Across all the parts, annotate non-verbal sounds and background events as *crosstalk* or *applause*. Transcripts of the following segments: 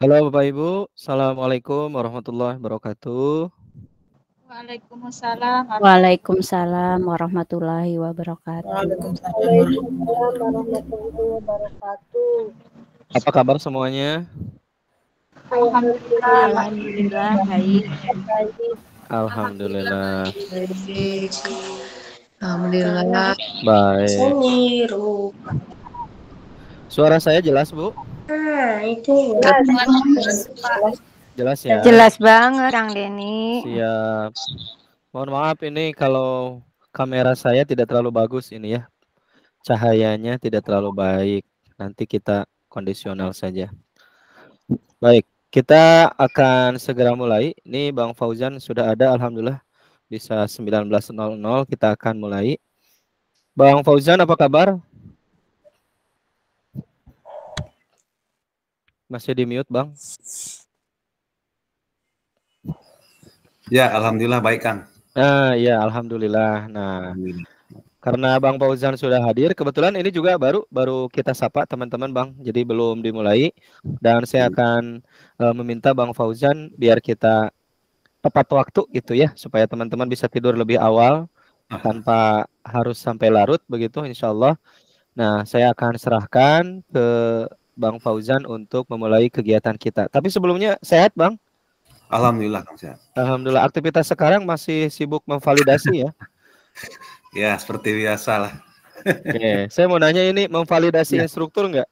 Halo Bapak Ibu, Assalamualaikum warahmatullahi wabarakatuh. Waalaikumsalam. Waalaikumsalam warahmatullahi wabarakatuh. Waalaikumsalam warahmatullahi wabarakatuh. Apa kabar semuanya? Alhamdulillah. Alhamdulillah Alhamdulillah. Alhamdulillah. Baik. Suara saya jelas, Bu? jelas. Jelas, jelas ya. Jelas banget, Kang Denny. Siap. Mohon maaf ini kalau kamera saya tidak terlalu bagus ini ya. Cahayanya tidak terlalu baik. Nanti kita kondisional saja. Baik, kita akan segera mulai. Ini Bang Fauzan sudah ada alhamdulillah bisa 19.00 kita akan mulai. Bang Fauzan apa kabar? Masih di mute, Bang. Ya, alhamdulillah baik, Kang. Nah, ya, alhamdulillah. Nah, karena Bang Fauzan sudah hadir, kebetulan ini juga baru baru kita sapa teman-teman, Bang. Jadi belum dimulai dan saya iya. akan uh, meminta Bang Fauzan biar kita tepat waktu gitu ya, supaya teman-teman bisa tidur lebih awal ah. tanpa harus sampai larut begitu, insya Allah. Nah, saya akan serahkan ke Bang Fauzan untuk memulai kegiatan kita. Tapi sebelumnya sehat Bang? Alhamdulillah Kang sehat. Alhamdulillah aktivitas sekarang masih sibuk memvalidasi ya? *laughs* ya seperti biasa lah. Oke, saya mau nanya ini memvalidasi ya. instruktur nggak?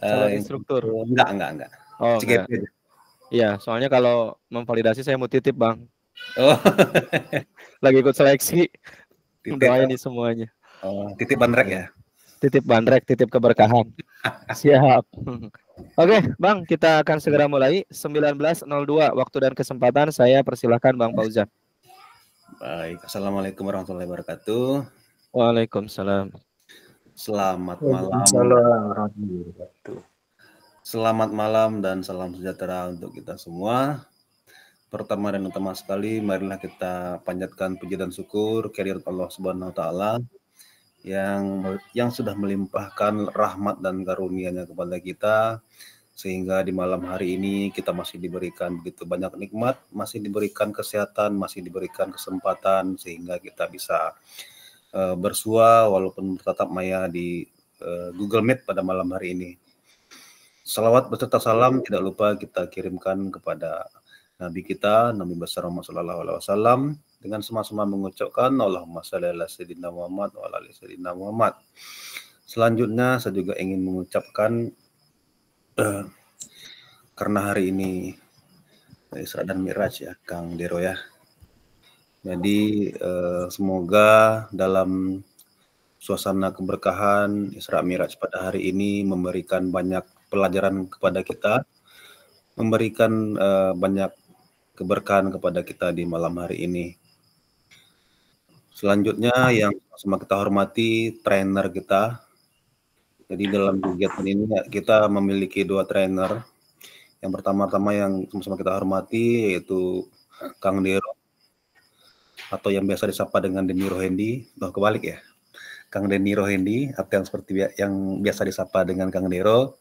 uh, instruktur? Enggak, enggak, enggak. Oh, enggak. Gitu. Iya, soalnya kalau memvalidasi saya mau titip Bang. Oh. *laughs* Lagi ikut seleksi. Titip. Doain ya. semuanya. Oh, titip bandrek ya? titip bandrek, titip keberkahan. *laughs* Siap. *laughs* Oke, okay, Bang, kita akan segera mulai. 19.02 waktu dan kesempatan saya persilahkan Bang Fauzan. Baik, Assalamualaikum warahmatullahi wabarakatuh. Waalaikumsalam. Selamat malam. Selamat malam dan salam sejahtera untuk kita semua. Pertama dan utama sekali, marilah kita panjatkan puji dan syukur kehadirat Allah Subhanahu wa taala yang yang sudah melimpahkan rahmat dan karunia-Nya kepada kita sehingga di malam hari ini kita masih diberikan begitu banyak nikmat, masih diberikan kesehatan, masih diberikan kesempatan sehingga kita bisa uh, bersua walaupun tetap maya di uh, Google Meet pada malam hari ini. Salawat beserta salam tidak lupa kita kirimkan kepada Nabi kita Nabi besar Muhammad sallallahu alaihi wasallam dengan semasa semua mengucapkan Allahumma salli ala sayyidina Muhammad wa ala sayyidina Muhammad. Selanjutnya saya juga ingin mengucapkan uh, karena hari ini Isra dan Miraj ya Kang Dero ya. Jadi eh, semoga dalam suasana keberkahan Isra Miraj pada hari ini memberikan banyak pelajaran kepada kita, memberikan eh, banyak keberkahan kepada kita di malam hari ini. Selanjutnya yang sama kita hormati trainer kita. Jadi dalam kegiatan ini kita memiliki dua trainer. Yang pertama-tama yang sama kita hormati yaitu Kang Dero atau yang biasa disapa dengan Deni Rohendi. Nah kebalik ya. Kang Deni Rohendi atau yang seperti yang biasa disapa dengan Kang Dero.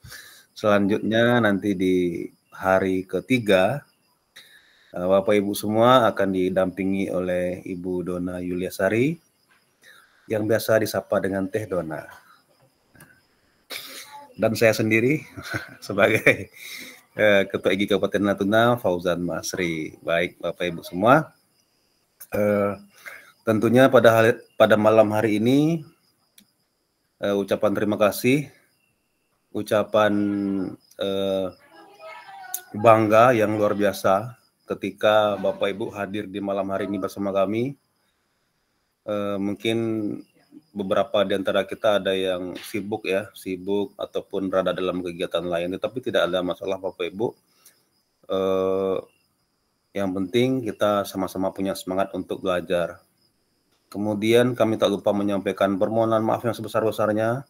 Selanjutnya nanti di hari ketiga Eh, Bapak Ibu semua akan didampingi oleh Ibu Dona Yuliasari yang biasa disapa dengan Teh Dona. Dan saya sendiri *laughs* sebagai eh, Ketua IGI Kabupaten Natuna Fauzan Masri. Baik Bapak Ibu semua. Eh, tentunya pada hari, pada malam hari ini ucapan terima kasih ucapan eh, bangga yang luar biasa ketika Bapak Ibu hadir di malam hari ini bersama kami. Eh, mungkin beberapa di antara kita ada yang sibuk ya, sibuk ataupun berada dalam kegiatan lain, tapi tidak ada masalah Bapak Ibu. Eh, yang penting kita sama-sama punya semangat untuk belajar. Kemudian kami tak lupa menyampaikan permohonan maaf yang sebesar-besarnya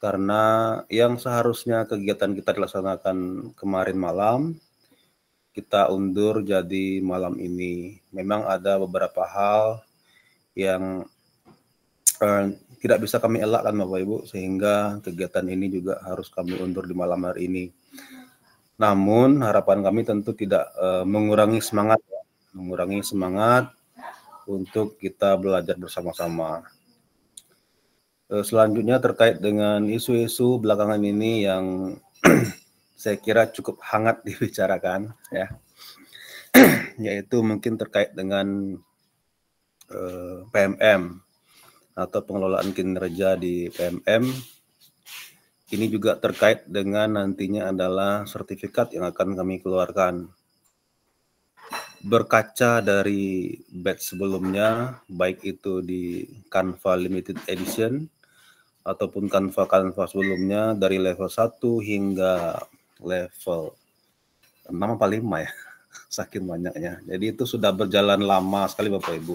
karena yang seharusnya kegiatan kita dilaksanakan kemarin malam kita undur jadi malam ini. Memang ada beberapa hal yang eh, tidak bisa kami elakkan Bapak Ibu sehingga kegiatan ini juga harus kami undur di malam hari ini. Namun harapan kami tentu tidak eh, mengurangi semangat ya. mengurangi semangat untuk kita belajar bersama-sama. Eh, selanjutnya terkait dengan isu-isu belakangan ini yang *clears throat* saya kira cukup hangat *laughs* dibicarakan ya *clears throat* yaitu mungkin terkait dengan eh, PMM atau pengelolaan kinerja di PMM ini juga terkait dengan nantinya adalah sertifikat yang akan kami keluarkan berkaca dari batch sebelumnya baik itu di Canva Limited Edition ataupun Canva-Canva sebelumnya dari level 1 hingga level 6 apa 5 ya *laughs* saking banyaknya jadi itu sudah berjalan lama sekali Bapak Ibu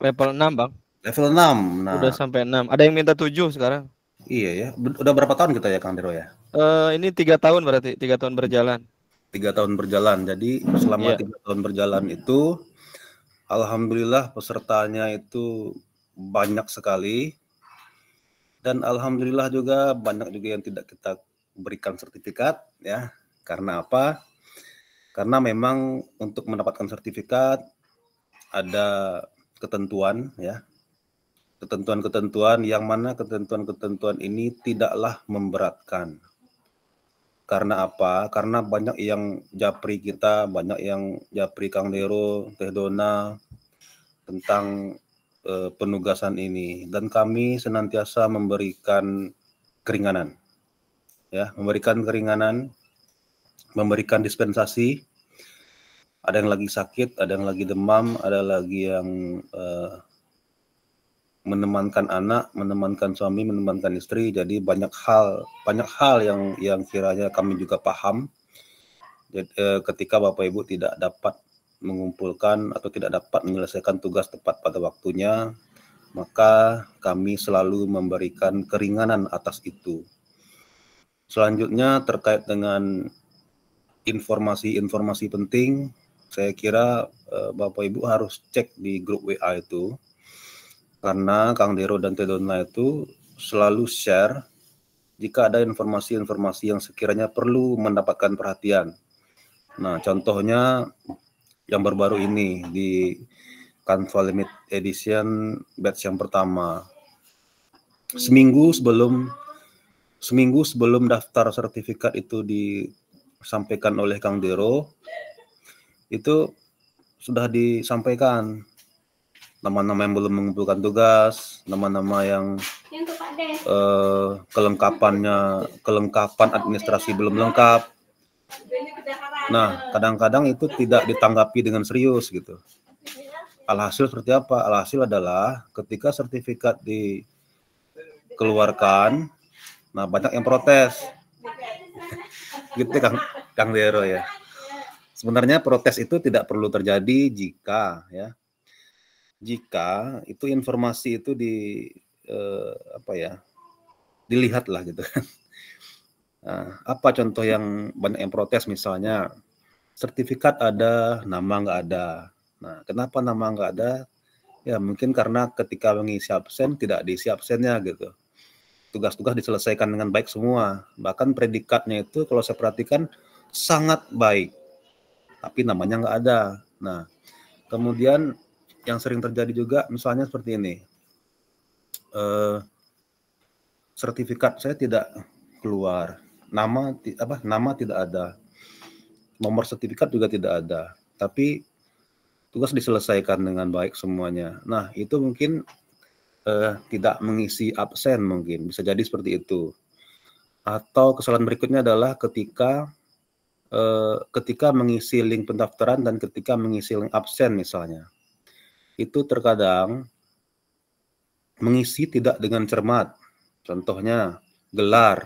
level 6 Bang level 6 nah udah sampai 6 ada yang minta 7 sekarang iya ya udah berapa tahun kita ya Kang Dero ya uh, ini tiga tahun berarti tiga tahun berjalan tiga tahun berjalan jadi selama iya. tiga yeah. tahun berjalan itu Alhamdulillah pesertanya itu banyak sekali dan alhamdulillah juga banyak juga yang tidak kita berikan sertifikat ya. Karena apa? Karena memang untuk mendapatkan sertifikat ada ketentuan ya. Ketentuan-ketentuan yang mana ketentuan-ketentuan ini tidaklah memberatkan. Karena apa? Karena banyak yang japri kita, banyak yang japri Kang Nero Teh Dona tentang eh, penugasan ini dan kami senantiasa memberikan keringanan ya memberikan keringanan memberikan dispensasi ada yang lagi sakit ada yang lagi demam ada lagi yang uh, menemankan anak, menemankan suami, menemankan istri. Jadi banyak hal, banyak hal yang yang kiranya kami juga paham. Jadi, uh, ketika Bapak Ibu tidak dapat mengumpulkan atau tidak dapat menyelesaikan tugas tepat pada waktunya, maka kami selalu memberikan keringanan atas itu. Selanjutnya terkait dengan informasi-informasi penting, saya kira eh, Bapak Ibu harus cek di grup WA itu karena Kang Dero dan Tedona itu selalu share jika ada informasi-informasi yang sekiranya perlu mendapatkan perhatian. Nah, contohnya yang baru-baru ini di Canva Limit Edition batch yang pertama. Seminggu sebelum seminggu sebelum daftar sertifikat itu disampaikan oleh Kang Dero itu sudah disampaikan nama-nama yang belum mengumpulkan tugas, nama-nama yang eh, kelengkapannya kelengkapan administrasi belum lengkap. Nah, kadang-kadang itu tidak ditanggapi dengan serius gitu. Alhasil seperti apa? Alhasil adalah ketika sertifikat dikeluarkan Nah, banyak yang protes. Gitu Kang Kang Dero ya. Sebenarnya protes itu tidak perlu terjadi jika ya jika itu informasi itu di eh, apa ya dilihatlah gitu kan. Nah, apa contoh yang banyak yang protes misalnya sertifikat ada nama nggak ada. Nah kenapa nama nggak ada? Ya mungkin karena ketika mengisi absen tidak diisi absennya gitu tugas-tugas diselesaikan dengan baik semua. Bahkan predikatnya itu kalau saya perhatikan sangat baik. Tapi namanya nggak ada. Nah, kemudian yang sering terjadi juga misalnya seperti ini. Eh, sertifikat saya tidak keluar. Nama apa? Nama tidak ada. Nomor sertifikat juga tidak ada. Tapi tugas diselesaikan dengan baik semuanya. Nah, itu mungkin eh, tidak mengisi absen mungkin bisa jadi seperti itu atau kesalahan berikutnya adalah ketika eh, ketika mengisi link pendaftaran dan ketika mengisi link absen misalnya itu terkadang mengisi tidak dengan cermat contohnya gelar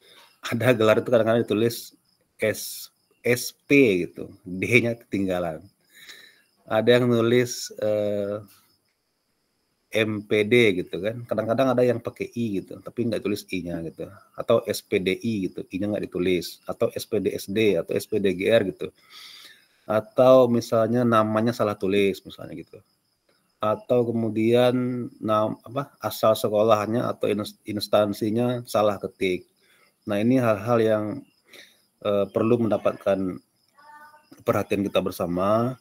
*laughs* ada gelar itu kadang-kadang ditulis S SP gitu D-nya ketinggalan ada yang nulis eh, MPD gitu kan. Kadang-kadang ada yang pakai I gitu, tapi nggak tulis I-nya gitu. Atau SPDI gitu, I-nya nggak ditulis. Atau SPDSD atau SPDGR gitu. Atau misalnya namanya salah tulis misalnya gitu. Atau kemudian nam, apa asal sekolahnya atau instansinya salah ketik. Nah ini hal-hal yang uh, perlu mendapatkan perhatian kita bersama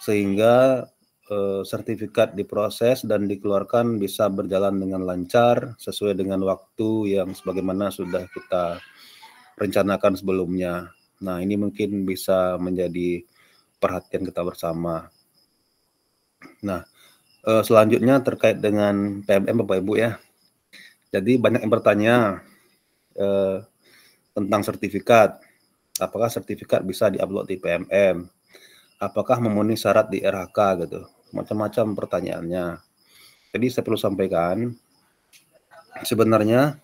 sehingga Eh, sertifikat diproses dan dikeluarkan bisa berjalan dengan lancar sesuai dengan waktu yang sebagaimana sudah kita rencanakan sebelumnya. Nah, ini mungkin bisa menjadi perhatian kita bersama. Nah, eh, selanjutnya terkait dengan PMM Bapak Ibu ya. Jadi banyak yang bertanya eh, tentang sertifikat. Apakah sertifikat bisa diupload di PMM? Apakah memenuhi syarat di RHK? gitu? macam-macam pertanyaannya. Jadi saya perlu sampaikan sebenarnya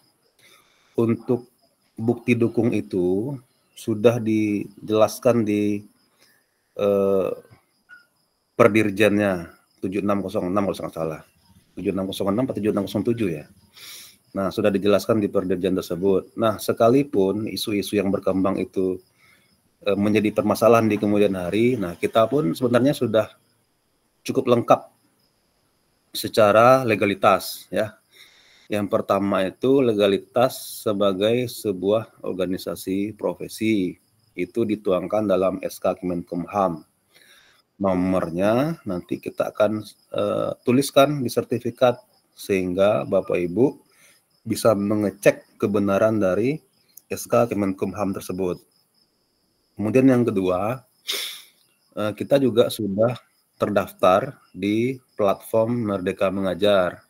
untuk bukti dukung itu sudah dijelaskan di eh, perdirjennya 7606 kalau nggak salah. 7606 atau 7607 ya. Nah, sudah dijelaskan di perdirjen tersebut. Nah, sekalipun isu-isu yang berkembang itu eh, menjadi permasalahan di kemudian hari, nah kita pun sebenarnya sudah cukup lengkap secara legalitas ya. Yang pertama itu legalitas sebagai sebuah organisasi profesi. Itu dituangkan dalam SK Kemenkumham. Nomornya nanti kita akan uh, tuliskan di sertifikat sehingga Bapak Ibu bisa mengecek kebenaran dari SK Kemenkumham tersebut. Kemudian yang kedua, eh, kita juga sudah terdaftar di platform Merdeka Mengajar.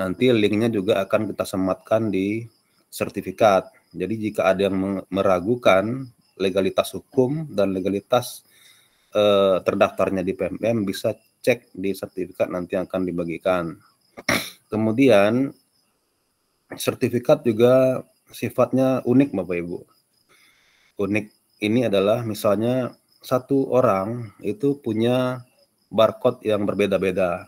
Nanti linknya juga akan kita sematkan di sertifikat. Jadi jika ada yang meragukan legalitas hukum dan legalitas eh, terdaftarnya di PMM bisa cek di sertifikat nanti akan dibagikan. *clears throat* Kemudian sertifikat juga sifatnya unik Bapak Ibu. Unik ini adalah misalnya satu orang itu punya barcode yang berbeda-beda.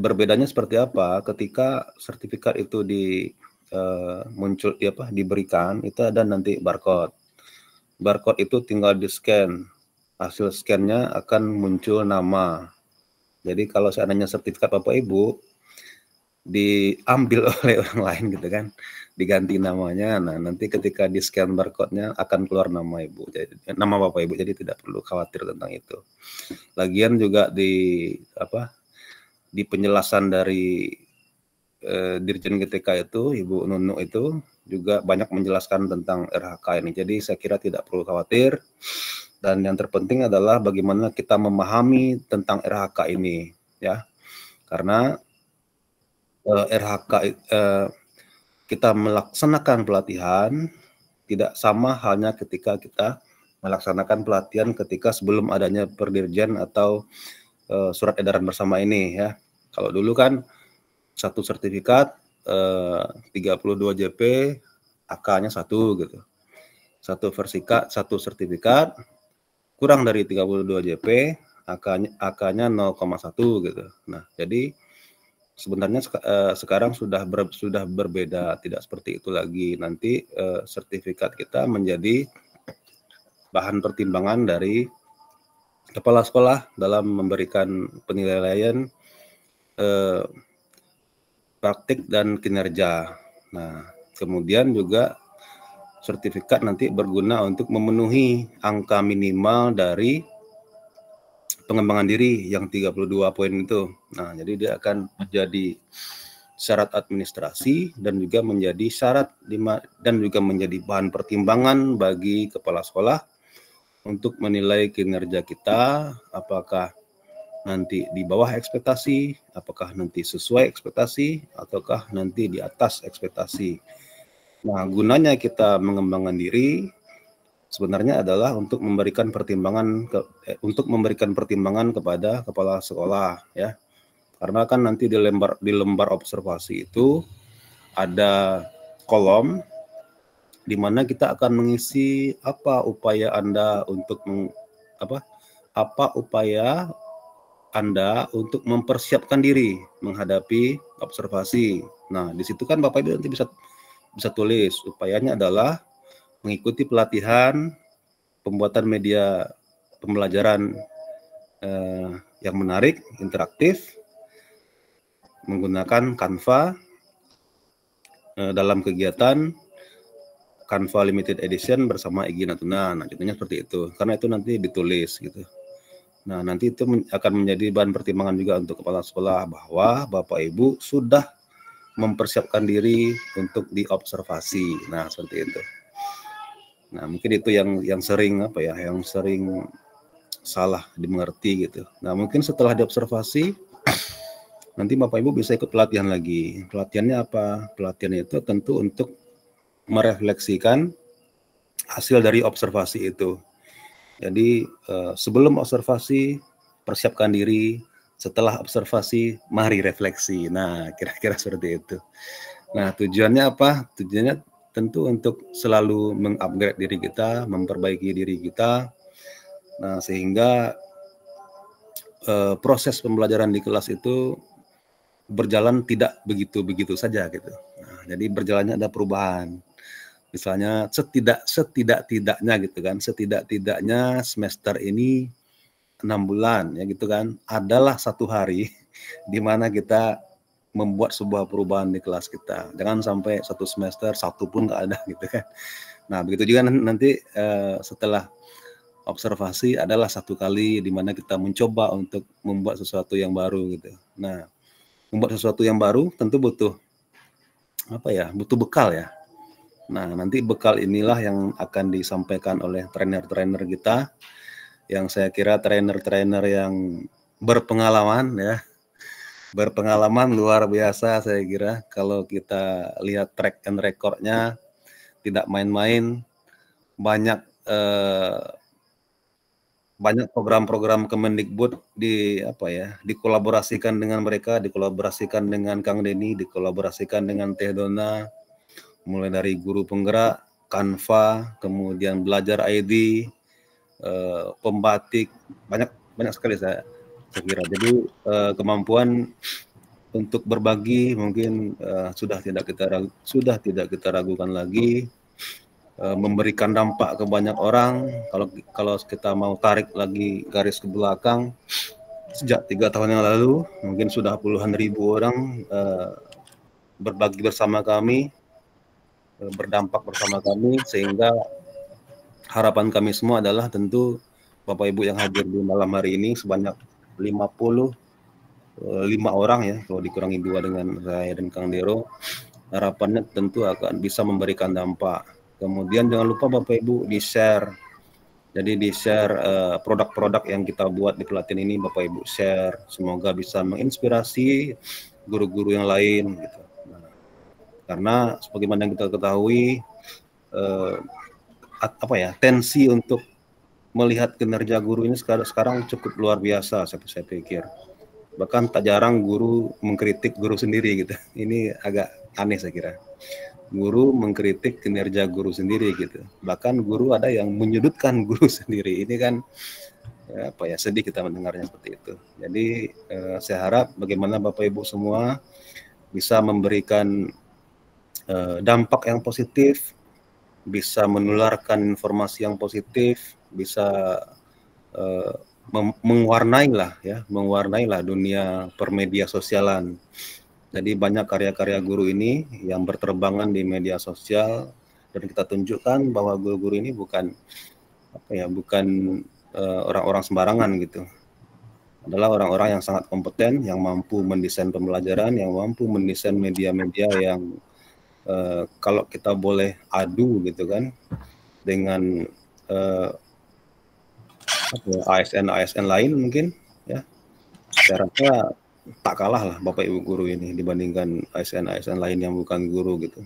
Berbedanya seperti apa? Ketika sertifikat itu di uh, muncul ya apa diberikan itu ada nanti barcode. Barcode itu tinggal di scan. Hasil scannya akan muncul nama. Jadi kalau seandainya sertifikat Bapak Ibu diambil *laughs* oleh orang lain gitu kan diganti namanya. Nah, nanti ketika di scan barcode-nya akan keluar nama ibu. Jadi eh, nama bapak ibu jadi tidak perlu khawatir tentang itu. Lagian juga di apa? di penjelasan dari eh, Dirjen GTK itu, Ibu Nunu itu juga banyak menjelaskan tentang RHK ini. Jadi saya kira tidak perlu khawatir. Dan yang terpenting adalah bagaimana kita memahami tentang RHK ini, ya. Karena eh, RHK eh, kita melaksanakan pelatihan tidak sama halnya ketika kita melaksanakan pelatihan ketika sebelum adanya perdirjen atau e, surat edaran bersama ini ya. Kalau dulu kan satu sertifikat e, 32 JP ak satu gitu. Satu versi k satu sertifikat kurang dari 32 JP AK-nya ak 0,1 gitu. Nah, jadi sebenarnya uh, sekarang sudah ber, sudah berbeda tidak seperti itu lagi nanti uh, sertifikat kita menjadi bahan pertimbangan dari kepala sekolah dalam memberikan penilaian eh, praktik dan kinerja. Nah, kemudian juga sertifikat nanti berguna untuk memenuhi angka minimal dari pengembangan diri yang 32 poin itu. Nah, jadi dia akan menjadi syarat administrasi dan juga menjadi syarat dan juga menjadi bahan pertimbangan bagi kepala sekolah untuk menilai kinerja kita apakah nanti di bawah ekspektasi, apakah nanti sesuai ekspektasi ataukah nanti di atas ekspektasi. Nah, gunanya kita mengembangkan diri sebenarnya adalah untuk memberikan pertimbangan ke, eh, untuk memberikan pertimbangan kepada kepala sekolah ya karena kan nanti di lembar di lembar observasi itu ada kolom di mana kita akan mengisi apa upaya Anda untuk meng, apa apa upaya Anda untuk mempersiapkan diri menghadapi observasi. Nah, di situ kan Bapak Ibu nanti bisa bisa tulis upayanya adalah mengikuti pelatihan pembuatan media pembelajaran eh, yang menarik, interaktif, menggunakan Canva eh, dalam kegiatan Canva Limited Edition bersama Igi Natuna. Nah, contohnya seperti itu. Karena itu nanti ditulis gitu. Nah, nanti itu men akan menjadi bahan pertimbangan juga untuk kepala sekolah bahwa Bapak Ibu sudah mempersiapkan diri untuk diobservasi. Nah, seperti itu. Nah, mungkin itu yang yang sering apa ya, yang sering salah dimengerti gitu. Nah, mungkin setelah diobservasi nanti Bapak Ibu bisa ikut pelatihan lagi. Pelatihannya apa? Pelatihan itu tentu untuk merefleksikan hasil dari observasi itu. Jadi eh, sebelum observasi persiapkan diri, setelah observasi mari refleksi. Nah, kira-kira seperti itu. Nah, tujuannya apa? Tujuannya tentu untuk selalu mengupgrade diri kita, memperbaiki diri kita, nah sehingga eh, proses pembelajaran di kelas itu berjalan tidak begitu begitu saja gitu. Nah, jadi berjalannya ada perubahan. Misalnya setidak setidak tidaknya gitu kan, setidak tidaknya semester ini enam bulan ya gitu kan, adalah satu hari *laughs* di mana kita membuat sebuah perubahan di kelas kita. Jangan sampai satu semester satu pun nggak ada *laughs* gitu kan. Nah begitu juga nanti uh, setelah observasi adalah satu kali di mana kita mencoba untuk membuat sesuatu yang baru gitu. Nah membuat sesuatu yang baru tentu butuh apa ya? Butuh bekal ya. Nah nanti bekal inilah yang akan disampaikan oleh trainer-trainer kita yang saya kira trainer-trainer yang berpengalaman ya berpengalaman luar biasa saya kira kalau kita lihat track and recordnya tidak main-main banyak eh, banyak program-program Kemendikbud di apa ya dikolaborasikan dengan mereka dikolaborasikan dengan Kang Deni dikolaborasikan dengan Teh Dona mulai dari guru penggerak Kanva kemudian belajar ID eh, pembatik banyak banyak sekali saya saya kira. Jadi uh, kemampuan untuk berbagi mungkin uh, sudah tidak kita ragu, sudah tidak kita ragukan lagi uh, memberikan dampak ke banyak orang kalau kalau kita mau tarik lagi garis ke belakang sejak tiga tahun yang lalu mungkin sudah puluhan ribu orang uh, berbagi bersama kami berdampak bersama kami sehingga harapan kami semua adalah tentu Bapak Ibu yang hadir di malam hari ini sebanyak 50 eh, lima orang ya kalau dikurangi dua dengan saya dan Kang Dero harapannya tentu akan bisa memberikan dampak kemudian jangan lupa Bapak Ibu di share jadi di share eh, produk-produk yang kita buat di pelatihan ini Bapak Ibu share semoga bisa menginspirasi guru-guru yang lain gitu nah, karena sebagaimana yang kita ketahui uh, apa ya tensi untuk melihat kinerja guru ini sekarang, sekarang cukup luar biasa saya, saya pikir. Bahkan tak jarang guru mengkritik guru sendiri gitu. *laughs* Ini agak aneh saya kira. Guru mengkritik kinerja guru sendiri gitu. Bahkan guru ada yang menyudutkan *laughs* guru sendiri. Ini kan ya apa ya sedih kita mendengarnya seperti itu. Jadi eh, saya harap bagaimana Bapak Ibu semua bisa memberikan eh, dampak yang positif, bisa menularkan informasi yang positif, bisa uh, eh, mengwarnai lah ya, mengwarnai lah dunia permedia sosialan. Jadi banyak karya-karya guru ini yang berterbangan di media sosial dan kita tunjukkan bahwa guru-guru ini bukan apa ya, bukan eh, orang-orang uh, sembarangan gitu. Adalah orang-orang yang sangat kompeten, yang mampu mendesain pembelajaran, yang mampu mendesain media-media yang uh, kalau kita boleh adu gitu kan dengan ASN-ASN ya, lain mungkin ya. Saya rasa tak kalah lah Bapak Ibu guru ini dibandingkan ASN-ASN lain yang bukan guru gitu.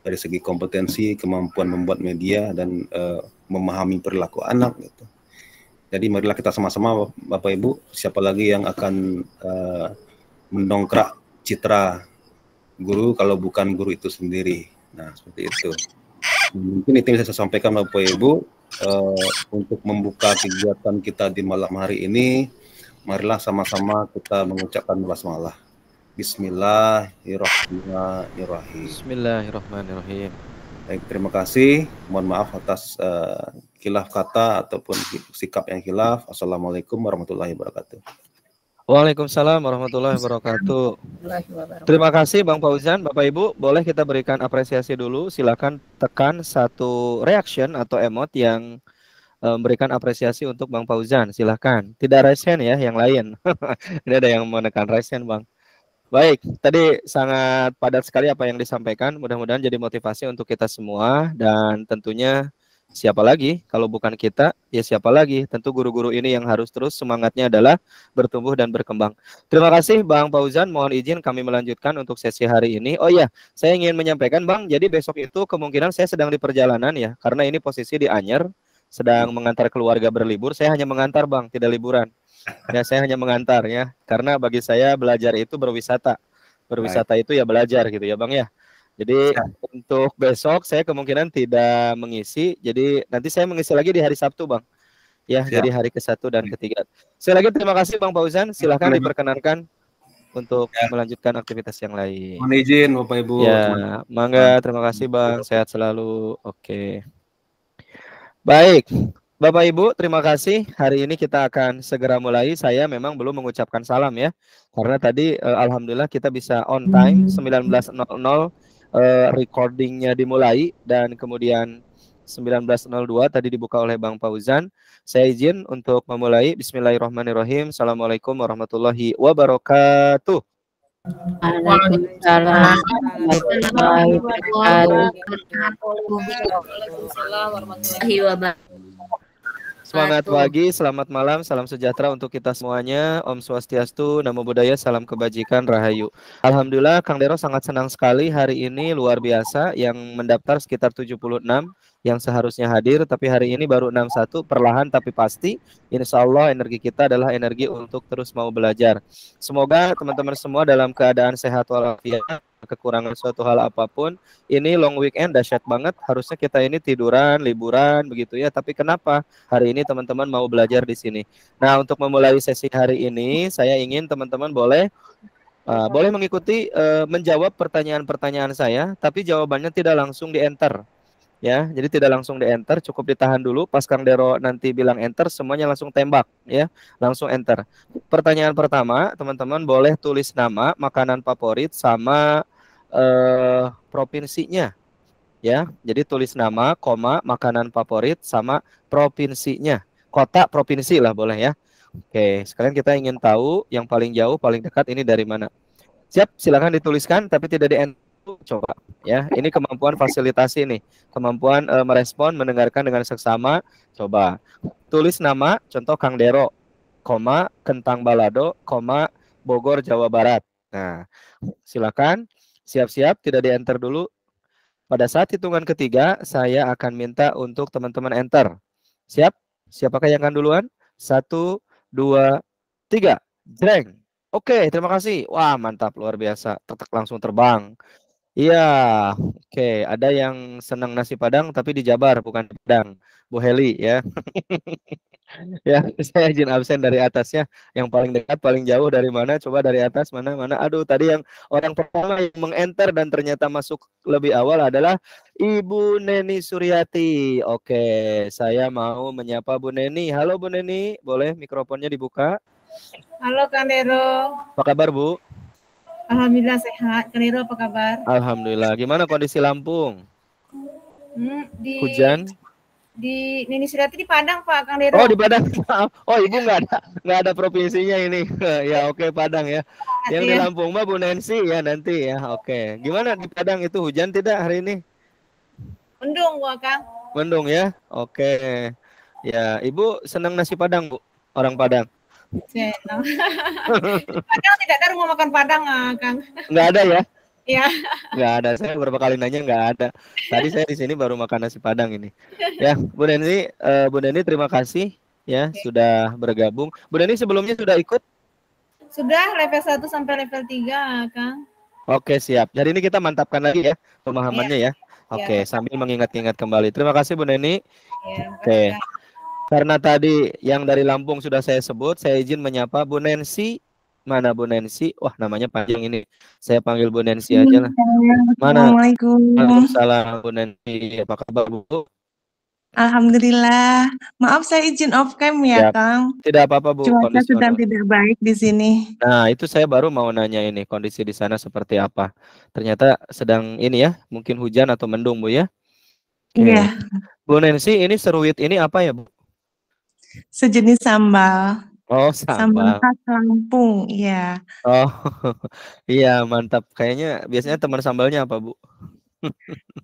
Dari segi kompetensi, kemampuan membuat media dan uh, memahami perilaku anak gitu. Jadi marilah kita sama-sama Bapak Ibu, siapa lagi yang akan uh, mendongkrak citra guru kalau bukan guru itu sendiri. Nah, seperti itu. Mungkin itu yang bisa saya sampaikan Bapak Ibu uh, untuk membuka kegiatan kita di malam hari ini. Marilah sama-sama kita mengucapkan basmalah. Bismillahirrahmanirrahim. Bismillahirrahmanirrahim. Baik, terima kasih. Mohon maaf atas uh, khilaf kata ataupun sikap yang khilaf. Assalamualaikum warahmatullahi wabarakatuh. Waalaikumsalam warahmatullahi wabarakatuh. Terima kasih Bang Fauzan, Bapak Ibu. Boleh kita berikan apresiasi dulu. Silakan tekan satu reaction atau emot yang eh, memberikan apresiasi untuk Bang Fauzan. Silahkan. Tidak resen ya, yang lain. *laughs* Ini ada yang menekan resen, Bang. Baik, tadi sangat padat sekali apa yang disampaikan. Mudah-mudahan jadi motivasi untuk kita semua dan tentunya siapa lagi kalau bukan kita ya siapa lagi tentu guru-guru ini yang harus terus semangatnya adalah bertumbuh dan berkembang terima kasih Bang Fauzan mohon izin kami melanjutkan untuk sesi hari ini oh ya saya ingin menyampaikan Bang jadi besok itu kemungkinan saya sedang di perjalanan ya karena ini posisi di Anyer sedang mengantar keluarga berlibur saya hanya mengantar Bang tidak liburan ya saya hanya mengantar ya karena bagi saya belajar itu berwisata berwisata itu ya belajar gitu ya Bang ya jadi ya. untuk besok saya kemungkinan tidak mengisi. Jadi nanti saya mengisi lagi di hari Sabtu, Bang. Ya, ya. jadi hari ke-1 dan ke-3. Sekali lagi terima kasih Bang Fauzan. Silahkan diperkenankan untuk ya. melanjutkan aktivitas yang lain. Mohon izin Bapak Ibu. Ya, mangga terima kasih Bang. Sehat selalu. Oke. Baik. Bapak Ibu, terima kasih. Hari ini kita akan segera mulai. Saya memang belum mengucapkan salam ya. Karena tadi eh, alhamdulillah kita bisa on time 19.00 Eh, recordingnya dimulai dan kemudian 1902 tadi dibuka oleh Bang Fauzan. Saya izin untuk memulai. Bismillahirrahmanirrahim. Assalamualaikum warahmatullahi wabarakatuh. Waalaikumsalam warahmatullahi wabarakatuh. Semangat pagi, selamat malam, salam sejahtera untuk kita semuanya. Om Swastiastu, Namo Buddhaya, salam kebajikan, Rahayu. Alhamdulillah, Kang Dero sangat senang sekali hari ini, luar biasa, yang mendaftar sekitar 76 yang seharusnya hadir tapi hari ini baru 61 perlahan tapi pasti insya Allah energi kita adalah energi untuk terus mau belajar semoga teman-teman semua dalam keadaan sehat walafiat kekurangan suatu hal apapun ini long weekend dahsyat banget harusnya kita ini tiduran liburan begitu ya tapi kenapa hari ini teman-teman mau belajar di sini nah untuk memulai sesi hari ini saya ingin teman-teman boleh Uh, boleh mengikuti uh, menjawab pertanyaan-pertanyaan saya, tapi jawabannya tidak langsung di enter ya. Jadi tidak langsung di enter, cukup ditahan dulu. Pas Kang Dero nanti bilang enter, semuanya langsung tembak, ya, langsung enter. Pertanyaan pertama, teman-teman boleh tulis nama, makanan favorit, sama eh, provinsinya, ya. Jadi tulis nama, koma, makanan favorit, sama provinsinya, kota, provinsi lah boleh ya. Oke, sekarang kita ingin tahu yang paling jauh, paling dekat ini dari mana. Siap, silahkan dituliskan, tapi tidak di enter coba ya ini kemampuan fasilitasi nih kemampuan uh, merespon mendengarkan dengan seksama coba tulis nama contoh Kang Dero koma kentang balado koma Bogor Jawa Barat nah silakan siap-siap tidak di enter dulu pada saat hitungan ketiga saya akan minta untuk teman-teman enter siap siapakah yang akan duluan satu dua tiga jreng Oke, terima kasih. Wah, mantap, luar biasa. Tetek langsung terbang. Iya, oke. Okay. Ada yang senang nasi Padang tapi di Jabar bukan Padang. Bu Heli ya. *laughs* ya, saya izin absen dari atasnya. Yang paling dekat, paling jauh dari mana? Coba dari atas mana mana. Aduh, tadi yang orang pertama yang mengenter dan ternyata masuk lebih awal adalah Ibu Neni Suryati. Oke, okay. saya mau menyapa Bu Neni. Halo Bu Neni, boleh mikrofonnya dibuka? Halo Kang Apa kabar Bu? Alhamdulillah sehat. Keliro apa kabar? Alhamdulillah. Gimana kondisi Lampung? Hmm, di, Hujan? Di Nini sudah di Padang Pak Kang Dero. Oh di Padang. *laughs* Oh Ibu nggak ada nggak ada provinsinya ini. *laughs* ya oke okay, Padang ya. Yang di ya. Lampung mah Bu Nancy ya nanti ya. Oke. Okay. Gimana di Padang itu hujan tidak hari ini? Mendung Bu Kang. Mendung ya. Oke. Okay. Ya, Ibu senang nasi Padang, Bu. Orang Padang. Padang tidak ada rumah makan Padang, ah, Kang. Enggak ada ya? Iya. Enggak ada. Saya beberapa kali nanya enggak ada. Tadi saya di sini baru makan nasi Padang ini. Ya, Bu Deni, uh, eh, Bu Deni terima kasih ya Oke. sudah bergabung. Bu Deni sebelumnya sudah ikut? Sudah level 1 sampai level 3, ah, Kang. Oke, siap. Jadi ini kita mantapkan lagi ya pemahamannya iya. ya. ya. Oke, ya. sambil mengingat-ingat kembali. Terima kasih Bu Neni. Ya, Oke. Karena tadi yang dari Lampung sudah saya sebut, saya izin menyapa Bu Nancy. Mana Bu Nancy? Wah, namanya panjang ini. Saya panggil Bu Nancy aja lah. Mana? Assalamualaikum. Waalaikumsalam Bu Nancy. Apa kabar Bu? Alhamdulillah. Maaf saya izin off cam ya, ya Kang. Tidak apa-apa Bu. Cuaca kondisi sedang tidak baik di sini. Nah, itu saya baru mau nanya ini kondisi di sana seperti apa. Ternyata sedang ini ya, mungkin hujan atau mendung Bu ya. Iya. Bu Nancy, ini seruit ini apa ya Bu? sejenis sambal. Oh, sambal. Sambal khas Lampung, iya. Oh, *laughs* iya mantap. Kayaknya biasanya teman sambalnya apa, Bu?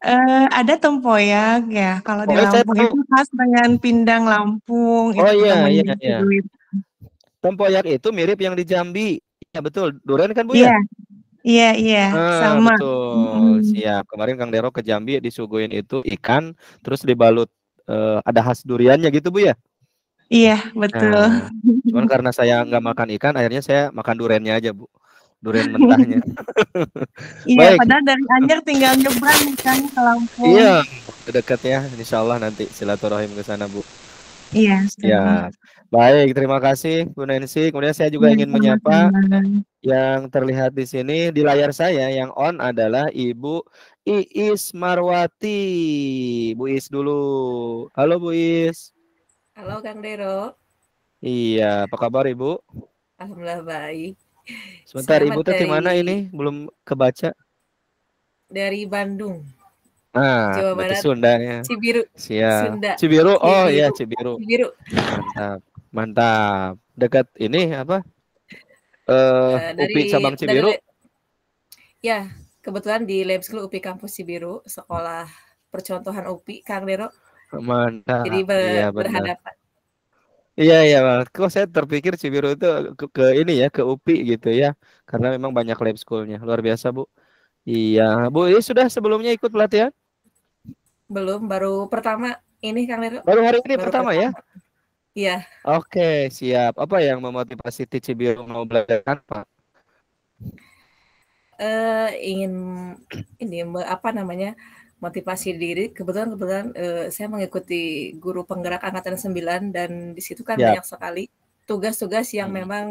uh, ada tempoyak ya. Kalau oh, di Lampung itu khas dengan pindang Lampung. Oh itu iya, iya, gitu. iya. Tempoyak itu mirip yang di Jambi. Ya betul. Durian kan Bu yeah. ya? Iya, iya, iya, ah, sama. Betul. Mm. Siap. Kemarin Kang Dero ke Jambi disuguhin itu ikan terus dibalut uh, ada khas duriannya gitu Bu ya? Iya, betul. Nah, cuman karena saya nggak makan ikan, akhirnya saya makan durennya aja, Bu. Durian mentahnya. *laughs* iya, Baik. padahal dari anjir tinggal nyebrang kan ke Lampung. Iya, dekat ya. Insya Allah nanti silaturahim ke sana, Bu. Iya. Ya. Baik, terima kasih Bu Nancy. Kemudian saya juga iya, ingin menyapa yang terlihat di sini di layar saya yang on adalah Ibu Iis Marwati. Bu Iis dulu. Halo Bu Iis. Halo Kang Dero. Iya, apa kabar Ibu? Alhamdulillah baik. Sebentar Selamat Ibu dari... tadi mana ini? Belum kebaca. Dari Bandung. Ah, Jawa Barat. Sunda ya. Cibiru. Siap. Sunda. Cibiru. Oh iya Cibiru. Cibiru. Mantap. Mantap. Dekat ini apa? Eh uh, dari, UPI cabang Cibiru. Dari, ya, kebetulan di Lab School UPI kampus Cibiru, sekolah percontohan UPI Kang Dero Mantap. Jadi ber ya, berhadapan. Iya iya, kok saya terpikir Cibiru itu ke, ke ini ya ke UPI gitu ya, karena memang banyak lab schoolnya luar biasa bu. Iya bu, ini sudah sebelumnya ikut pelatihan? Belum, baru pertama ini Kang Liru. Baru hari ini baru pertama, ya? pertama ya? Iya. Oke siap. Apa yang memotivasi Cibiru mau belajar apa? Uh, ingin ini apa namanya motivasi diri kebetulan kebetulan uh, saya mengikuti guru penggerak angkatan 9 dan di situ kan yeah. banyak sekali tugas-tugas yang hmm. memang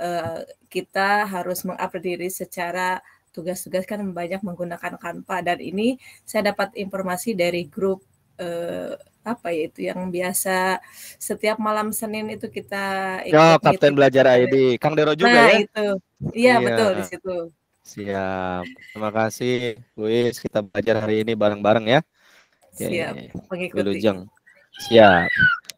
uh, kita harus mengupdate diri secara tugas-tugas kan banyak menggunakan kanpa dan ini saya dapat informasi dari grup uh, apa ya itu yang biasa setiap malam Senin itu kita ya, ikut oh, Kapten Belajar ID Kang Dero juga nah, ya. itu. Iya, iya. betul di situ. Siap. Terima kasih, Luis. Kita belajar hari ini bareng-bareng ya. Siap. Mengikuti. Wilujeng. Siap.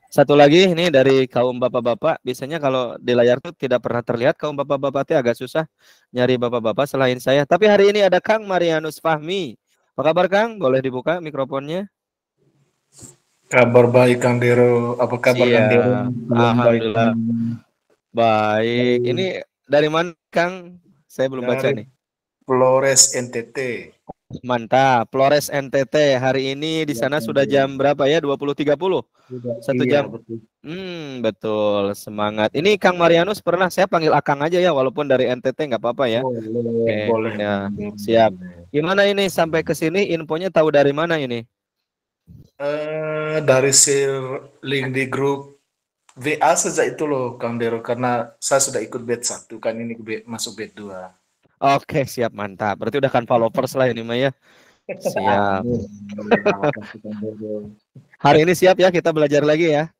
Satu lagi ini dari kaum bapak-bapak, biasanya kalau di layar tuh tidak pernah terlihat kaum bapak-bapak itu agak susah nyari bapak-bapak selain saya. Tapi hari ini ada Kang Marianus Fahmi. Apa kabar Kang? Boleh dibuka mikrofonnya? Kabar baik Kang Dero. Apa kabar Siap. Kang Dero? Alhamdulillah. Baik. Ini dari mana Kang? Saya belum dari, baca nih. Flores NTT. Mantap, Flores NTT. Hari ini di ya, sana ya. sudah jam berapa ya? 20.30. Satu iya, jam. Betul. Hmm, betul. Semangat. Ini Kang Marianus pernah saya panggil Akang aja ya walaupun dari NTT nggak apa-apa ya. Boleh, Oke, boleh. Ya, siap. Gimana ini sampai ke sini infonya tahu dari mana ini? Eh, dari sir link di grup VA saja itu loh Kang Dero karena saya sudah ikut bed satu kan ini masuk bed 2. Oke, siap mantap. Berarti udah kan followers lah ini Maya. Siap. Hari ini siap ya kita belajar lagi ya.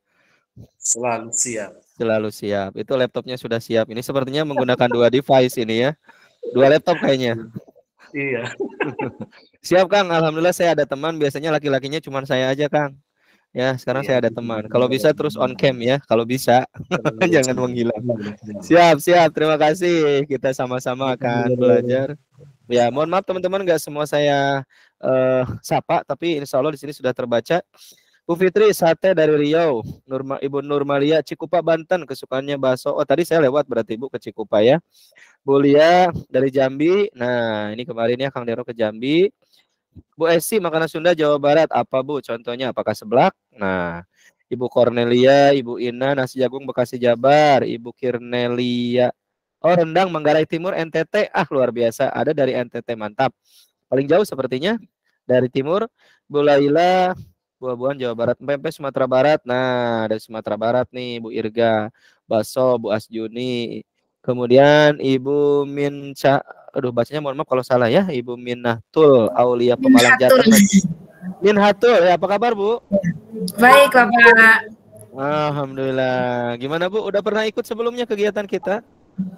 Selalu siap. Selalu siap. Itu laptopnya sudah siap. Ini sepertinya menggunakan dua device ini ya. Dua laptop kayaknya. Iya. *laughs* siap Kang, alhamdulillah saya ada teman biasanya laki-lakinya cuma saya aja Kang. Ya, sekarang ya, saya ada iya, teman. Iya, kalau iya, bisa terus on cam ya, kalau bisa. *laughs* Jangan menghilang. Siap, siap. Terima kasih. Kita sama-sama akan belajar. Ya, mohon maaf teman-teman nggak semua saya uh, sapa, tapi insya Allah di sini sudah terbaca. Bu Fitri sate dari Riau, Nurma, Ibu Nurmalia Cikupa Banten kesukaannya bakso. Oh tadi saya lewat berarti Ibu ke Cikupa ya. Bu Lia dari Jambi. Nah ini kemarin ya Kang Dero ke Jambi. Bu Esi, makanan Sunda Jawa Barat apa Bu? Contohnya apakah seblak? Nah, Ibu Cornelia, Ibu Ina, nasi jagung Bekasi Jabar, Ibu Kirnelia. Oh, rendang Manggarai Timur NTT. Ah, luar biasa. Ada dari NTT, mantap. Paling jauh sepertinya dari timur, Bu Laila, buah-buahan Jawa Barat, pempek Sumatera Barat. Nah, dari Sumatera Barat nih Bu Irga, Baso, Bu Asjuni. Kemudian Ibu Minca aduh bacanya mohon maaf kalau salah ya Ibu Minatul Aulia Pemalang Jateng. Minhatul, ya apa kabar Bu? Baik Bapak. Alhamdulillah. Gimana Bu? Udah pernah ikut sebelumnya kegiatan kita?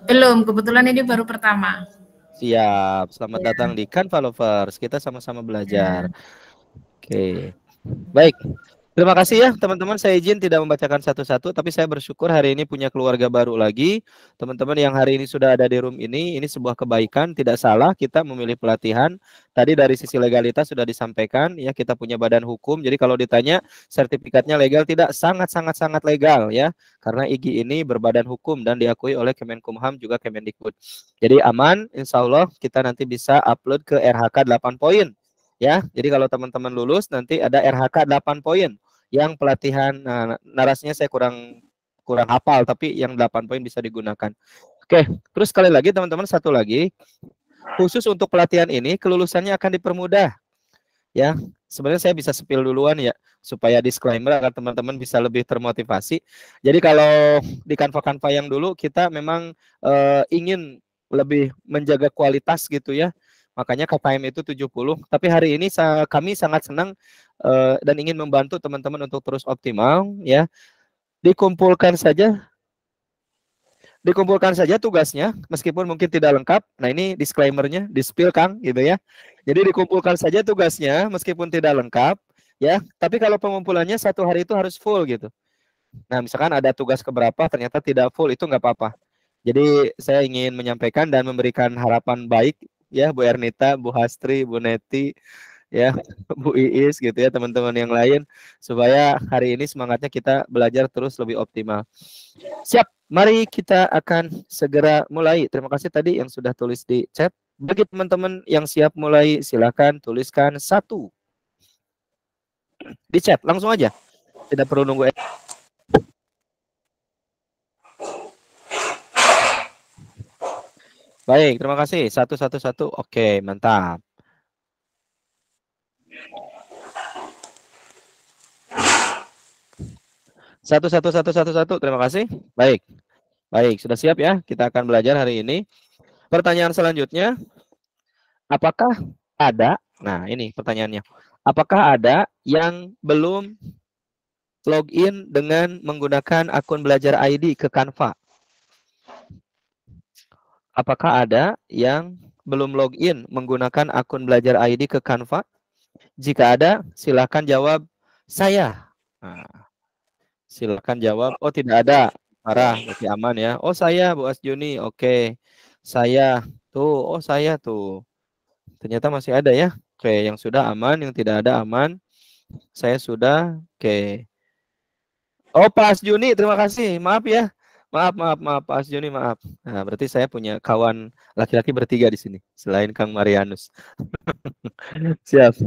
Belum, kebetulan ini baru pertama. Siap. Selamat ya. datang di Canva Lovers. Kita sama-sama belajar. Ya. Oke. Okay. Baik. Terima kasih ya teman-teman. Saya izin tidak membacakan satu-satu, tapi saya bersyukur hari ini punya keluarga baru lagi. Teman-teman yang hari ini sudah ada di room ini, ini sebuah kebaikan. Tidak salah kita memilih pelatihan. Tadi dari sisi legalitas sudah disampaikan, ya kita punya badan hukum. Jadi kalau ditanya sertifikatnya legal tidak, sangat-sangat-sangat legal ya. Karena IGI ini berbadan hukum dan diakui oleh Kemenkumham juga Kemendikbud. Jadi aman, insya Allah kita nanti bisa upload ke RHK 8 poin ya. Jadi kalau teman-teman lulus nanti ada RHK 8 poin yang pelatihan nah, nah, narasinya saya kurang kurang hafal tapi yang 8 poin bisa digunakan. Oke, terus sekali lagi teman-teman satu lagi khusus untuk pelatihan ini kelulusannya akan dipermudah. Ya, sebenarnya saya bisa spill duluan ya supaya disclaimer agar teman-teman bisa lebih termotivasi. Jadi kalau di kanva-kanva yang dulu kita memang e, ingin lebih menjaga kualitas gitu ya. Makanya KPM itu 70. Tapi hari ini kami sangat senang Eh, dan ingin membantu teman-teman untuk terus optimal ya dikumpulkan saja dikumpulkan saja tugasnya meskipun mungkin tidak lengkap. Nah, ini disclaimernya di spill Kang gitu ya. Jadi dikumpulkan saja tugasnya meskipun tidak lengkap ya, tapi kalau pengumpulannya satu hari itu harus full gitu. Nah, misalkan ada tugas keberapa ternyata tidak full itu nggak apa-apa. Jadi saya ingin menyampaikan dan memberikan harapan baik ya Bu Ernita, Bu Hastri, Bu Neti, ya *laughs* Bu Iis gitu ya teman-teman yang lain supaya hari ini semangatnya kita belajar terus lebih optimal. Siap, mari kita akan segera mulai. Terima kasih tadi yang sudah tulis di chat. Bagi teman-teman yang siap mulai silahkan tuliskan satu di chat langsung aja. Tidak perlu nunggu. E- Baik, terima kasih. Satu, satu, satu. Oke, mantap. Satu, satu, satu, satu, satu. Terima kasih. Baik. Baik, sudah siap ya? Kita akan belajar hari ini. Pertanyaan selanjutnya, apakah ada, nah ini pertanyaannya, apakah ada yang belum login dengan menggunakan akun belajar ID ke Canva? Apakah ada yang belum login menggunakan akun belajar ID ke Canva? Jika ada, silakan jawab saya. Nah, silakan jawab. Oh tidak ada, parah, lebih aman ya. Oh saya, Bu Asjuni, oke. Saya, tuh, oh saya tuh. Ternyata masih ada ya. Oke, yang sudah aman, yang tidak ada aman. Saya sudah, oke. Oh Pak Asjuni, terima kasih. Maaf ya, Maaf, maaf, maaf, Pak Asjoni, maaf. Nah, berarti saya punya kawan laki-laki bertiga di sini, selain Kang Marianus. *laughs* Siap.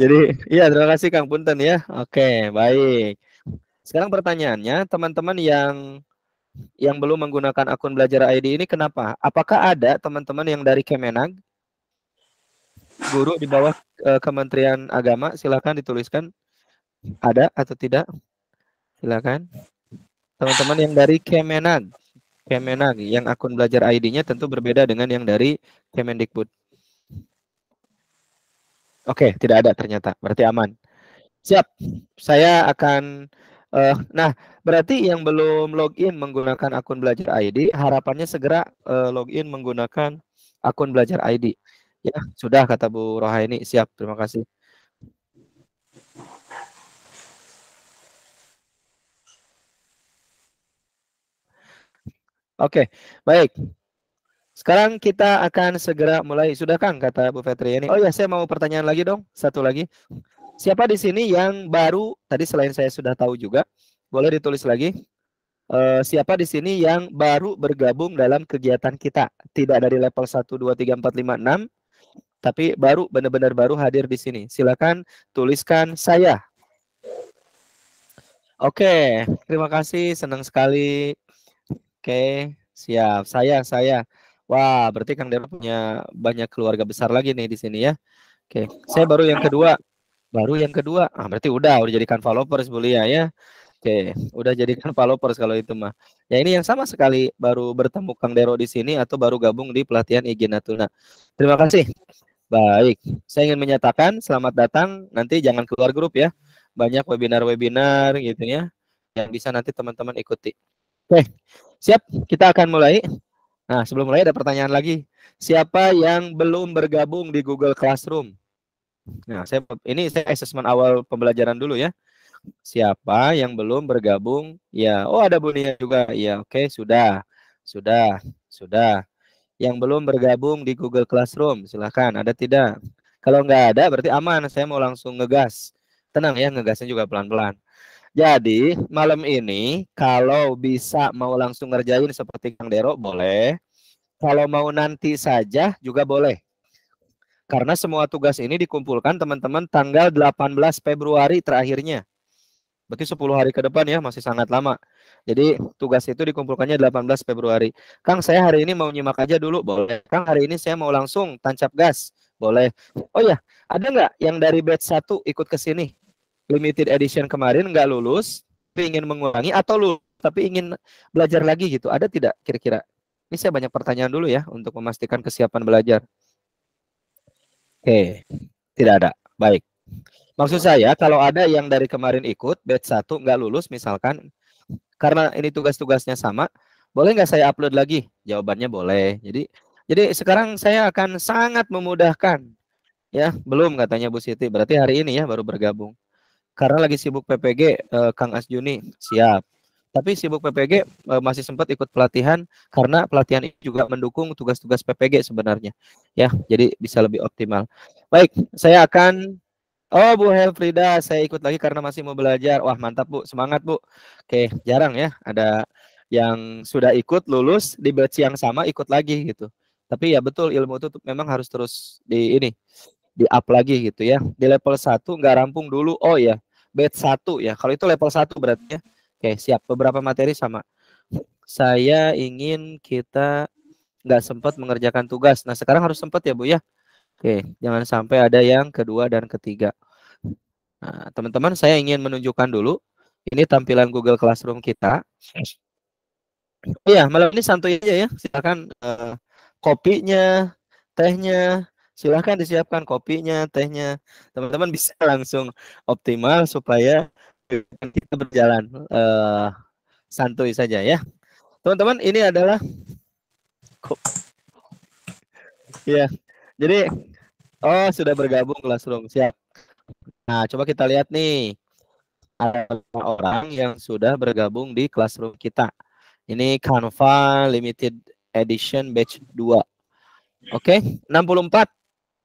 Jadi, iya, terima kasih Kang Punten ya. Oke, baik. Sekarang pertanyaannya, teman-teman yang yang belum menggunakan akun belajar ID ini kenapa? Apakah ada teman-teman yang dari Kemenag? Guru di bawah e, Kementerian Agama, silakan dituliskan ada atau tidak. Silakan teman-teman yang dari Kemenag. Kemenag yang akun belajar ID-nya tentu berbeda dengan yang dari Kemendikbud. Oke, tidak ada ternyata. Berarti aman. Siap. Saya akan uh, nah, berarti yang belum login menggunakan akun belajar ID, harapannya segera uh, login menggunakan akun belajar ID. Ya, sudah kata Bu Roha ini. Siap, terima kasih. Oke, okay, baik. Sekarang kita akan segera mulai. Sudah Kang kata Bu Fetri ini. Oh ya, saya mau pertanyaan lagi dong, satu lagi. Siapa di sini yang baru tadi selain saya sudah tahu juga, boleh ditulis lagi. Eh, siapa di sini yang baru bergabung dalam kegiatan kita? Tidak dari level 1 2 3 4 5 6 tapi baru benar-benar baru hadir di sini. Silakan tuliskan saya. Oke, terima kasih, senang sekali Oke, siap. Saya, saya. Wah, berarti Kang Dero punya banyak keluarga besar lagi nih di sini ya. Oke, saya baru yang kedua. Baru yang kedua. Ah, berarti udah, udah jadikan followers bulia ya. Oke, udah jadikan *laughs* followers kalau itu mah. Ya ini yang sama sekali baru bertemu Kang Dero di sini atau baru gabung di pelatihan IG Natuna. Terima kasih. Baik, saya ingin menyatakan selamat datang. Nanti jangan keluar grup ya. Banyak webinar-webinar gitu ya yang bisa nanti teman-teman ikuti. Oke, siap. Kita akan mulai. Nah, sebelum mulai ada pertanyaan lagi. Siapa yang belum bergabung di Google Classroom? Nah, saya ini saya assessment awal pembelajaran dulu ya. Siapa yang belum bergabung? Ya, oh ada Bunia juga. Ya, oke, sudah. Sudah, sudah. Yang belum bergabung di Google Classroom, silahkan. Ada tidak? Kalau nggak ada, berarti aman. Saya mau langsung ngegas. Tenang ya, ngegasnya juga pelan-pelan. Jadi malam ini kalau bisa mau langsung ngerjain seperti Kang Dero boleh. Kalau mau nanti saja juga boleh. Karena semua tugas ini dikumpulkan teman-teman tanggal 18 Februari terakhirnya. Berarti 10 hari ke depan ya, masih sangat lama. Jadi tugas itu dikumpulkannya 18 Februari. Kang, saya hari ini mau nyimak aja dulu, boleh. Kang, hari ini saya mau langsung tancap gas, boleh. Oh ya, ada nggak yang dari batch 1 ikut ke sini? limited edition kemarin nggak lulus, tapi ingin mengulangi atau lulus tapi ingin belajar lagi gitu. Ada tidak kira-kira? Ini saya banyak pertanyaan dulu ya untuk memastikan kesiapan belajar. Oke, tidak ada. Baik. Maksud saya kalau ada yang dari kemarin ikut batch 1 nggak lulus misalkan karena ini tugas-tugasnya sama, boleh nggak saya upload lagi? Jawabannya boleh. Jadi jadi sekarang saya akan sangat memudahkan. Ya, belum katanya Bu Siti. Berarti hari ini ya baru bergabung. Karena lagi sibuk PPG, eh, Kang Asjuni siap. Tapi sibuk PPG eh, masih sempat ikut pelatihan karena pelatihan ini juga mendukung tugas-tugas PPG sebenarnya. Ya, jadi bisa lebih optimal. Baik, saya akan Oh Bu Helfrida, saya ikut lagi karena masih mau belajar. Wah mantap Bu, semangat Bu. Oke, jarang ya ada yang sudah ikut lulus di batch yang sama ikut lagi gitu. Tapi ya betul ilmu itu memang harus terus di ini di up lagi gitu ya. Di level 1 nggak rampung dulu. Oh ya, batch 1 ya. Kalau itu level 1 berarti ya. Oke, siap. Beberapa materi sama. Saya ingin kita nggak sempat mengerjakan tugas. Nah, sekarang harus sempat ya, Bu ya. Oke, jangan sampai ada yang kedua dan ketiga. Nah, teman-teman, saya ingin menunjukkan dulu ini tampilan Google Classroom kita. Iya, malam ini santuy aja ya. Silakan uh, kopinya, tehnya, silahkan disiapkan kopinya, tehnya. Teman-teman bisa *laughs* langsung optimal supaya kita berjalan uh, santuy saja ya. Teman-teman, ini adalah Ya. Jadi oh sudah bergabung Classroom. Siap. Nah, coba kita lihat nih orang yang sudah bergabung di Classroom kita. Ini Canva Limited Edition Batch 2. Oke, okay? 64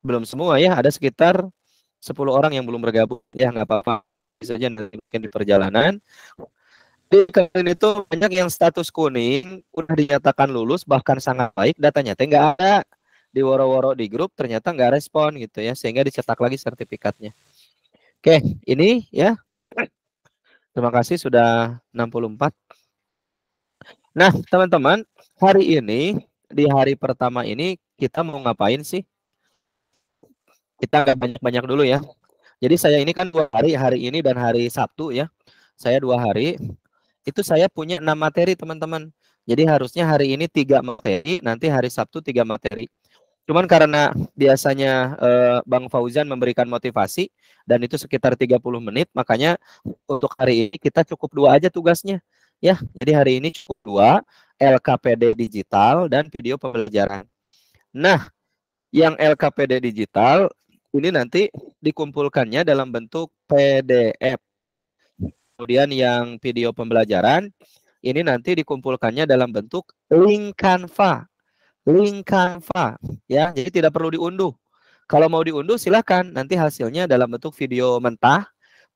belum semua ya, ada sekitar 10 orang yang belum bergabung. Ya nggak apa-apa, bisa aja mungkin di perjalanan. Di kalian itu banyak yang status kuning, udah dinyatakan lulus, bahkan sangat baik, datanya teh nggak ada. Di woro-woro di grup ternyata nggak respon gitu ya, sehingga dicetak lagi sertifikatnya. Oke, ini ya. Terima kasih sudah 64. Nah, teman-teman, hari ini di hari pertama ini kita mau ngapain sih? kita nggak banyak-banyak dulu ya. Jadi saya ini kan dua hari, hari ini dan hari Sabtu ya. Saya dua hari. Itu saya punya enam materi teman-teman. Jadi harusnya hari ini tiga materi, nanti hari Sabtu tiga materi. Cuman karena biasanya eh, Bang Fauzan memberikan motivasi dan itu sekitar 30 menit, makanya untuk hari ini kita cukup dua aja tugasnya. Ya, jadi hari ini cukup dua, LKPD digital dan video pembelajaran. Nah, yang LKPD digital ini nanti dikumpulkannya dalam bentuk PDF. Kemudian yang video pembelajaran ini nanti dikumpulkannya dalam bentuk link Canva. Link Canva ya, jadi tidak perlu diunduh. Kalau mau diunduh silakan, nanti hasilnya dalam bentuk video mentah.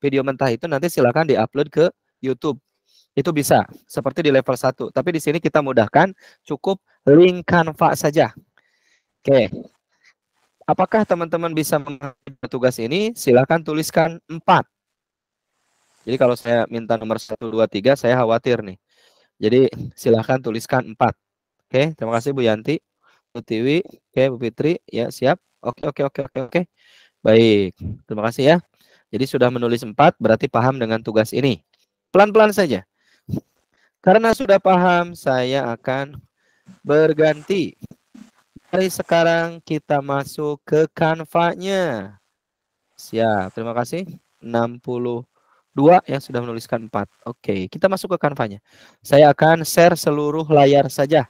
Video mentah itu nanti silakan diupload ke YouTube. Itu bisa seperti di level 1, tapi di sini kita mudahkan cukup link Canva saja. Oke. Apakah teman-teman bisa mengerjakan tugas ini? Silahkan tuliskan 4. Jadi kalau saya minta nomor 1, 2, 3, saya khawatir nih. Jadi silahkan tuliskan 4. Oke, terima kasih Bu Yanti, Bu Tiwi, oke Bu Fitri, ya siap. Oke, oke, oke, oke, oke. Baik, terima kasih ya. Jadi sudah menulis 4, berarti paham dengan tugas ini. Pelan-pelan saja. Karena sudah paham, saya akan berganti Mari sekarang kita masuk ke kanvanya. Siap, terima kasih. 62 yang sudah menuliskan 4. Oke, kita masuk ke kanvanya. Saya akan share seluruh layar saja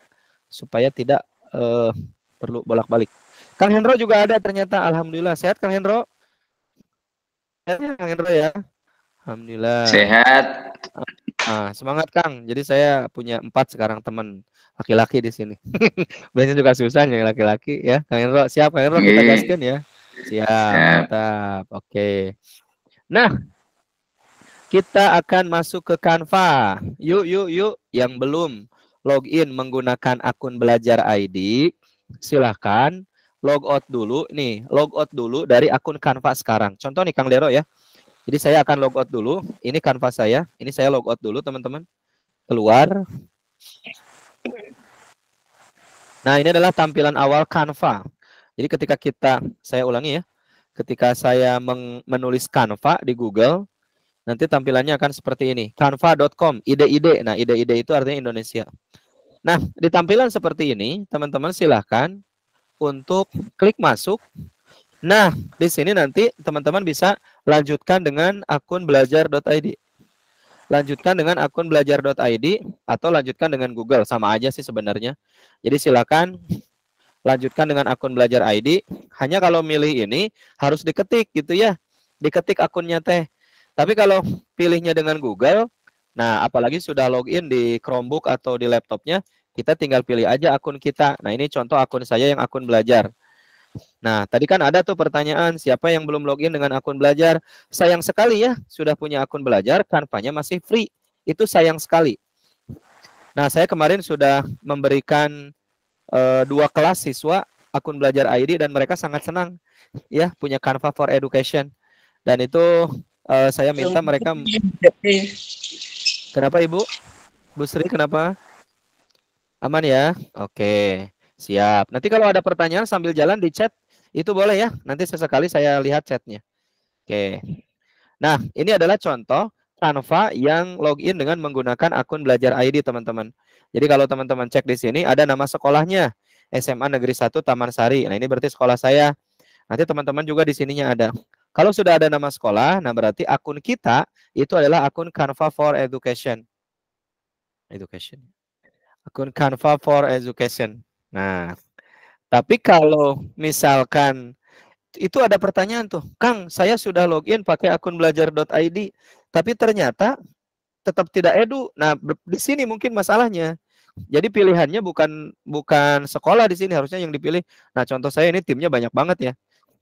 supaya tidak uh, perlu bolak-balik. Kang Hendro juga ada ternyata. Alhamdulillah sehat Kang Hendro. Sehat Kang Hendro ya. Alhamdulillah. Sehat. Nah, semangat Kang. Jadi saya punya empat sekarang teman laki-laki di sini. *laughs* Biasanya juga susah susahnya laki-laki ya. Kang Hendro siap Kang Hendro kita iya. gaskan ya. Siap, mantap. Oke. Okay. Nah, kita akan masuk ke Canva. Yuk, yuk, yuk yang belum login menggunakan akun belajar ID, silahkan log out dulu nih, log out dulu dari akun Canva sekarang. Contoh nih Kang Lero ya. Jadi saya akan logout dulu. Ini kanvas saya. Ini saya logout dulu, teman-teman. Keluar. Nah, ini adalah tampilan awal kanva. Jadi ketika kita, saya ulangi ya. Ketika saya menulis Canva di Google, nanti tampilannya akan seperti ini. Canva.com, ide-ide. Nah, ide-ide itu artinya Indonesia. Nah, di tampilan seperti ini, teman-teman silahkan untuk klik masuk Nah, di sini nanti teman-teman bisa lanjutkan dengan akun belajar.id. Lanjutkan dengan akun belajar.id atau lanjutkan dengan Google, sama aja sih sebenarnya. Jadi silakan lanjutkan dengan akun belajar Hanya kalau milih ini harus diketik gitu ya. Diketik akunnya teh. Tapi kalau pilihnya dengan Google, nah apalagi sudah login di Chromebook atau di laptopnya, kita tinggal pilih aja akun kita. Nah, ini contoh akun saya yang akun belajar. Nah, tadi kan ada tuh pertanyaan, siapa yang belum login dengan akun belajar? Sayang sekali ya, sudah punya akun belajar, kanvanya masih free. Itu sayang sekali. Nah, saya kemarin sudah memberikan e, dua kelas siswa akun belajar ID dan mereka sangat senang ya punya Canva for Education. Dan itu e, saya minta mereka Kenapa Ibu? Bu Sri kenapa? Aman ya? Oke. Siap. Nanti kalau ada pertanyaan sambil jalan di chat itu boleh ya. Nanti sesekali saya lihat chatnya. Oke. Nah, ini adalah contoh Canva yang login dengan menggunakan akun Belajar ID, teman-teman. Jadi kalau teman-teman cek di sini ada nama sekolahnya. SMA Negeri 1 Taman Sari. Nah, ini berarti sekolah saya. Nanti teman-teman juga di sininya ada. Kalau sudah ada nama sekolah, nah berarti akun kita itu adalah akun Canva for Education. Education. Akun Canva for Education. Nah, tapi kalau misalkan itu ada pertanyaan tuh, Kang, saya sudah login pakai akun belajar.id, tapi ternyata tetap tidak edu. Nah, di sini mungkin masalahnya. Jadi pilihannya bukan bukan sekolah di sini harusnya yang dipilih. Nah, contoh saya ini timnya banyak banget ya.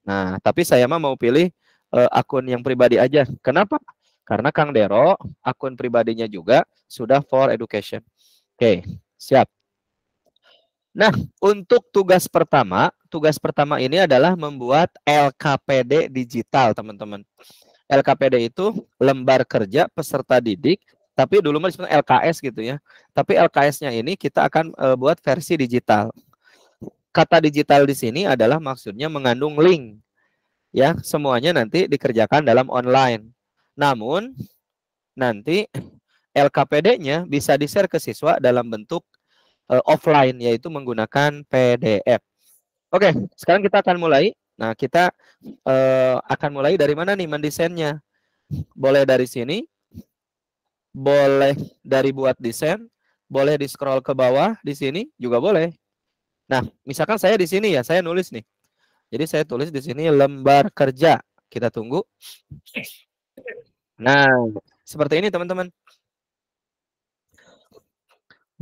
Nah, tapi saya mah mau pilih uh, akun yang pribadi aja. Kenapa? Karena Kang Dero akun pribadinya juga sudah for education. Oke, okay, siap. Nah, untuk tugas pertama, tugas pertama ini adalah membuat LKPD digital, teman-teman. LKPD itu lembar kerja peserta didik, tapi dulu mah disebut LKS gitu ya. Tapi LKS-nya ini kita akan eh, buat versi digital. Kata digital di sini adalah maksudnya mengandung link. Ya, semuanya nanti dikerjakan dalam online. Namun nanti LKPD-nya bisa di-share ke siswa dalam bentuk uh, offline yaitu menggunakan PDF. Oke, okay, sekarang kita akan mulai. Nah, kita uh, akan mulai dari mana nih mendesainnya? Boleh dari sini, boleh dari buat desain, boleh di scroll ke bawah di sini juga boleh. Nah, misalkan saya di sini ya, saya nulis nih. Jadi saya tulis di sini lembar kerja. Kita tunggu. Nah, seperti ini teman-teman.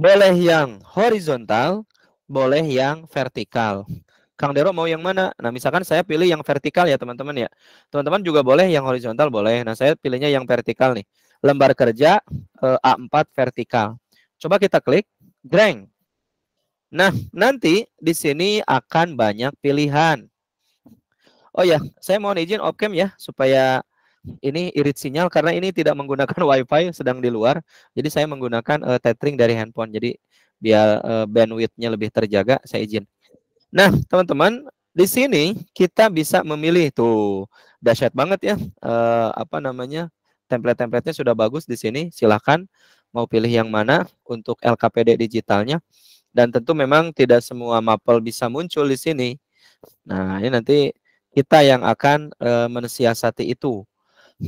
Boleh yang horizontal, boleh yang vertikal. Kang Dero mau yang mana? Nah, misalkan saya pilih yang vertikal ya, teman-teman ya. Teman-teman juga boleh yang horizontal boleh. Nah, saya pilihnya yang vertikal nih. Lembar kerja eh, A4 vertikal. Coba kita klik, drag. Nah, nanti di sini akan banyak pilihan. Oh ya, saya mohon izin off ya supaya ini irit sinyal karena ini tidak menggunakan *laughs* WiFi sedang di luar. Jadi saya menggunakan uh, tethering dari handphone. Jadi biar uh, bandwidthnya lebih terjaga. Saya izin. Nah teman-teman di sini kita bisa memilih tuh dahsyat banget ya uh, apa namanya template-templatenya sudah bagus di sini. Silahkan mau pilih yang mana untuk LKPD digitalnya. Dan tentu memang tidak semua mapel bisa muncul di sini. Nah, ini nanti kita yang akan e, mensiasati itu.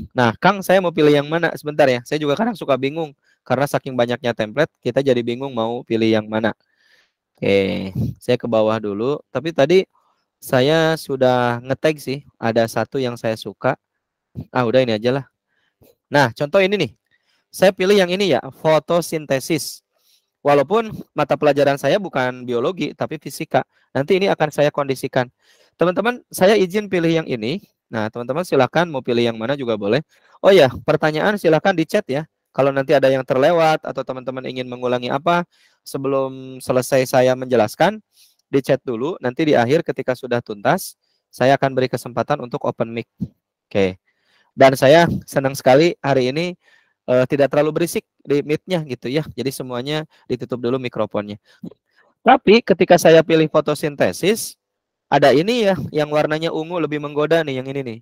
Nah, Kang, saya mau pilih yang mana? Sebentar ya, saya juga kadang suka bingung karena saking banyaknya template, kita jadi bingung mau pilih yang mana. Oke, saya ke bawah dulu. Tapi tadi saya sudah ngetek sih, ada satu yang saya suka. Ah, udah ini aja lah. Nah, contoh ini nih. Saya pilih yang ini ya, fotosintesis. Walaupun mata pelajaran saya bukan biologi, tapi fisika. Nanti ini akan saya kondisikan. Teman-teman, saya izin pilih yang ini Nah, teman-teman silahkan mau pilih yang mana juga boleh. Oh ya, pertanyaan silahkan di chat ya. Kalau nanti ada yang terlewat atau teman-teman ingin mengulangi apa sebelum selesai saya menjelaskan, di chat dulu. Nanti di akhir ketika sudah tuntas, saya akan beri kesempatan untuk open mic. Oke. Okay. Dan saya senang sekali hari ini uh, tidak terlalu berisik di meet-nya gitu ya. Jadi semuanya ditutup dulu mikrofonnya. Tapi ketika saya pilih fotosintesis, ada ini ya, yang warnanya ungu lebih menggoda nih, yang ini nih.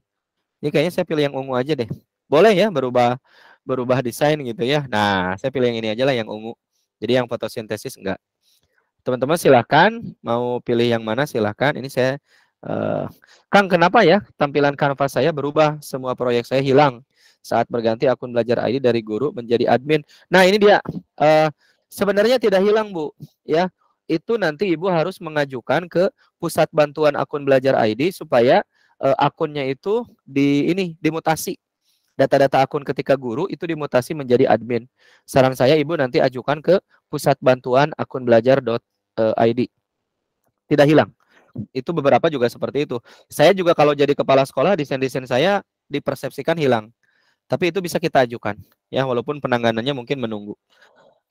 Ini kayaknya saya pilih yang ungu aja deh. Boleh ya berubah berubah desain gitu ya. Nah, saya pilih yang ini aja lah yang ungu. Jadi yang fotosintesis enggak. Teman-teman silahkan mau pilih yang mana silahkan. Ini saya Uh, Kang, kenapa ya tampilan kanvas saya berubah? Semua proyek saya hilang saat berganti akun belajar ID dari guru menjadi admin. Nah, ini dia. Uh, sebenarnya tidak hilang, Bu. Ya, itu nanti ibu harus mengajukan ke pusat bantuan akun belajar ID supaya uh, akunnya itu di ini dimutasi data-data akun ketika guru itu dimutasi menjadi admin. Saran saya ibu nanti ajukan ke pusat bantuan akun belajar eh, ID Tidak hilang. Itu beberapa juga seperti itu. Saya juga kalau jadi kepala sekolah desain-desain saya dipersepsikan hilang. Tapi itu bisa kita ajukan ya walaupun penanganannya mungkin menunggu.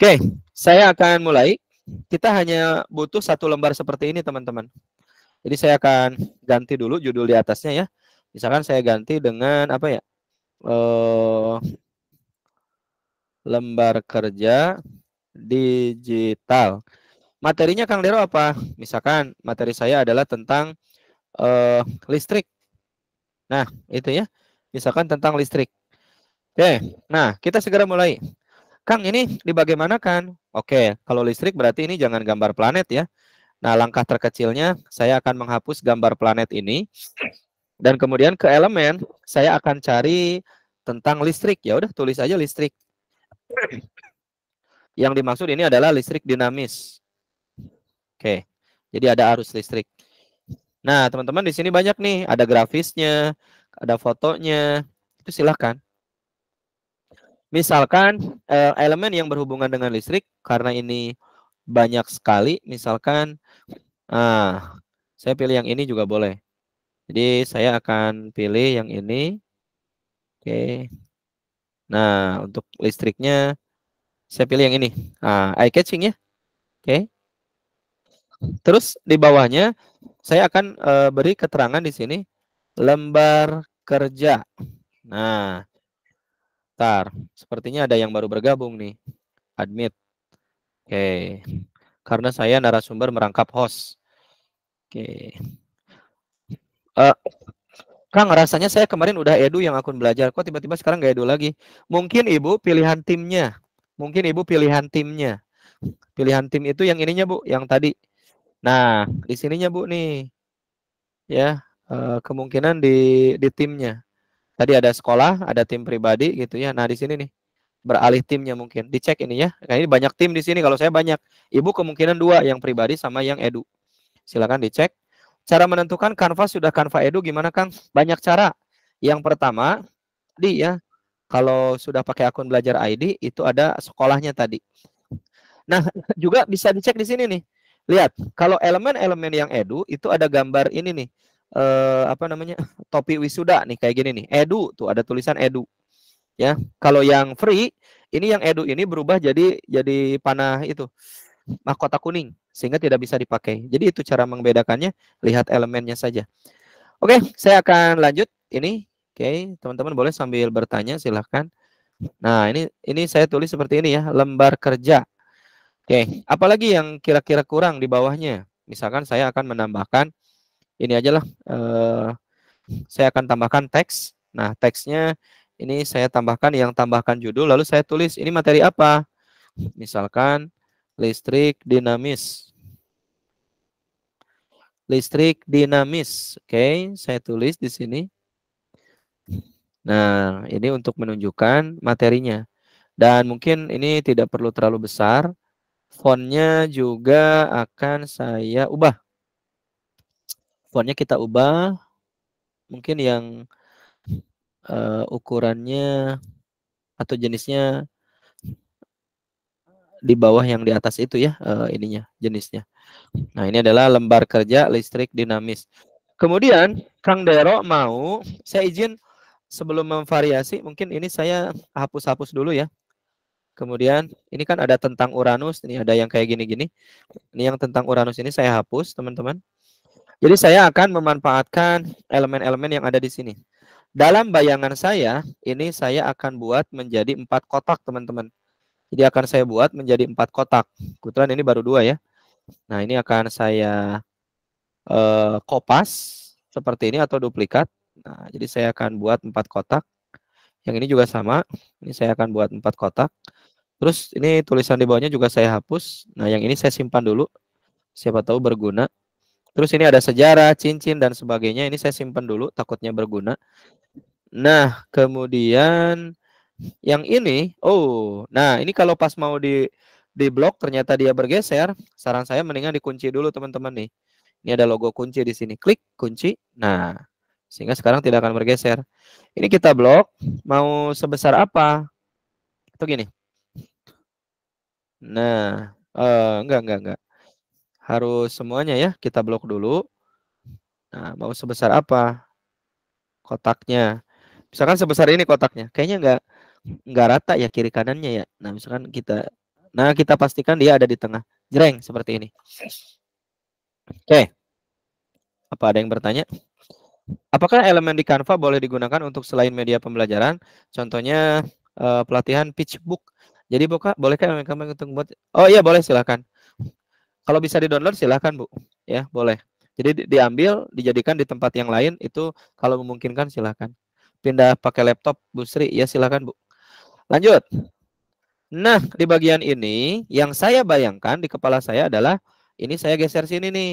Oke, saya akan mulai kita hanya butuh satu lembar seperti ini teman-teman. Jadi saya akan ganti dulu judul di atasnya ya. Misalkan saya ganti dengan apa ya? Eh, lembar kerja digital. Materinya Kang Dero apa? Misalkan materi saya adalah tentang eh, listrik. Nah, itu ya. Misalkan tentang listrik. Oke, nah kita segera mulai. Kang ini dibagaimanakan? Oke, kalau listrik berarti ini jangan gambar planet ya. Nah, langkah terkecilnya saya akan menghapus gambar planet ini dan kemudian ke elemen saya akan cari tentang listrik. Ya udah tulis aja listrik. Yang dimaksud ini adalah listrik dinamis. Oke. Jadi ada arus listrik. Nah, teman-teman di sini banyak nih, ada grafisnya, ada fotonya. Itu silahkan. Misalkan eh, elemen yang berhubungan dengan listrik karena ini banyak sekali, misalkan ah saya pilih yang ini juga boleh. Jadi saya akan pilih yang ini. Oke. Nah, untuk listriknya saya pilih yang ini. Ah, eye catching ya. Oke. Terus di bawahnya saya akan uh, beri keterangan di sini lembar kerja. Nah, Bentar, sepertinya ada yang baru bergabung nih. Admit. Oke. Karena saya narasumber merangkap host. Oke. Okay. Uh, eh, Kang, rasanya saya kemarin udah edu yang akun belajar. Kok tiba-tiba sekarang gak edu lagi? Mungkin ibu pilihan timnya. Mungkin ibu pilihan timnya. Pilihan tim itu yang ininya bu, yang tadi. Nah, di sininya bu nih. Ya, eh, kemungkinan di di timnya. Tadi ada sekolah, ada tim pribadi gitu ya. Nah, di sini nih beralih timnya mungkin. Dicek ini ya. Nah, ini banyak tim di sini kalau saya banyak. Ibu kemungkinan dua, yang pribadi sama yang edu. Silakan dicek. Cara menentukan kanvas sudah kanva edu gimana Kang? Banyak cara. Yang pertama, di ya. Kalau sudah pakai akun belajar ID itu ada sekolahnya tadi. Nah, juga bisa dicek di sini nih. Lihat, kalau elemen-elemen yang edu itu ada gambar ini nih eh, apa namanya *laughs* topi wisuda nih kayak gini nih edu tuh ada tulisan edu ya kalau yang free ini yang edu ini berubah jadi jadi panah itu mahkota kuning sehingga tidak bisa dipakai jadi itu cara membedakannya lihat elemennya saja oke saya akan lanjut ini oke teman-teman boleh sambil bertanya silahkan nah ini ini saya tulis seperti ini ya lembar kerja oke apalagi yang kira-kira kurang di bawahnya misalkan saya akan menambahkan ini aja lah. Uh, saya akan tambahkan teks. Nah, teksnya ini saya tambahkan yang tambahkan judul, lalu saya tulis ini materi apa. Misalkan listrik dinamis. Listrik dinamis. Oke, okay, saya tulis di sini. Nah, ini untuk menunjukkan materinya. Dan mungkin ini tidak perlu terlalu besar. Fontnya juga akan saya ubah fontnya kita ubah mungkin yang uh, ukurannya atau jenisnya di bawah yang di atas itu ya uh, ininya jenisnya. Nah, ini adalah lembar kerja listrik dinamis. Kemudian Kang Dero mau saya izin sebelum memvariasi mungkin ini saya hapus-hapus dulu ya. Kemudian ini kan ada tentang Uranus, ini ada yang kayak gini-gini. Ini yang tentang Uranus ini saya hapus, teman-teman. Jadi saya akan memanfaatkan elemen-elemen yang ada di sini. Dalam bayangan saya, ini saya akan buat menjadi empat kotak, teman-teman. Jadi akan saya buat menjadi empat kotak. Kebetulan ini baru dua ya. Nah ini akan saya eh, kopas seperti ini atau duplikat. Nah, jadi saya akan buat empat kotak. Yang ini juga sama. Ini saya akan buat empat kotak. Terus ini tulisan di bawahnya juga saya hapus. Nah, yang ini saya simpan dulu. Siapa tahu berguna. Terus ini ada sejarah, cincin, dan sebagainya. Ini saya simpan dulu, takutnya berguna. Nah, kemudian yang ini, oh, nah ini kalau pas mau di di blok ternyata dia bergeser, saran saya mendingan dikunci dulu teman-teman nih. Ini ada logo kunci di sini, klik kunci. Nah, sehingga sekarang tidak akan bergeser. Ini kita blok, mau sebesar apa? Tuh gini. Nah, uh, enggak enggak enggak harus semuanya ya kita blok dulu. Nah, mau sebesar apa kotaknya? Misalkan sebesar ini kotaknya. Kayaknya nggak nggak rata ya kiri kanannya ya. Nah, misalkan kita nah kita pastikan dia ada di tengah. Jreng seperti ini. Oke. Okay. Apa ada yang bertanya? Apakah elemen di Canva boleh digunakan untuk selain media pembelajaran? Contohnya eh, pelatihan pitch book. Jadi boka, bolehkah elemen Canva untuk buat? Oh iya boleh silahkan. Kalau bisa di-download silahkan Bu, ya boleh. Jadi diambil, dijadikan di tempat yang lain itu kalau memungkinkan silahkan. Pindah pakai laptop Bu Sri, ya silahkan Bu. Lanjut. Nah, di bagian ini yang saya bayangkan di kepala saya adalah ini saya geser sini nih.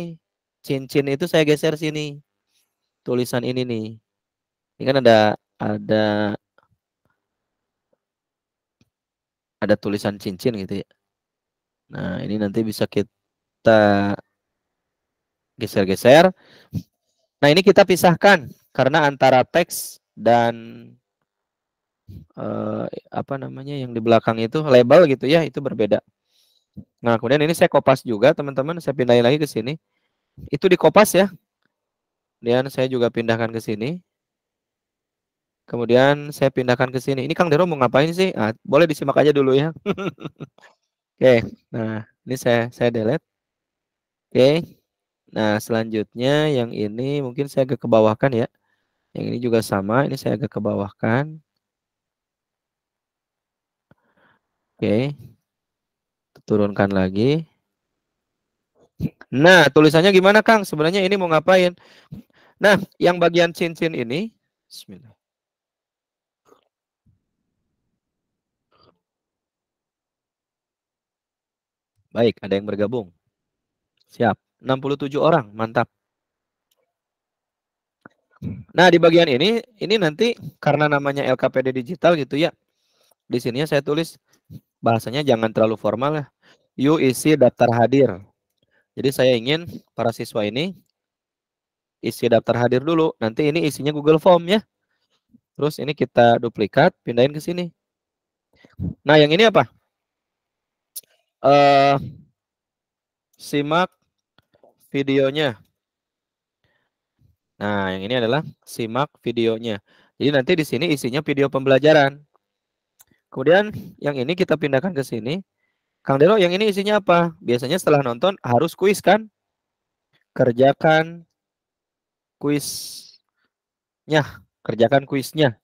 Cincin itu saya geser sini. Tulisan ini nih. Ini kan ada ada ada tulisan cincin gitu ya. Nah, ini nanti bisa kita kita geser-geser. Nah, ini kita pisahkan karena antara teks dan eh, apa namanya yang di belakang itu label gitu ya, itu berbeda. Nah, kemudian ini saya kopas juga, teman-teman. Saya pindahin lagi ke sini. Itu dikopas ya. Kemudian saya juga pindahkan ke sini. Kemudian saya pindahkan ke sini. Ini Kang Dero mau ngapain sih? Nah, boleh disimak aja dulu ya. *laughs* Oke, okay. nah ini saya saya delete. Oke. Nah, selanjutnya yang ini mungkin saya agak kebawahkan ya. Yang ini juga sama, ini saya agak kebawahkan. Oke. Turunkan lagi. Nah, tulisannya gimana Kang? Sebenarnya ini mau ngapain? Nah, yang bagian cincin ini, bismillah. Baik, ada yang bergabung. Siap. 67 orang, mantap. Nah, di bagian ini, ini nanti karena namanya LKPD digital gitu ya. Di sini saya tulis bahasanya jangan terlalu formal ya. You isi daftar hadir. Jadi saya ingin para siswa ini isi daftar hadir dulu. Nanti ini isinya Google Form ya. Terus ini kita duplikat, pindahin ke sini. Nah, yang ini apa? Uh, simak videonya. Nah, yang ini adalah simak videonya. Jadi nanti di sini isinya video pembelajaran. Kemudian yang ini kita pindahkan ke sini. Kang Delo, yang ini isinya apa? Biasanya setelah nonton harus kuis kan? Kerjakan kuisnya, kerjakan kuisnya.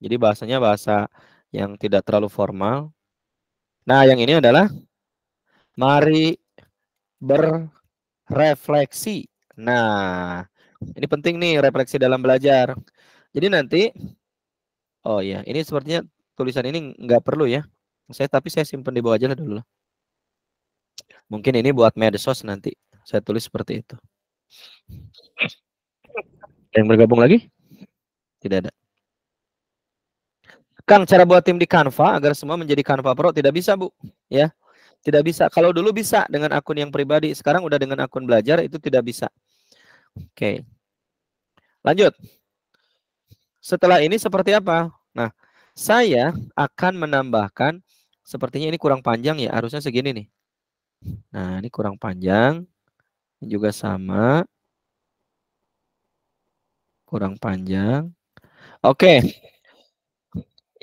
Jadi bahasanya bahasa yang tidak terlalu formal. Nah, yang ini adalah mari ber refleksi. Nah, ini penting nih refleksi dalam belajar. Jadi nanti, oh ya, ini sepertinya tulisan ini nggak perlu ya. Saya tapi saya simpan di bawah aja dulu. Mungkin ini buat medsos nanti. Saya tulis seperti itu. Yang bergabung lagi? Tidak ada. Kang, cara buat tim di Canva agar semua menjadi Canva Pro tidak bisa, Bu. Ya. Tidak bisa. Kalau dulu bisa dengan akun yang pribadi, sekarang udah dengan akun belajar itu tidak bisa. Oke. Lanjut. Setelah ini seperti apa? Nah, saya akan menambahkan sepertinya ini kurang panjang ya, harusnya segini nih. Nah, ini kurang panjang. Ini juga sama. Kurang panjang. Oke.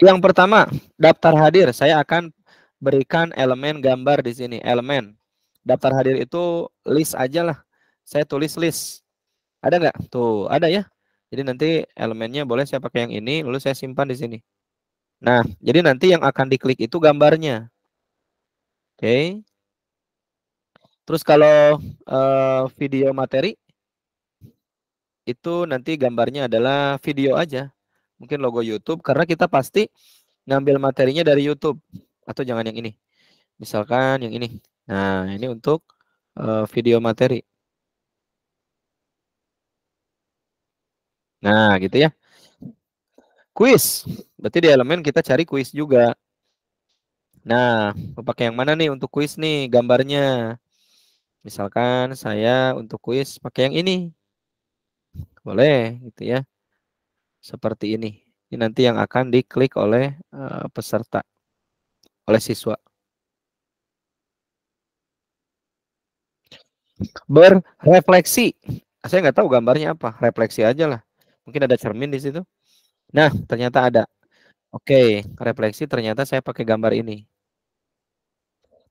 Yang pertama, daftar hadir. Saya akan berikan elemen gambar di sini, elemen. Daftar hadir itu list aja lah. Saya tulis list. Ada nggak? Tuh, ada ya. Jadi nanti elemennya boleh saya pakai yang ini, lalu saya simpan di sini. Nah, jadi nanti yang akan diklik itu gambarnya. Oke. Okay. Terus kalau uh, video materi, itu nanti gambarnya adalah video aja. Mungkin logo YouTube, karena kita pasti ngambil materinya dari YouTube atau jangan yang ini. Misalkan yang ini. Nah, ini untuk uh, video materi. Nah, gitu ya. quiz Berarti di elemen kita cari quiz juga. Nah, pakai yang mana nih untuk quiz nih gambarnya? Misalkan saya untuk quiz pakai yang ini. Boleh, gitu ya. Seperti ini. Ini nanti yang akan diklik oleh uh, peserta oleh siswa. berrefleksi Saya nggak tahu gambarnya apa. Refleksi aja lah. Mungkin ada cermin di situ. Nah, ternyata ada. Oke, refleksi ternyata saya pakai gambar ini.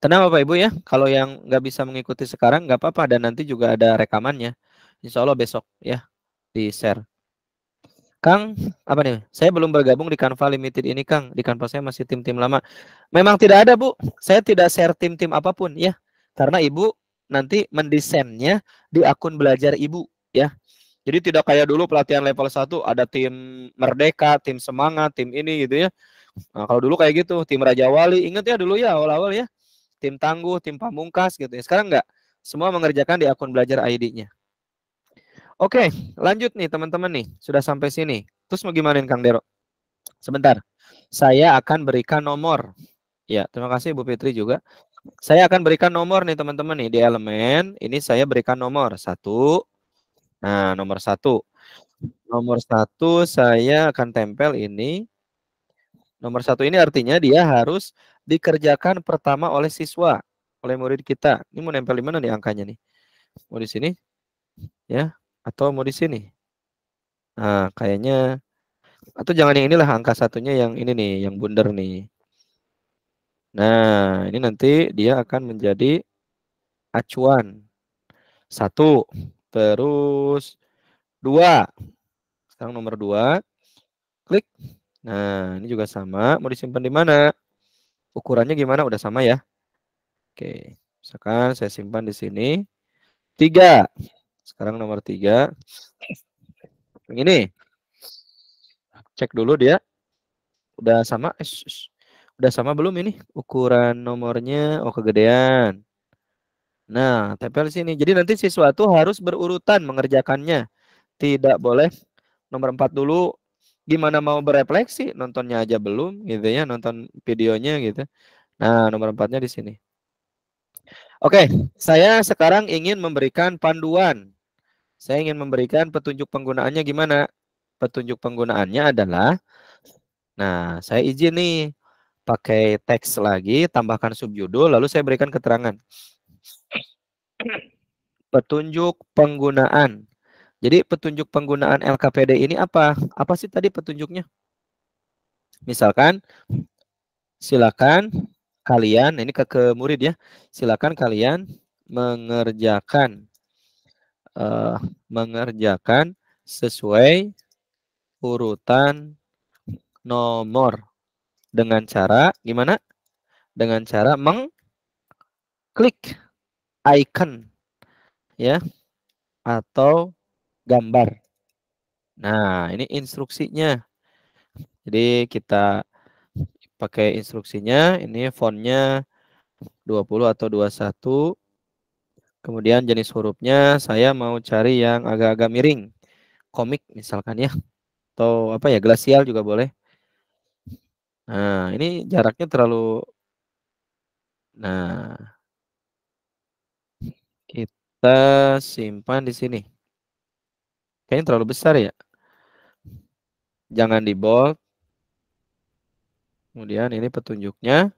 Tenang Bapak Ibu ya, kalau yang nggak bisa mengikuti sekarang nggak apa-apa dan nanti juga ada rekamannya. Insya Allah besok ya di-share. Kang, apa nih? Saya belum bergabung di Canva Limited ini, Kang. Di Canva saya masih tim-tim lama. Memang tidak ada, Bu. Saya tidak share tim-tim apapun, ya. Karena Ibu nanti mendesainnya di akun belajar Ibu, ya. Jadi tidak kayak dulu pelatihan level 1 ada tim Merdeka, tim Semangat, tim ini gitu ya. Nah, kalau dulu kayak gitu, tim Raja Wali, ingat ya dulu ya awal-awal ya. Tim Tangguh, tim Pamungkas gitu ya. Sekarang enggak. Semua mengerjakan di akun belajar ID-nya. Oke, lanjut nih teman-teman nih. Sudah sampai sini. Terus mau nih Kang Dero? Sebentar. Saya akan berikan nomor. Ya, terima kasih Bu Fitri juga. Saya akan berikan nomor nih teman-teman nih di elemen. Ini saya berikan nomor satu. Nah, nomor satu. Nomor satu saya akan tempel ini. Nomor satu ini artinya dia harus dikerjakan pertama oleh siswa, oleh murid kita. Ini mau nempel di mana nih angkanya nih? Mau di sini? Ya, atau mau di sini? Nah, kayaknya atau jangan yang inilah angka satunya yang ini nih, yang bundar nih. Nah, ini nanti dia akan menjadi acuan. Satu, terus dua. Sekarang nomor dua, klik. Nah, ini juga sama. Mau disimpan di mana? Ukurannya gimana? Udah sama ya? Oke, misalkan saya simpan di sini. Tiga, sekarang nomor tiga. Yang ini. Cek dulu dia. Udah sama? Eh, Udah sama belum ini? Ukuran nomornya, oh kegedean. Nah, tempel sini. Jadi nanti siswa itu harus berurutan mengerjakannya. Tidak boleh nomor empat dulu gimana mau berefleksi nontonnya aja belum gitu ya nonton videonya gitu nah nomor empatnya di sini oke saya sekarang ingin memberikan panduan saya ingin memberikan petunjuk penggunaannya gimana? Petunjuk penggunaannya adalah, nah saya izin nih pakai teks lagi, tambahkan subjudul, lalu saya berikan keterangan. Petunjuk penggunaan. Jadi petunjuk penggunaan LKPD ini apa? Apa sih tadi petunjuknya? Misalkan, silakan kalian, ini ke, ke murid ya, silakan kalian mengerjakan uh, mengerjakan sesuai urutan nomor dengan cara gimana? Dengan cara mengklik icon ya atau gambar. Nah, ini instruksinya. Jadi kita pakai instruksinya, ini fontnya 20 atau 21 Kemudian jenis hurufnya saya mau cari yang agak-agak miring. Komik misalkan ya. Atau apa ya, glasial juga boleh. Nah, ini jaraknya terlalu... Nah, kita simpan di sini. Kayaknya terlalu besar ya. Jangan di bold. Kemudian ini petunjuknya.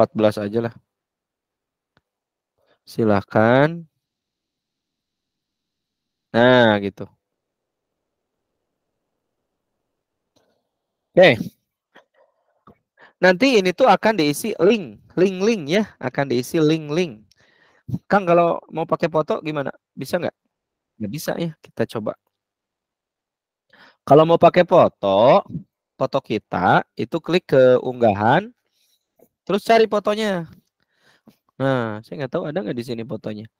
14 aja lah. Silahkan. Nah, gitu. Oke. Okay. Nanti ini tuh akan diisi link, link-link ya, akan diisi link-link. Kang kalau mau pakai foto gimana? Bisa nggak? Nggak bisa ya, kita coba. Kalau mau pakai foto, foto kita itu klik ke unggahan, Terus cari fotonya. Nah, saya nggak tahu ada nggak di sini fotonya.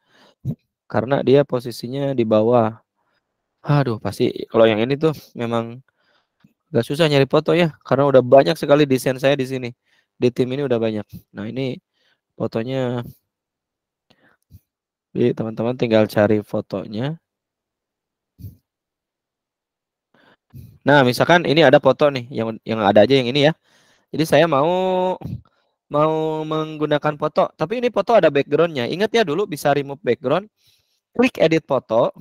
Karena dia posisinya di bawah. Aduh, pasti kalau yang ini tuh memang nggak susah nyari foto ya. Karena udah banyak sekali desain saya di sini. Di tim ini udah banyak. Nah, ini fotonya. Jadi teman-teman tinggal cari fotonya. Nah, misalkan ini ada foto nih yang yang ada aja yang ini ya. Jadi saya mau mau menggunakan foto, tapi ini foto ada backgroundnya. Ingat ya dulu bisa remove background, klik edit foto.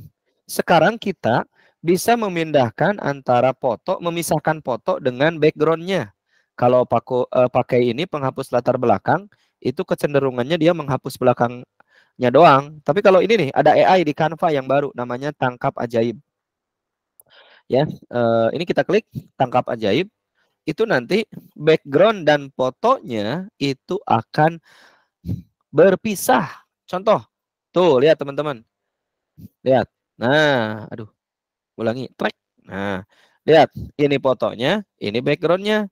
Sekarang kita bisa memindahkan antara foto, memisahkan foto dengan backgroundnya. Kalau paku, eh, pakai ini penghapus latar belakang, itu kecenderungannya dia menghapus belakangnya doang. Tapi kalau ini nih ada AI di Canva yang baru namanya tangkap ajaib. Ya, eh, ini kita klik tangkap ajaib itu nanti background dan fotonya itu akan berpisah. Contoh, tuh lihat teman-teman. Lihat. Nah, aduh. Ulangi, track. Nah, lihat ini fotonya, ini backgroundnya.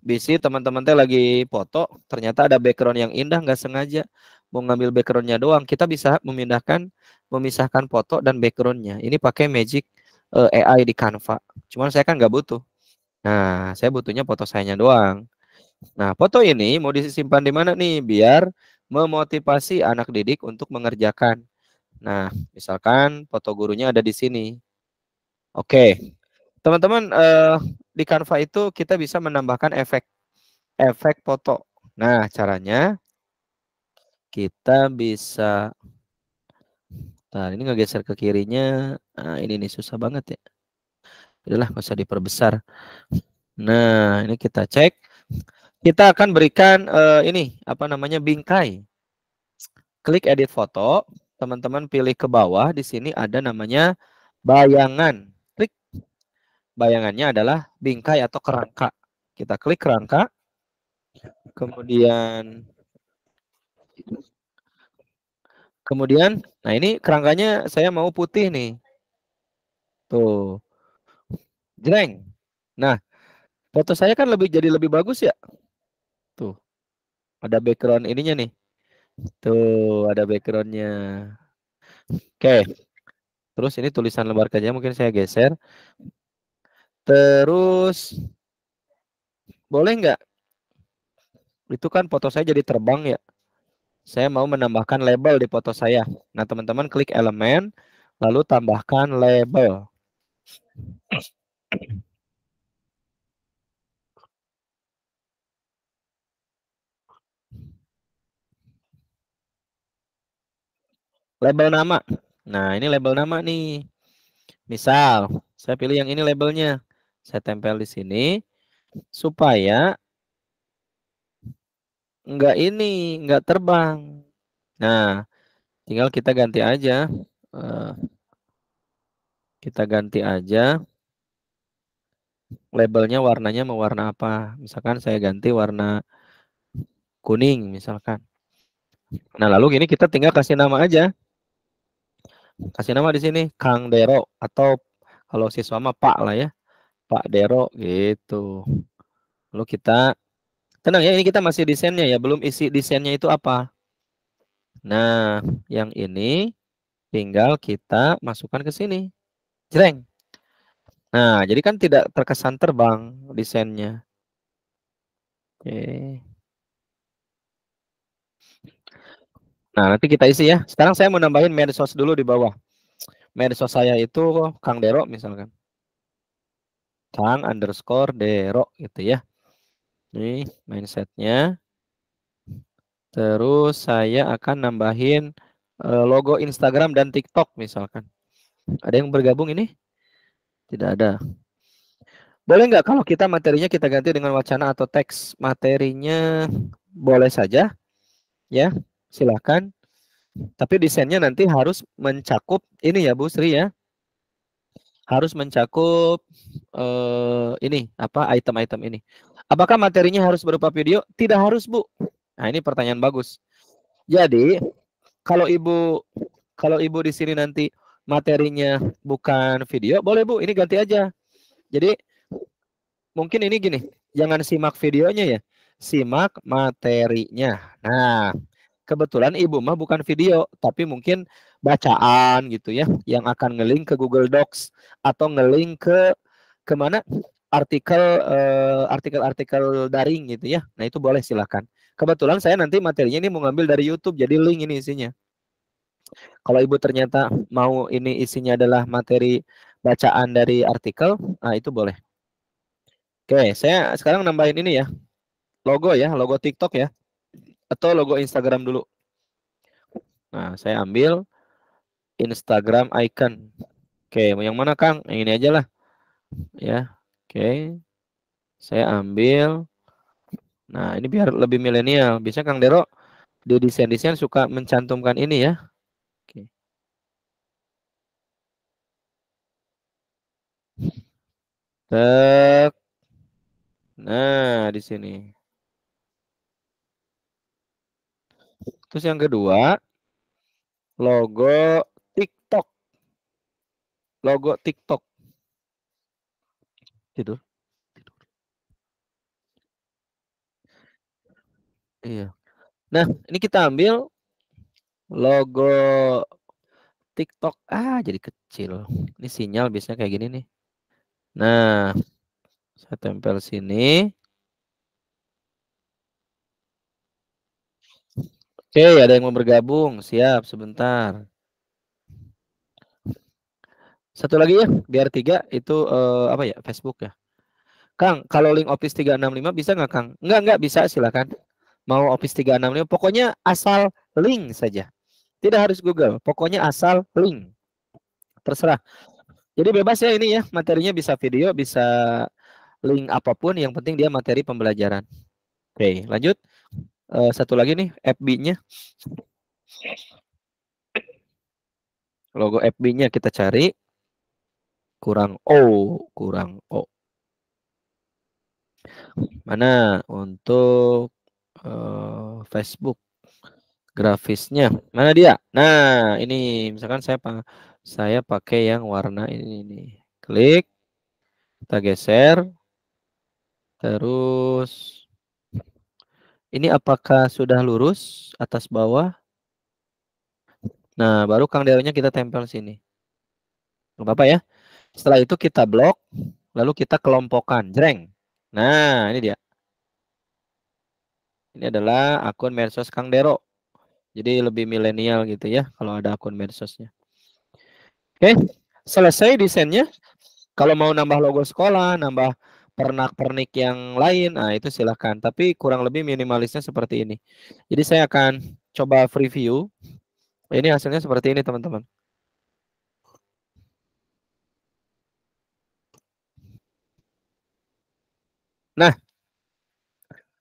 Bisi teman-teman teh lagi foto, ternyata ada background yang indah nggak sengaja mau ngambil backgroundnya doang. Kita bisa memindahkan, memisahkan foto dan backgroundnya. Ini pakai Magic eh, AI di Canva. Cuman saya kan nggak butuh. Nah, saya butuhnya foto sayanya doang. Nah, foto ini mau disimpan di mana nih? Biar memotivasi anak didik untuk mengerjakan. Nah, misalkan foto gurunya ada di sini. Oke. Teman-teman, eh, di Canva itu kita bisa menambahkan efek efek foto. Nah, caranya kita bisa Nah, ini ngegeser ke kirinya. Nah, ini nih susah banget ya. Itulah nggak usah diperbesar nah ini kita cek kita akan berikan uh, ini apa namanya bingkai klik edit foto teman-teman pilih ke bawah di sini ada namanya bayangan klik bayangannya adalah bingkai atau kerangka kita klik kerangka kemudian kemudian nah ini kerangkanya saya mau putih nih tuh Jreng. Nah, foto saya kan lebih jadi lebih bagus ya. Tuh. Ada background ininya nih. Tuh, ada backgroundnya. Oke. Terus ini tulisan lembar kerja mungkin saya geser. Terus boleh nggak? Itu kan foto saya jadi terbang ya. Saya mau menambahkan label di foto saya. Nah teman-teman klik elemen lalu tambahkan label. Label nama. Nah, ini label nama nih. Misal, saya pilih yang ini labelnya. Saya tempel di sini supaya enggak ini, enggak terbang. Nah, tinggal kita ganti aja. Eh, kita ganti aja labelnya warnanya mau warna apa. Misalkan saya ganti warna kuning misalkan. Nah, lalu gini kita tinggal kasih nama aja. Kasih nama di sini Kang Dero atau kalau siswa mah Pak lah ya. Pak Dero gitu. Lalu kita tenang ya ini kita masih desainnya ya, belum isi desainnya itu apa. Nah, yang ini tinggal kita masukkan ke sini. Jreng. Nah, jadi kan tidak terkesan terbang desainnya. Oke. Nah, nanti kita isi ya. Sekarang saya mau nambahin medsos dulu di bawah. Medsos saya itu Kang Dero misalkan. Kang underscore Dero gitu ya. Ini mindsetnya. Terus saya akan nambahin eh, logo Instagram dan TikTok misalkan. Ada yang bergabung ini? Tidak ada. Boleh nggak kalau kita materinya kita ganti dengan wacana atau teks? Materinya boleh saja, ya silakan Tapi desainnya nanti harus mencakup ini ya Bu Sri ya. Harus mencakup eh, ini apa item-item ini. Apakah materinya harus berupa video? Tidak harus Bu. Nah ini pertanyaan bagus. Jadi kalau Ibu kalau Ibu di sini nanti materinya bukan video, boleh Bu, ini ganti aja. Jadi mungkin ini gini, jangan simak videonya ya, simak materinya. Nah, kebetulan Ibu mah bukan video, tapi mungkin bacaan gitu ya, yang akan ngelink ke Google Docs atau ngelink ke kemana artikel eh, artikel-artikel daring gitu ya. Nah, itu boleh silahkan. Kebetulan saya nanti materinya ini mau ngambil dari YouTube jadi link ini isinya. Kalau ibu ternyata mau ini isinya adalah materi bacaan dari artikel, nah itu boleh. Oke, saya sekarang nambahin ini ya. Logo ya, logo TikTok ya. Atau logo Instagram dulu. Nah, saya ambil Instagram icon. Oke, yang mana Kang? Yang ini aja lah. Ya, oke. Saya ambil. Nah, ini biar lebih milenial. Biasanya Kang Dero di desain-desain suka mencantumkan ini ya. Tek. Nah, di sini. Terus yang kedua, logo TikTok. Logo TikTok. Tidur. Tidur. Iya. Nah, ini kita ambil logo TikTok. Ah, jadi kecil. Ini sinyal biasanya kayak gini nih. Nah, saya tempel sini. Oke, ada yang mau bergabung. Siap, sebentar. Satu lagi ya, biar tiga itu uh, apa ya? Facebook ya. Kang, kalau link Office 365 bisa nggak Kang? Nggak, nggak bisa, silakan. Mau Office 365, pokoknya asal link saja. Tidak harus Google, pokoknya asal link. Terserah. Jadi bebas ya ini ya, materinya bisa video, bisa link apapun, yang penting dia materi pembelajaran. Oke, lanjut. Uh, satu lagi nih, FB-nya. Logo FB-nya kita cari. Kurang O, kurang O. Mana untuk uh, Facebook grafisnya? Mana dia? Nah, ini misalkan saya saya pakai yang warna ini nih. Klik, kita geser, terus ini apakah sudah lurus atas bawah? Nah, baru Kang deo kita tempel sini. Gak apa-apa ya. Setelah itu kita blok, lalu kita kelompokkan. Jreng. Nah, ini dia. Ini adalah akun medsos Kang Dero. Jadi lebih milenial gitu ya kalau ada akun medsosnya. Oke, okay. selesai desainnya. Kalau mau nambah logo sekolah, nambah pernak-pernik yang lain, nah itu silahkan. Tapi kurang lebih minimalisnya seperti ini. Jadi saya akan coba preview. Ini hasilnya seperti ini teman-teman. Nah,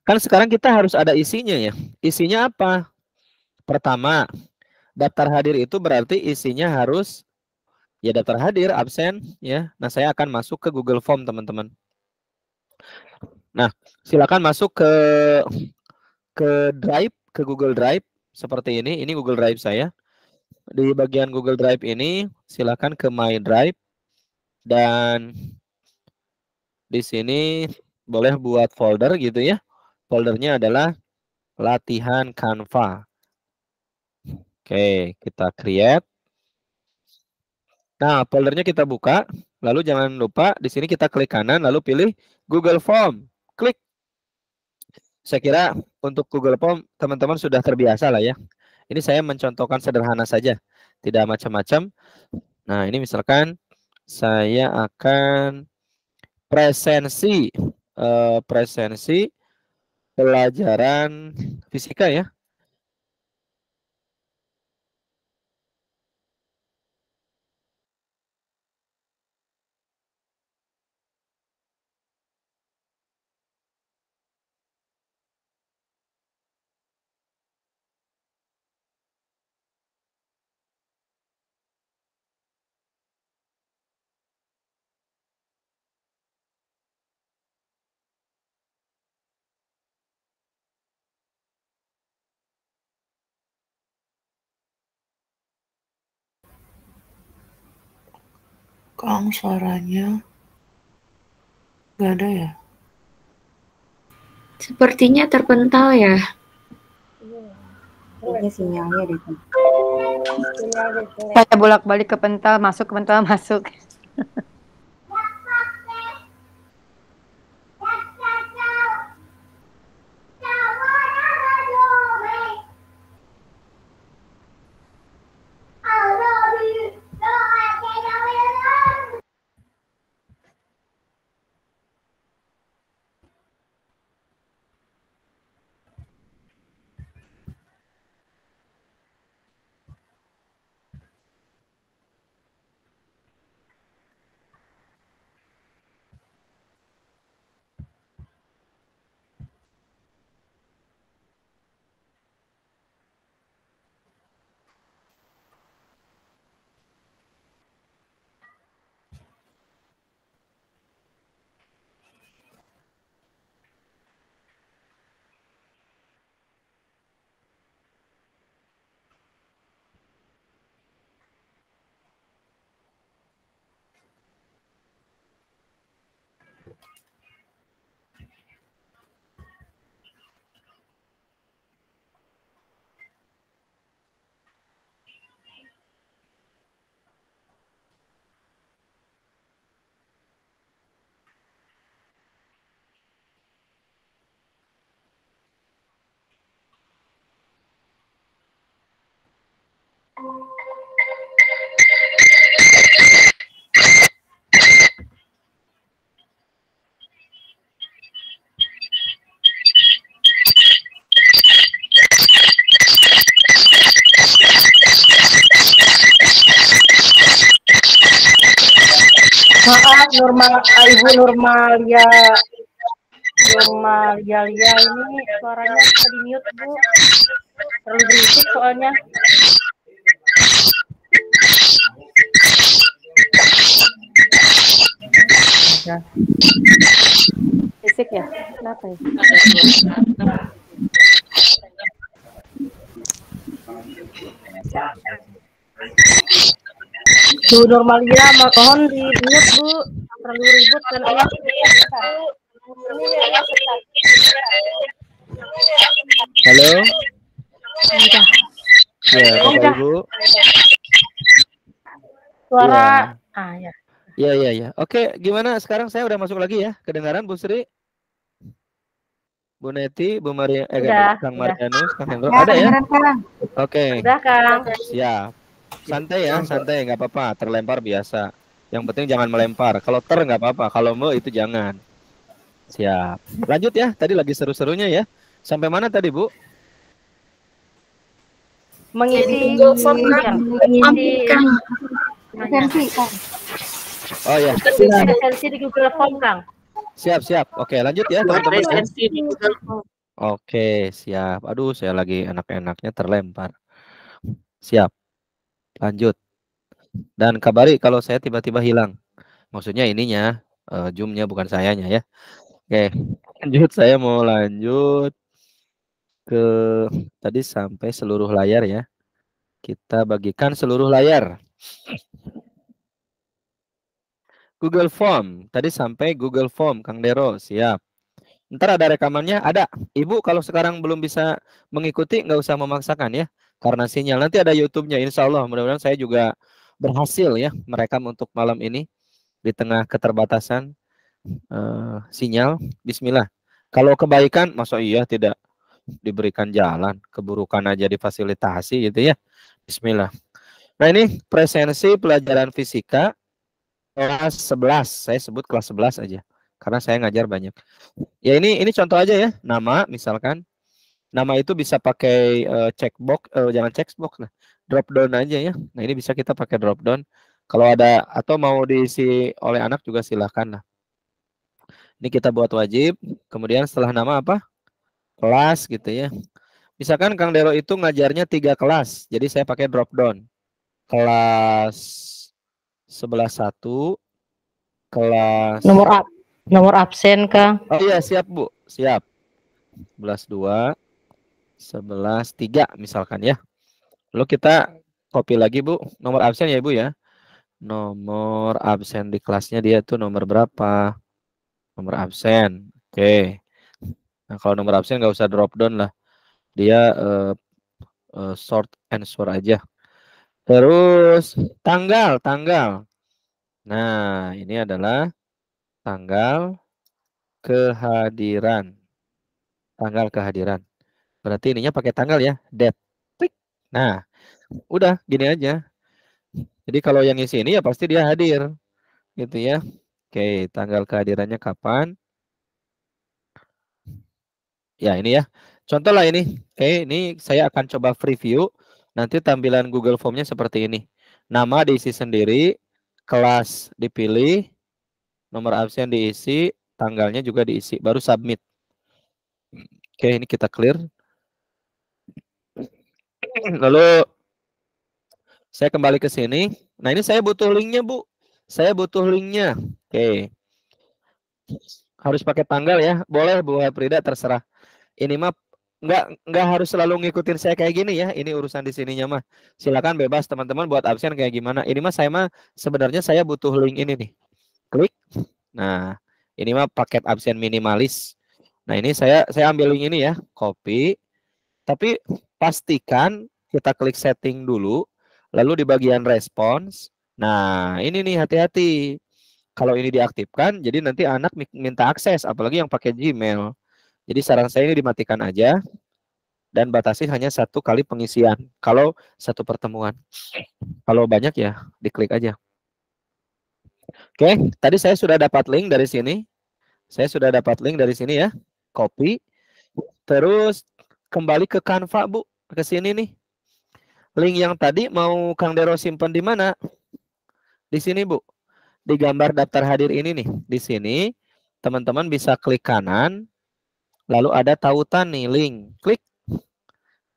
kan sekarang kita harus ada isinya ya. Isinya apa? Pertama, daftar hadir itu berarti isinya harus ya daftar hadir, absen, ya. Nah, saya akan masuk ke Google Form, teman-teman. Nah, silakan masuk ke ke Drive, ke Google Drive seperti ini. Ini Google Drive saya. Di bagian Google Drive ini, silakan ke My Drive dan di sini boleh buat folder gitu ya. Foldernya adalah latihan Canva. Oke, kita create Nah, foldernya kita buka, lalu jangan lupa di sini kita klik kanan, lalu pilih Google Form. Klik. Saya kira untuk Google Form teman-teman sudah terbiasa lah ya. Ini saya mencontohkan sederhana saja, tidak macam-macam. Nah, ini misalkan saya akan presensi eh, presensi pelajaran fisika ya. Kang suaranya nggak ada ya? Sepertinya terpental ya. Ini sinyalnya deh. Saya bolak-balik ke pental, masuk ke pental, masuk. *laughs* normal ah, ibu normalia normalia ya ini suaranya tadi mute bu terlalu berisik soalnya berisik ya? Kenapa ya? Bu Normalia, mohon di mute, Bu terlalu ribut dan Allah Halo. Entah. Ya, Bapak Ibu. Suara ya. ah ya. Ya ya ya. Oke, gimana sekarang saya udah masuk lagi ya? Kedengaran Bu Sri? Bu Neti, Bu Maria, eh, udah, Kang Marianus, Kang Hendro, ya, ada ya? Oke. Okay. Sudah, Kang. Siap. Santai ya, santai, nggak apa-apa. Terlempar biasa. Yang penting jangan melempar. Kalau ter nggak apa-apa. Kalau me itu jangan. Siap. Lanjut ya. Tadi lagi seru-serunya ya. Sampai mana tadi, Bu? Mengisi mengisi Kang. Oh ya. di Google Form, Kang. Siap, siap. Oke, lanjut ya, teman-teman. Ya. Oke, siap. Aduh, saya lagi enak-enaknya terlempar. Siap. Lanjut. Dan kabari kalau saya tiba-tiba hilang. Maksudnya ininya, uh, zoomnya bukan sayanya ya. Oke, lanjut saya mau lanjut ke tadi sampai seluruh layar ya. Kita bagikan seluruh layar. Google Form. Tadi sampai Google Form, Kang Dero, siap. Ntar ada rekamannya, ada. Ibu kalau sekarang belum bisa mengikuti, nggak usah memaksakan ya. Karena sinyal. Nanti ada YouTube-nya, insya Allah. Mudah-mudahan saya juga berhasil ya mereka untuk malam ini di tengah keterbatasan uh, sinyal. Bismillah. Kalau kebaikan, masuk iya tidak diberikan jalan, keburukan aja difasilitasi gitu ya. Bismillah. Nah ini presensi pelajaran fisika kelas 11. Saya sebut kelas 11 aja karena saya ngajar banyak. Ya ini ini contoh aja ya, nama misalkan. Nama itu bisa pakai uh, checkbox, uh, jangan checkbox lah drop down aja ya. Nah ini bisa kita pakai drop down. Kalau ada atau mau diisi oleh anak juga silahkan. lah. Ini kita buat wajib. Kemudian setelah nama apa? Kelas gitu ya. Misalkan Kang Dero itu ngajarnya tiga kelas. Jadi saya pakai drop down. Kelas satu, Kelas. Nomor ab nomor absen Kang. Oh iya siap Bu. Siap. sebelas tiga misalkan ya. Lalu kita copy lagi Bu, nomor absen ya Ibu ya. Nomor absen di kelasnya dia tuh nomor berapa? Nomor absen. Oke. Okay. Nah, kalau nomor absen nggak usah drop down lah. Dia uh, uh, short answer aja. Terus tanggal, tanggal. Nah, ini adalah tanggal kehadiran. Tanggal kehadiran. Berarti ininya pakai tanggal ya, date. Nah, udah gini aja. Jadi kalau yang isi ini ya pasti dia hadir. Gitu ya. Oke, tanggal kehadirannya kapan? Ya, ini ya. Contoh lah ini. Oke, ini saya akan coba preview. Nanti tampilan Google Form-nya seperti ini. Nama diisi sendiri, kelas dipilih, nomor absen diisi, tanggalnya juga diisi, baru submit. Oke, ini kita clear. *clears throat* Lalu saya kembali ke sini. Nah ini saya butuh linknya bu. Saya butuh linknya. Oke. Harus pakai tanggal ya. Boleh Bu Prida terserah. Ini mah nggak nggak harus selalu ngikutin saya kayak gini ya. Ini urusan di sininya mah. Silakan bebas teman-teman buat absen kayak gimana. Ini mah saya mah sebenarnya saya butuh link ini nih. Klik. Nah ini mah paket absen minimalis. Nah ini saya saya ambil link ini ya. Copy. Tapi pastikan kita klik setting dulu, lalu di bagian response. Nah, ini nih hati-hati. Kalau ini diaktifkan, jadi nanti anak minta akses, apalagi yang pakai Gmail. Jadi saran saya ini dimatikan aja dan batasi hanya satu kali pengisian. Kalau satu pertemuan, kalau banyak ya diklik aja. Oke, tadi saya sudah dapat link dari sini. Saya sudah dapat link dari sini ya. Copy. Terus kembali ke Canva, Bu. Ke sini nih. Link yang tadi mau Kang Dero simpan di mana? Di sini, Bu. Di gambar daftar hadir ini nih. Di sini teman-teman bisa klik kanan, lalu ada tautan nih link. Klik.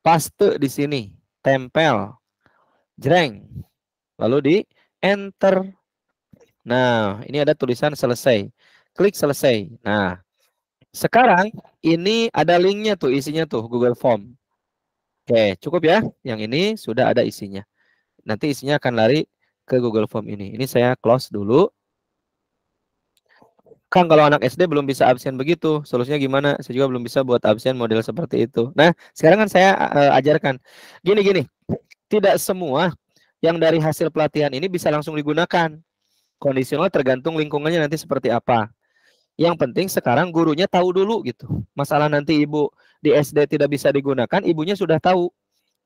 Paste di sini, tempel. Jreng. Lalu di enter. Nah, ini ada tulisan selesai. Klik selesai. Nah, sekarang ini ada linknya tuh isinya tuh Google Form. Oke, cukup ya. Yang ini sudah ada isinya. Nanti isinya akan lari ke Google Form ini. Ini saya close dulu. Kang, kalau anak SD belum bisa absen begitu, solusinya gimana? Saya juga belum bisa buat absen model seperti itu. Nah, sekarang kan saya uh, ajarkan. Gini-gini, tidak semua yang dari hasil pelatihan ini bisa langsung digunakan. Kondisional tergantung lingkungannya nanti seperti apa. Yang penting sekarang gurunya tahu dulu gitu. Masalah nanti ibu di SD tidak bisa digunakan, ibunya sudah tahu.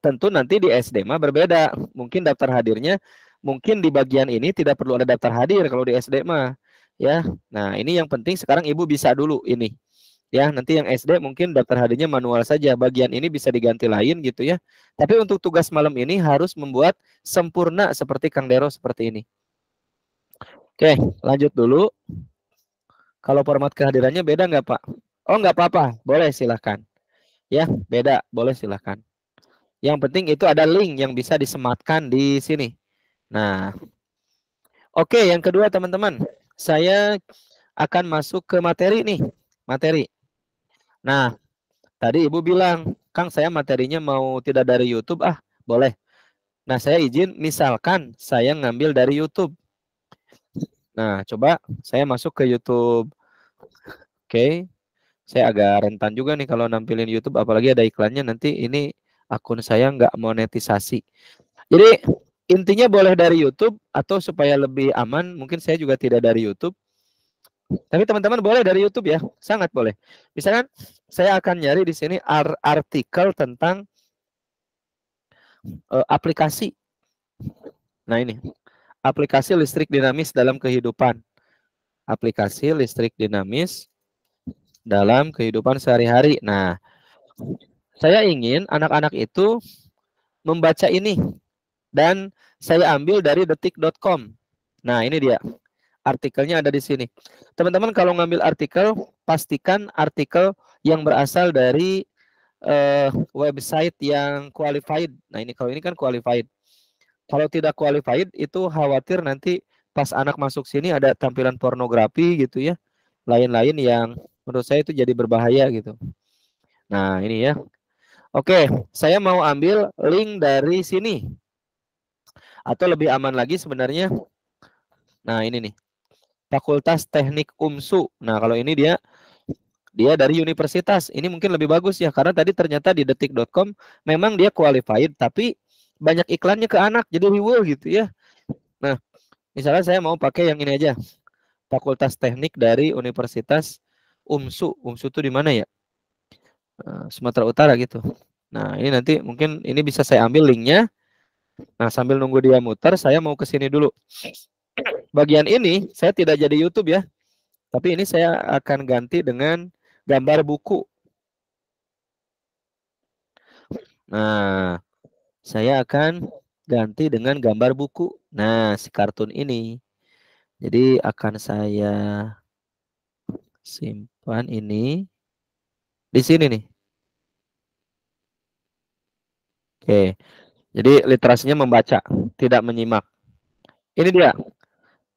Tentu nanti di SD mah berbeda. Mungkin daftar hadirnya, mungkin di bagian ini tidak perlu ada daftar hadir kalau di SD mah. Ya, nah ini yang penting sekarang ibu bisa dulu ini. Ya, nanti yang SD mungkin daftar hadirnya manual saja. Bagian ini bisa diganti lain gitu ya. Tapi untuk tugas malam ini harus membuat sempurna seperti Kang Dero seperti ini. Oke, lanjut dulu. Kalau format kehadirannya beda nggak Pak? Oh nggak apa-apa, boleh silahkan. Ya beda, boleh silahkan. Yang penting itu ada link yang bisa disematkan di sini. Nah, oke yang kedua teman-teman, saya akan masuk ke materi nih, materi. Nah, tadi ibu bilang, Kang saya materinya mau tidak dari YouTube ah, boleh. Nah, saya izin misalkan saya ngambil dari YouTube. Nah, coba saya masuk ke YouTube okay. saya agak rentan juga nih kalau nampilin YouTube, apalagi ada iklannya nanti ini akun saya nggak monetisasi. Jadi intinya boleh dari YouTube atau supaya lebih aman, mungkin saya juga tidak dari YouTube. Tapi teman-teman boleh dari YouTube ya, sangat boleh. Misalkan saya akan nyari di sini artikel tentang uh, aplikasi. Nah ini aplikasi listrik dinamis dalam kehidupan. Aplikasi listrik dinamis dalam kehidupan sehari-hari. Nah, saya ingin anak-anak itu membaca ini dan saya ambil dari detik.com. Nah, ini dia. Artikelnya ada di sini. Teman-teman kalau ngambil artikel, pastikan artikel yang berasal dari uh, website yang qualified. Nah, ini kalau ini kan qualified. Kalau tidak qualified itu khawatir nanti pas anak masuk sini ada tampilan pornografi gitu ya. Lain-lain yang menurut saya itu jadi berbahaya gitu. Nah, ini ya. Oke, saya mau ambil link dari sini. Atau lebih aman lagi sebenarnya. Nah, ini nih. Fakultas Teknik UMSU. Nah, kalau ini dia dia dari universitas. Ini mungkin lebih bagus ya karena tadi ternyata di detik.com memang dia qualified tapi banyak iklannya ke anak jadi reward gitu ya. Nah, misalnya saya mau pakai yang ini aja. Fakultas Teknik dari Universitas Umsu. Umsu itu di mana ya? Eh, Sumatera Utara gitu. Nah, ini nanti mungkin ini bisa saya ambil linknya. Nah, sambil nunggu dia muter, saya mau ke sini dulu. Bagian ini saya tidak jadi YouTube ya. Tapi ini saya akan ganti dengan gambar buku. Nah, saya akan ganti dengan gambar buku. Nah, si kartun ini. Jadi akan saya simpan ini di sini nih. Oke. Jadi literasinya membaca, tidak menyimak. Ini dia.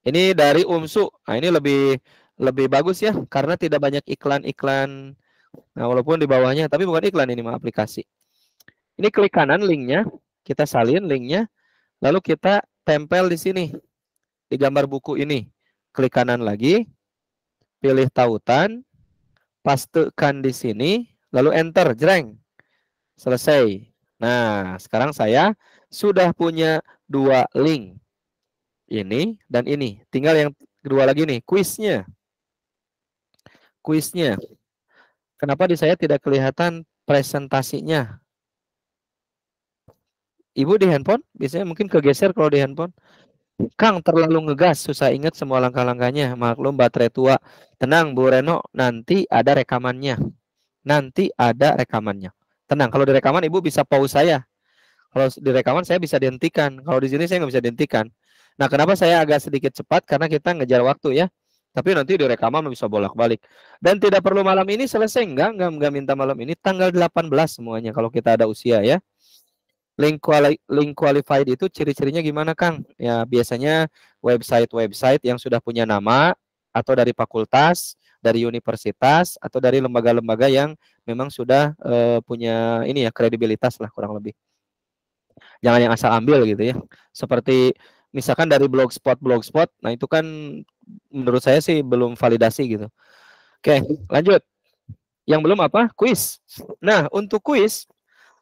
Ini dari Umsu. Nah, ini lebih lebih bagus ya karena tidak banyak iklan-iklan. Nah, walaupun di bawahnya tapi bukan iklan ini mah aplikasi. Ini klik kanan linknya, kita salin linknya, lalu kita tempel di sini di gambar buku ini. Klik kanan lagi, pilih tautan, pastekan di sini, lalu enter, jreng. Selesai. Nah, sekarang saya sudah punya dua link. Ini dan ini. Tinggal yang kedua lagi nih, kuisnya. Kuisnya. Kenapa di saya tidak kelihatan presentasinya? Ibu di handphone, biasanya mungkin kegeser kalau di handphone. Kang terlalu ngegas, susah ingat semua langkah-langkahnya. Maklum baterai tua. Tenang Bu Reno, nanti ada rekamannya. Nanti ada rekamannya. Tenang, kalau direkaman Ibu bisa pause saya. Kalau direkaman saya bisa dihentikan. Kalau di sini saya nggak bisa dihentikan. Nah, kenapa saya agak sedikit cepat? Karena kita ngejar waktu ya. Tapi nanti direkaman bisa bolak-balik. Dan tidak perlu malam ini selesai. Enggak, enggak, enggak minta malam ini. Tanggal 18 semuanya kalau kita ada usia ya link quali link qualified itu ciri-cirinya gimana Kang? Ya biasanya website-website yang sudah punya nama atau dari fakultas, dari universitas atau dari lembaga-lembaga yang memang sudah uh, punya ini ya kredibilitas lah kurang lebih. Jangan yang asal ambil gitu ya. Seperti misalkan dari blogspot blogspot, nah itu kan menurut saya sih belum validasi gitu. Oke, lanjut. Yang belum apa? Kuis. Nah, untuk kuis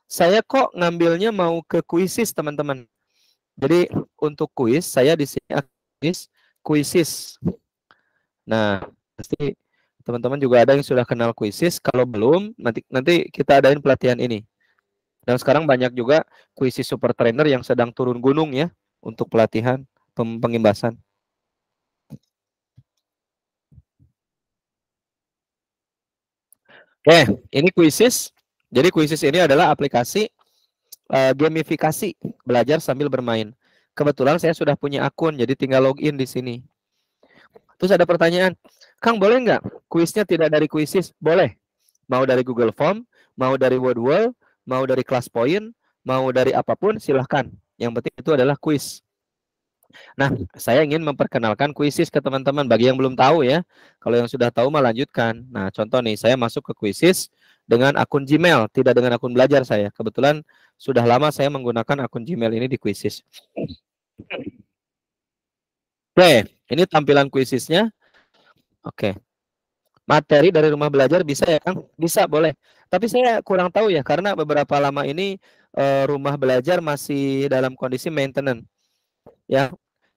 saya kok ngambilnya mau ke kuisis, teman-teman. Jadi untuk kuis, saya di sini kuis kuisis. Nah, pasti teman-teman juga ada yang sudah kenal kuisis. Kalau belum, nanti nanti kita adain pelatihan ini. Dan sekarang banyak juga kuisis super trainer yang sedang turun gunung ya untuk pelatihan pengimbasan. Oke, eh, ini kuisis. Jadi Quizzes ini adalah aplikasi uh, gamifikasi belajar sambil bermain. Kebetulan saya sudah punya akun, jadi tinggal login di sini. Terus ada pertanyaan, Kang boleh nggak kuisnya tidak dari Quizzes? Boleh. Mau dari Google Form, mau dari Word WordWall, mau dari ClassPoint, mau dari apapun silahkan. Yang penting itu adalah kuis. Nah, saya ingin memperkenalkan kuisis ke teman-teman bagi yang belum tahu ya. Kalau yang sudah tahu melanjutkan. Nah, contoh nih, saya masuk ke kuisis, dengan akun Gmail, tidak dengan akun belajar saya. Kebetulan sudah lama saya menggunakan akun Gmail ini di kuisis. Oke, ini tampilan kuisisnya. Oke. Materi dari rumah belajar bisa ya, Kang? Bisa, boleh. Tapi saya kurang tahu ya karena beberapa lama ini eh, rumah belajar masih dalam kondisi maintenance. Ya.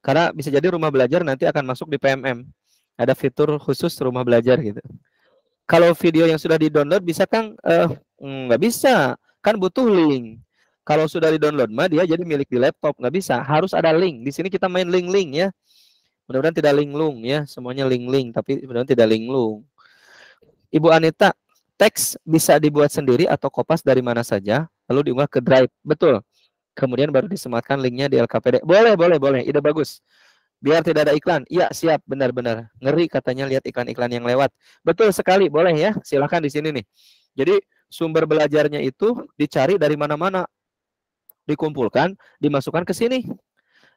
Karena bisa jadi rumah belajar nanti akan masuk di PMM. Ada fitur khusus rumah belajar gitu. Kalau video yang sudah di-download bisa Kang? Eh, nggak bisa. Kan butuh link. Kalau sudah di-download mah dia jadi milik di laptop, nggak bisa. Harus ada link. Di sini kita main link-link ya. Mudah-mudahan tidak link linglung ya, semuanya link-link tapi mudah-mudahan tidak link linglung. Ibu Anita, teks bisa dibuat sendiri atau kopas dari mana saja, lalu diunggah ke Drive. Betul. Kemudian baru disematkan linknya di LKPD. Boleh, boleh, boleh. Ide bagus biar tidak ada iklan. Iya, siap, benar-benar. Ngeri katanya lihat iklan-iklan yang lewat. Betul sekali, boleh ya. Silahkan di sini nih. Jadi sumber belajarnya itu dicari dari mana-mana. Dikumpulkan, dimasukkan ke sini.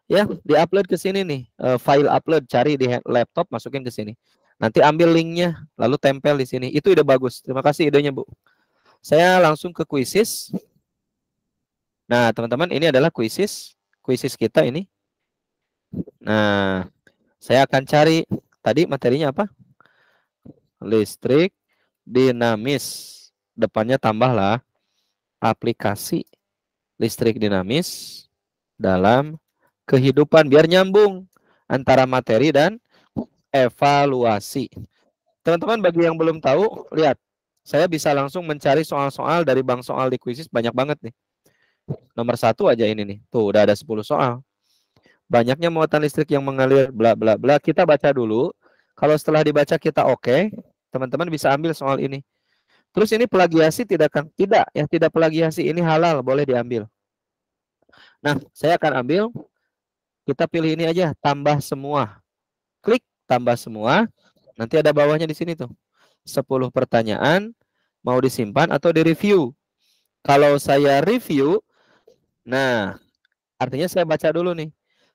Ya, di upload ke sini nih. E, file upload cari di laptop, masukin ke sini. Nanti ambil linknya, lalu tempel di sini. Itu ide bagus. Terima kasih idenya, Bu. Saya langsung ke kuisis. Nah, teman-teman, ini adalah kuisis. Kuisis kita ini Nah, saya akan cari tadi materinya apa? Listrik dinamis. Depannya tambahlah aplikasi listrik dinamis dalam kehidupan biar nyambung antara materi dan evaluasi. Teman-teman bagi yang belum tahu, lihat. Saya bisa langsung mencari soal-soal dari bank soal di kuisis banyak banget nih. Nomor satu aja ini nih. Tuh udah ada 10 soal banyaknya muatan listrik yang mengalir bla bla bla kita baca dulu kalau setelah dibaca kita oke okay, teman-teman bisa ambil soal ini terus ini plagiasi tidak kan tidak yang tidak plagiasi ini halal boleh diambil nah saya akan ambil kita pilih ini aja tambah semua klik tambah semua nanti ada bawahnya di sini tuh 10 pertanyaan mau disimpan atau direview kalau saya review nah artinya saya baca dulu nih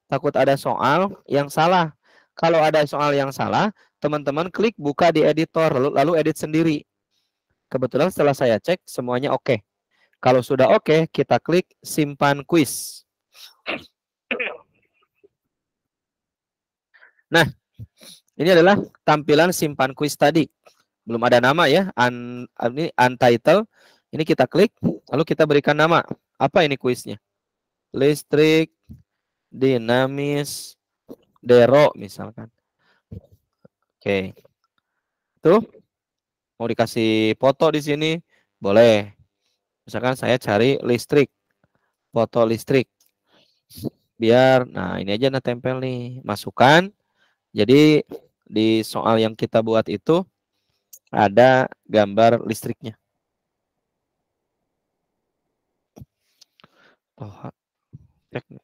Takut ada soal yang salah. Kalau ada soal yang salah, teman-teman klik buka di editor, lalu, edit sendiri. Kebetulan setelah saya cek, semuanya oke. Okay. Kalau sudah oke, okay, kita klik simpan quiz. Nah, ini adalah tampilan simpan quiz tadi. Belum ada nama ya, un, ini untitled. Ini kita klik, lalu kita berikan nama. Apa ini kuisnya? Listrik dinamis dero misalkan. Oke. Tuh mau dikasih foto di sini boleh. Misalkan saya cari listrik. Foto listrik. Biar nah ini aja nah tempel nih, masukkan. Jadi di soal yang kita buat itu ada gambar listriknya. Oh, teknik.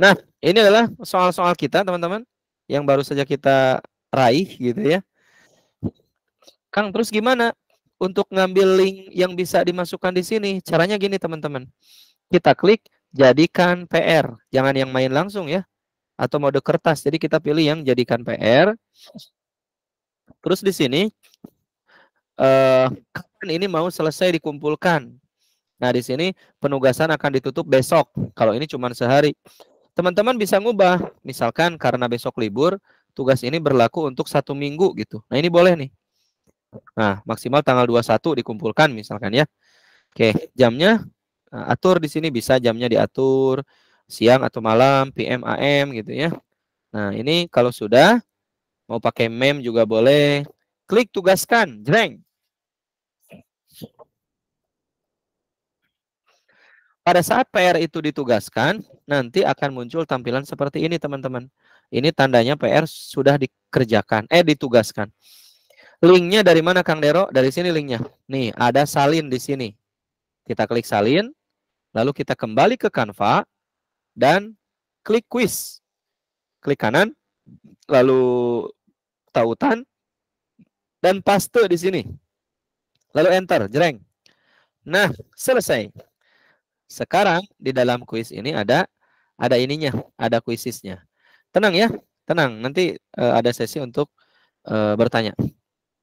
Nah, ini adalah soal-soal kita, teman-teman, yang baru saja kita raih gitu ya. Kang, terus gimana untuk ngambil link yang bisa dimasukkan di sini? Caranya gini, teman-teman. Kita klik jadikan PR. Jangan yang main langsung ya atau mode kertas. Jadi kita pilih yang jadikan PR. Terus di sini eh kapan ini mau selesai dikumpulkan? Nah, di sini penugasan akan ditutup besok. Kalau ini cuma sehari teman-teman bisa ngubah. Misalkan karena besok libur, tugas ini berlaku untuk satu minggu gitu. Nah ini boleh nih. Nah maksimal tanggal 21 dikumpulkan misalkan ya. Oke jamnya eh, atur di sini bisa jamnya diatur siang atau malam, PM, AM gitu ya. Nah ini kalau sudah mau pakai mem juga boleh. Klik tugaskan, jreng. Pada saat PR itu ditugaskan, nanti akan muncul tampilan seperti ini, teman-teman. Ini tandanya PR sudah dikerjakan, eh ditugaskan. Linknya dari mana, Kang Dero? Dari sini linknya. Nih, ada salin di sini. Kita klik salin, lalu kita kembali ke Canva, dan klik quiz. Klik kanan, lalu tautan, dan paste di sini. Lalu enter, jereng. Nah, selesai. Sekarang di dalam kuis ini ada ada ininya, ada kuisisnya. Tenang ya, tenang. Nanti e, ada sesi untuk e, bertanya.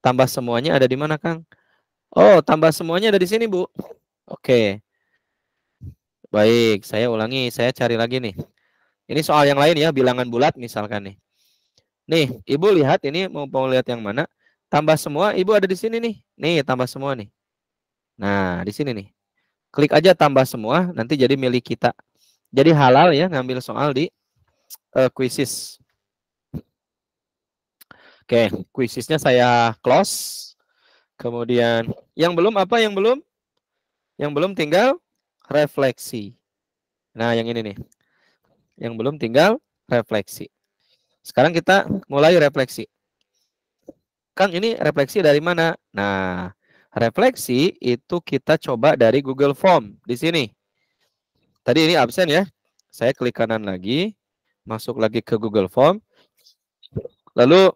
Tambah semuanya ada di mana, Kang? Oh, tambah semuanya ada di sini, Bu. Oke. Baik, saya ulangi, saya cari lagi nih. Ini soal yang lain ya, bilangan bulat misalkan nih. Nih, Ibu lihat ini mau mau lihat yang mana? Tambah semua, Ibu ada di sini nih. Nih, tambah semua nih. Nah, di sini nih. Klik aja tambah semua, nanti jadi milik kita. Jadi halal ya ngambil soal di uh, eh, quizzes. Oke, okay, quizzesnya saya close. Kemudian yang belum apa yang belum? Yang belum tinggal refleksi. Nah, yang ini nih. Yang belum tinggal refleksi. Sekarang kita mulai refleksi. Kang, ini refleksi dari mana? Nah, Refleksi itu kita coba dari Google Form di sini. Tadi ini absen ya. Saya klik kanan lagi, masuk lagi ke Google Form. Lalu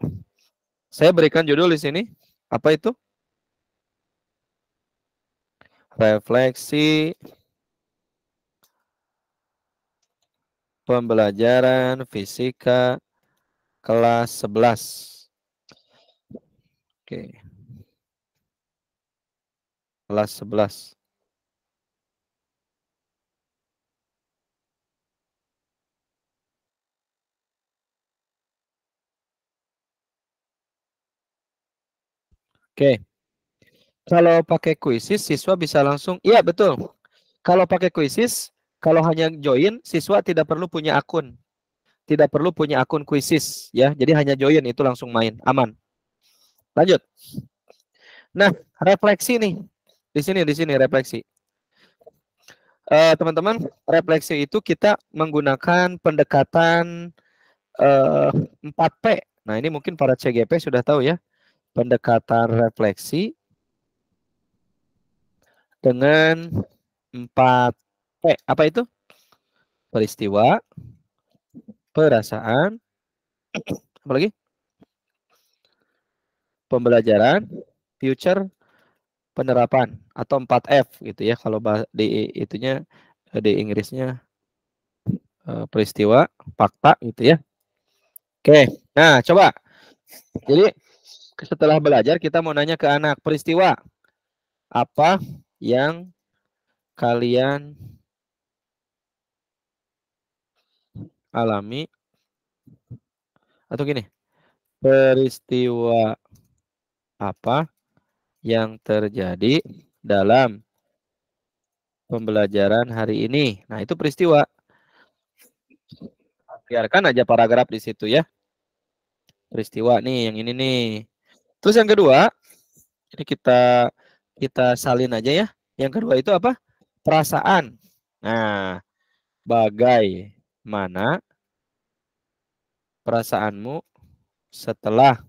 saya berikan judul di sini. Apa itu? Refleksi pembelajaran fisika kelas 11. Oke. Okay kelas 11. Oke. Kalau pakai kuisis, siswa bisa langsung, iya betul. Kalau pakai kuisis, kalau hanya join, siswa tidak perlu punya akun. Tidak perlu punya akun kuisis. ya. Jadi hanya join itu langsung main, aman. Lanjut. Nah, refleksi nih. Di sini, di sini refleksi. Eh, teman-teman, uh, refleksi itu kita menggunakan pendekatan uh, eh, 4P. Nah, ini mungkin para CGP sudah tahu ya. Pendekatan refleksi dengan 4P. Apa itu? Peristiwa, perasaan, apa lagi? Pembelajaran, future, penerapan atau 4F gitu ya kalau di itunya eh, di Inggrisnya eh, peristiwa fakta gitu ya. Oke, nah coba. Jadi setelah belajar kita mau nanya ke anak peristiwa apa yang kalian alami atau gini peristiwa apa yang terjadi dalam pembelajaran hari ini. Nah, itu peristiwa. Biarkan aja paragraf di situ ya. Peristiwa nih yang ini nih. Terus yang kedua, ini kita kita salin aja ya. Yang kedua itu apa? Perasaan. Nah, bagaimana perasaanmu setelah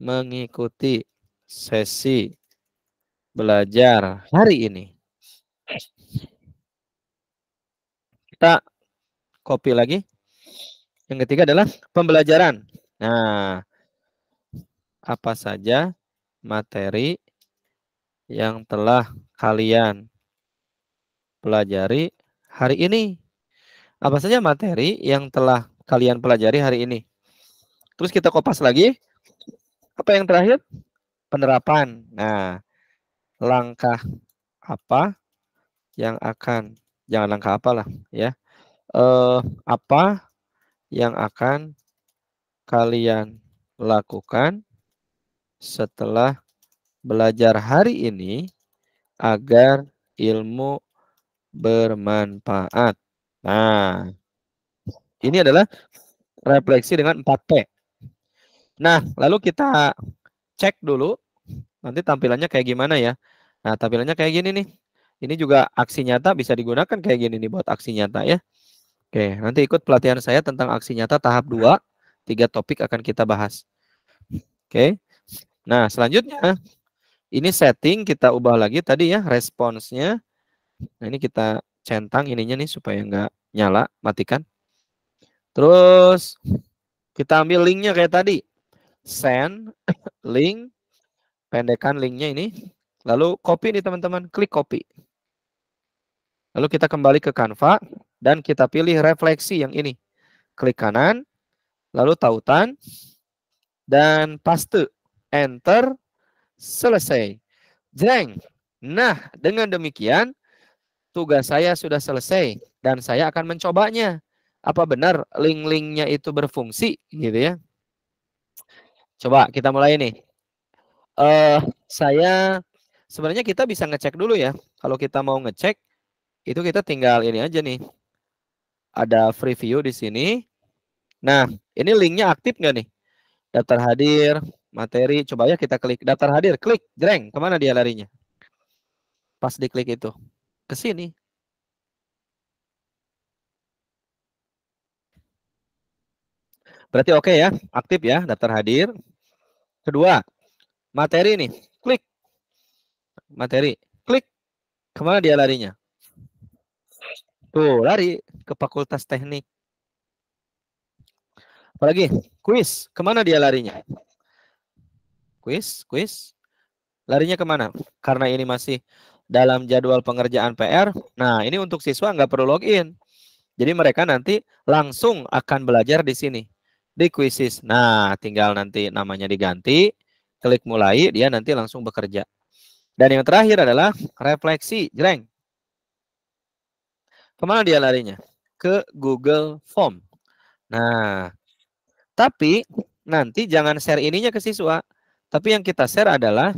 mengikuti sesi belajar hari ini. Kita copy lagi. Yang ketiga adalah pembelajaran. Nah, apa saja materi yang telah kalian pelajari hari ini? Apa saja materi yang telah kalian pelajari hari ini? Terus kita kopas lagi. Apa yang terakhir? penerapan. Nah, langkah apa yang akan jangan langkah apalah ya. Eh, apa yang akan kalian lakukan setelah belajar hari ini agar ilmu bermanfaat. Nah, ini adalah refleksi dengan 4P. Nah, lalu kita cek dulu nanti tampilannya kayak gimana ya. Nah, tampilannya kayak gini nih. Ini juga aksi nyata bisa digunakan kayak gini nih buat aksi nyata ya. Oke, nanti ikut pelatihan saya tentang aksi nyata tahap 2. Tiga topik akan kita bahas. Oke. Nah, selanjutnya ini setting kita ubah lagi tadi ya responsnya. Nah, ini kita centang ininya nih supaya nggak nyala, matikan. Terus kita ambil linknya kayak tadi send link pendekkan linknya ini lalu copy nih teman-teman klik copy lalu kita kembali ke Canva dan kita pilih refleksi yang ini klik kanan lalu tautan dan paste enter selesai jeng nah dengan demikian tugas saya sudah selesai dan saya akan mencobanya apa benar link-linknya itu berfungsi gitu ya Coba kita mulai nih. Eh, uh, saya sebenarnya kita bisa ngecek dulu ya. Kalau kita mau ngecek, itu kita tinggal ini aja nih. Ada free view di sini. Nah, ini linknya aktif nggak nih? Daftar hadir, materi. Coba ya kita klik daftar hadir, klik, jreng. Kemana dia larinya? Pas diklik itu, ke sini. Berarti oke okay ya, aktif ya, daftar hadir. Kedua, materi nih, klik. Materi, klik. Kemana dia larinya? Tuh, lari ke fakultas teknik. Apalagi, kuis. Kemana dia larinya? Kuis, kuis. Larinya kemana? Karena ini masih dalam jadwal pengerjaan PR. Nah, ini untuk siswa nggak perlu login. Jadi mereka nanti langsung akan belajar di sini di kuisis. Nah, tinggal nanti namanya diganti, klik mulai, dia nanti langsung bekerja. Dan yang terakhir adalah refleksi, jreng. Kemana dia larinya? Ke Google Form. Nah, tapi nanti jangan share ininya ke siswa. Tapi yang kita share adalah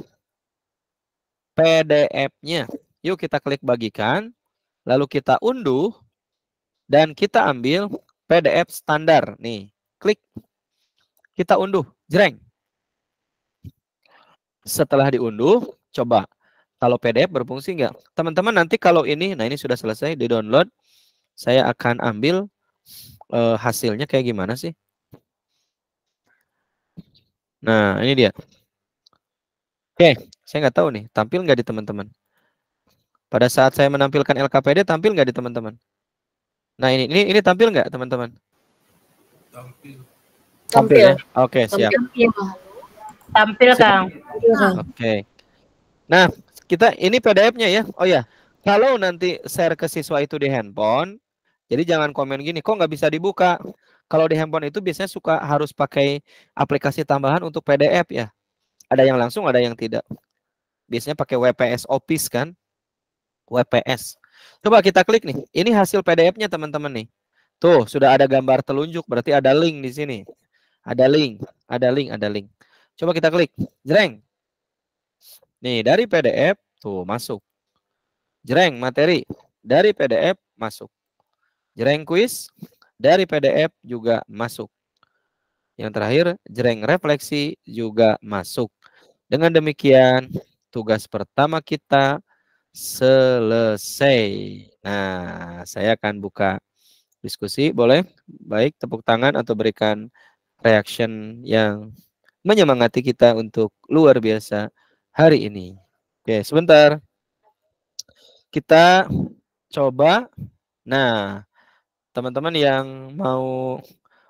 PDF-nya. Yuk kita klik bagikan, lalu kita unduh, dan kita ambil PDF standar. Nih, klik, kita unduh, jreng. Setelah diunduh, coba kalau PDF berfungsi nggak? Teman-teman nanti kalau ini, nah ini sudah selesai di download, saya akan ambil e, hasilnya kayak gimana sih? Nah ini dia. Oke, saya nggak tahu nih, tampil nggak di teman-teman? Pada saat saya menampilkan LKPD, tampil nggak di teman-teman? Nah ini ini ini tampil nggak teman-teman? Tampil. Tampil. Ya? Oke, okay, siap. Tampil, Kang. Oke. Okay. Nah, kita ini PDF-nya ya. Oh ya, kalau nanti share ke siswa itu di handphone, jadi jangan komen gini, kok nggak bisa dibuka. Kalau di handphone itu biasanya suka harus pakai aplikasi tambahan untuk PDF ya. Ada yang langsung, ada yang tidak. Biasanya pakai WPS Office kan? WPS. Coba kita klik nih. Ini hasil PDF-nya teman-teman nih. Tuh, sudah ada gambar telunjuk, berarti ada link di sini. Ada link, ada link, ada link. Coba kita klik. Jreng. Nih, dari PDF tuh masuk. Jreng materi dari PDF masuk. Jreng kuis dari PDF juga masuk. Yang terakhir, jreng refleksi juga masuk. Dengan demikian, tugas pertama kita selesai. Nah, saya akan buka Diskusi boleh? Baik, tepuk tangan atau berikan reaction yang menyemangati kita untuk luar biasa hari ini. Oke, sebentar. Kita coba. Nah, teman-teman yang mau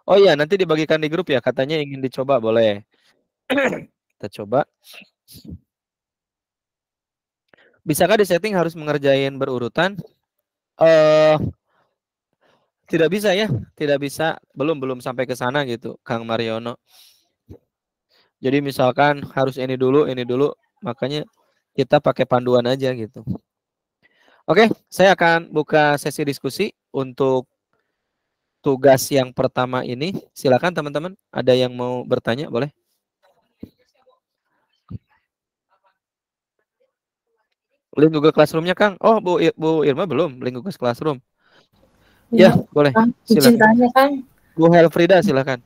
Oh ya nanti dibagikan di grup ya, katanya ingin dicoba boleh. *clears throat* kita coba. Bisakah di setting harus mengerjain berurutan? Eh uh, tidak bisa ya, tidak bisa. Belum belum sampai ke sana gitu, Kang Mariono. Jadi misalkan harus ini dulu, ini dulu, makanya kita pakai panduan aja gitu. Oke, saya akan buka sesi diskusi untuk tugas yang pertama ini. Silakan teman-teman, ada yang mau bertanya boleh? Link Google Classroom-nya Kang. Oh, Bu, Bu Irma belum link Google Classroom. Ya, ya boleh. Ah, cintanya kan. Bu Helfrida silakan.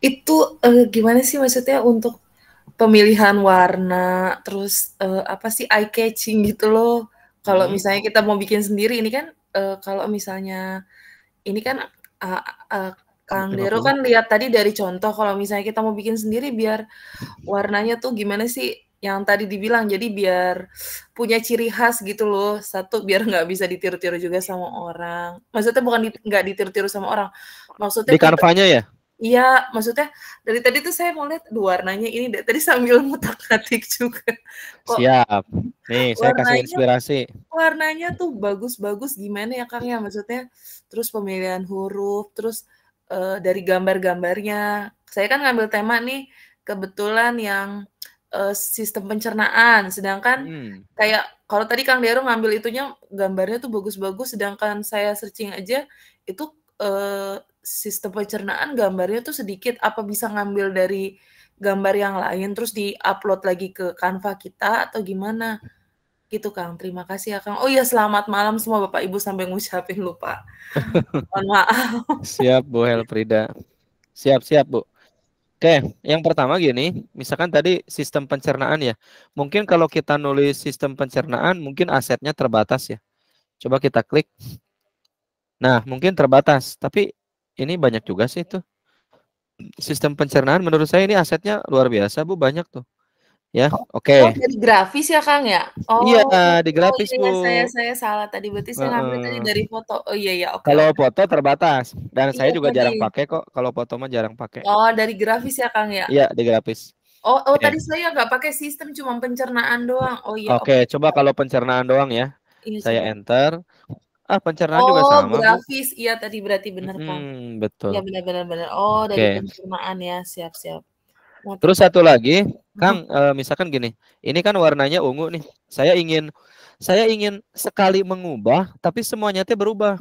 Itu uh, gimana sih maksudnya untuk pemilihan warna terus uh, apa sih eye catching gitu loh. Kalau hmm. misalnya kita mau bikin sendiri ini kan uh, kalau misalnya ini kan uh, uh, Kang Dero kan lihat tadi dari contoh kalau misalnya kita mau bikin sendiri biar warnanya tuh gimana sih yang tadi dibilang jadi biar punya ciri khas gitu loh satu biar nggak bisa ditiru-tiru juga sama orang maksudnya bukan di, ditiru-tiru sama orang maksudnya di karvanya ya iya maksudnya dari tadi tuh saya mau lihat dua warnanya ini tadi sambil mutak atik juga Kok siap nih warnanya, kasih inspirasi warnanya tuh bagus-bagus gimana ya kang ya maksudnya terus pemilihan huruf terus uh, dari gambar-gambarnya saya kan ngambil tema nih kebetulan yang uh, sistem pencernaan. Sedangkan hmm. kayak kalau tadi Kang Dero ngambil itunya gambarnya tuh bagus-bagus, sedangkan saya searching aja itu uh, sistem pencernaan gambarnya tuh sedikit. Apa bisa ngambil dari gambar yang lain terus diupload lagi ke kanva kita atau gimana? Gitu Kang. Terima kasih ya Kang. Oh iya selamat malam semua Bapak Ibu sampai ngucapin lupa. *laughs* Mohon maaf. Siap Bu Helprida Siap siap Bu. Oke, yang pertama gini, misalkan tadi sistem pencernaan ya. Mungkin kalau kita nulis sistem pencernaan, mungkin asetnya terbatas ya. Coba kita klik. Nah, mungkin terbatas, tapi ini banyak juga sih itu. Sistem pencernaan menurut saya ini asetnya luar biasa, Bu, banyak tuh ya oh, oke okay. oh, dari grafis ya kang ya oh iya oh, di grafis oh, iya, bu saya saya salah tadi berarti saya uh, ngambil tadi dari foto oh iya iya oke okay. kalau foto terbatas dan iya, saya juga tadi. jarang pakai kok kalau foto mah jarang pakai oh dari grafis ya kang ya iya di grafis oh oh yeah. tadi saya nggak pakai sistem cuma pencernaan doang oh iya oke okay, okay. coba kalau pencernaan doang ya Ini iya, saya sih. enter ah pencernaan oh, juga sama oh grafis iya tadi berarti benar hmm, kang betul Iya benar benar benar oh dari okay. pencernaan ya siap siap Mau terus satu lagi Kang, uh, misalkan gini, ini kan warnanya ungu nih. Saya ingin saya ingin sekali mengubah, tapi semuanya teh berubah.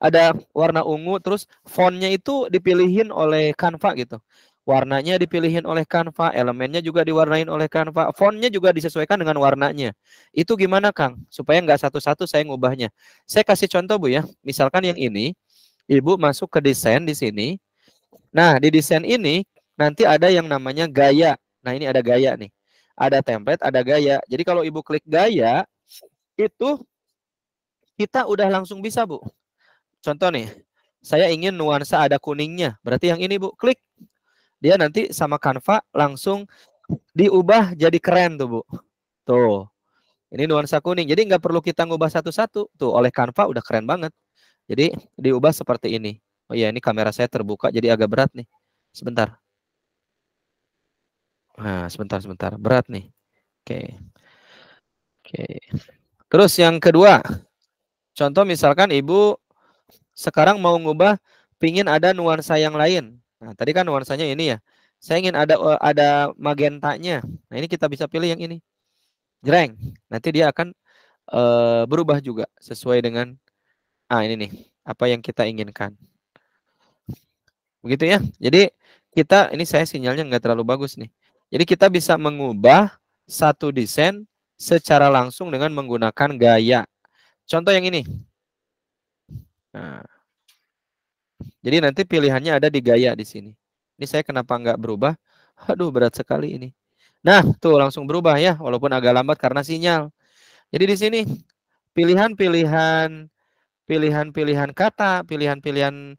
Ada warna ungu, terus fontnya itu dipilihin oleh Canva gitu. Warnanya dipilihin oleh Canva, elemennya juga diwarnain oleh Canva, fontnya juga disesuaikan dengan warnanya. Itu gimana Kang? Supaya nggak satu-satu saya ngubahnya. Saya kasih contoh Bu ya, misalkan yang ini, Ibu masuk ke desain di sini. Nah di desain ini nanti ada yang namanya gaya Nah, ini ada gaya nih. Ada template, ada gaya. Jadi kalau Ibu klik gaya, itu kita udah langsung bisa, Bu. Contoh nih, saya ingin nuansa ada kuningnya. Berarti yang ini, Bu, klik. Dia nanti sama Canva langsung diubah jadi keren tuh, Bu. Tuh. Ini nuansa kuning. Jadi nggak perlu kita ngubah satu-satu. Tuh, oleh Canva udah keren banget. Jadi diubah seperti ini. Oh iya, ini kamera saya terbuka jadi agak berat nih. Sebentar. Nah, sebentar sebentar. Berat nih. Oke. Okay. Oke. Okay. Terus yang kedua. Contoh misalkan ibu sekarang mau ngubah pingin ada nuansa yang lain. Nah, tadi kan nuansanya ini ya. Saya ingin ada eh, ada magentanya. Nah, ini kita bisa pilih yang ini. Jreng. Nanti dia akan uh, berubah juga sesuai dengan ah ini nih, apa yang kita inginkan. Begitu ya. Jadi kita ini saya sinyalnya nggak terlalu bagus nih. Jadi kita bisa mengubah satu desain secara langsung dengan menggunakan gaya. Contoh yang ini. Nah. Jadi nanti pilihannya ada di gaya di sini. Ini saya kenapa nggak berubah? Aduh berat sekali ini. Nah tuh langsung berubah ya walaupun agak lambat karena sinyal. Jadi di sini pilihan-pilihan pilihan-pilihan kata, pilihan-pilihan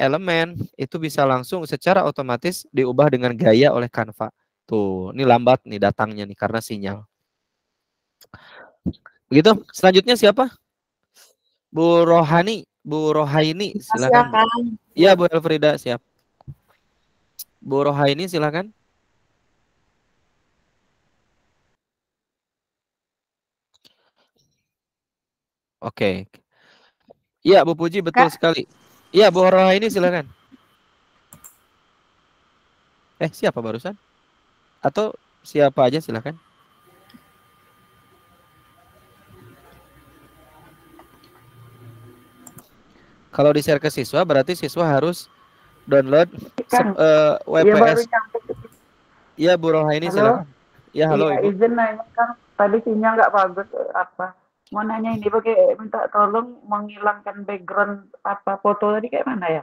elemen itu bisa langsung secara otomatis diubah dengan gaya oleh Canva. Tuh, ini lambat nih datangnya nih karena sinyal. Begitu, selanjutnya siapa? Bu Rohani, Bu Rohaini, silakan. Iya, Bu Elfrida, siap. Bu Rohaini, silakan. Oke. Iya, Bu Puji betul Kak. sekali. Iya, Bu Rohaini silakan. Eh, siapa barusan? atau siapa aja silahkan. Kalau di share ke siswa berarti siswa harus download uh, WPS. Iya ya, Bu Rohaini silahkan. Ya halo ya, Ibu. Izin nanya kan tadi sinyal nggak bagus eh, apa. Mau nanya ini pakai minta tolong menghilangkan background apa foto tadi kayak mana ya?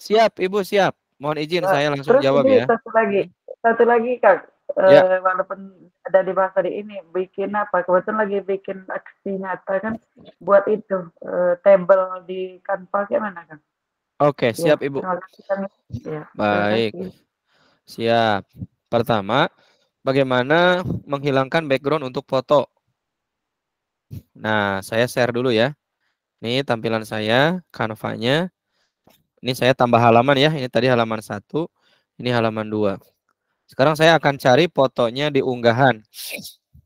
Siap Ibu siap. Mohon izin saya langsung Terus jawab ini, ya. Satu lagi satu lagi kak yeah. Ya. uh, walaupun ada di bahasa di ini bikin apa kebetulan lagi bikin aksi nyata kan buat itu uh, eh, table di kanvas ya mana kan? Oke, okay, ya, siap Ibu. Ya, Baik. Siap. Pertama, bagaimana menghilangkan background untuk foto? Nah, saya share dulu ya. Ini tampilan saya, kanvanya. Ini saya tambah halaman ya. Ini tadi halaman satu, ini halaman dua. Sekarang saya akan cari fotonya di unggahan.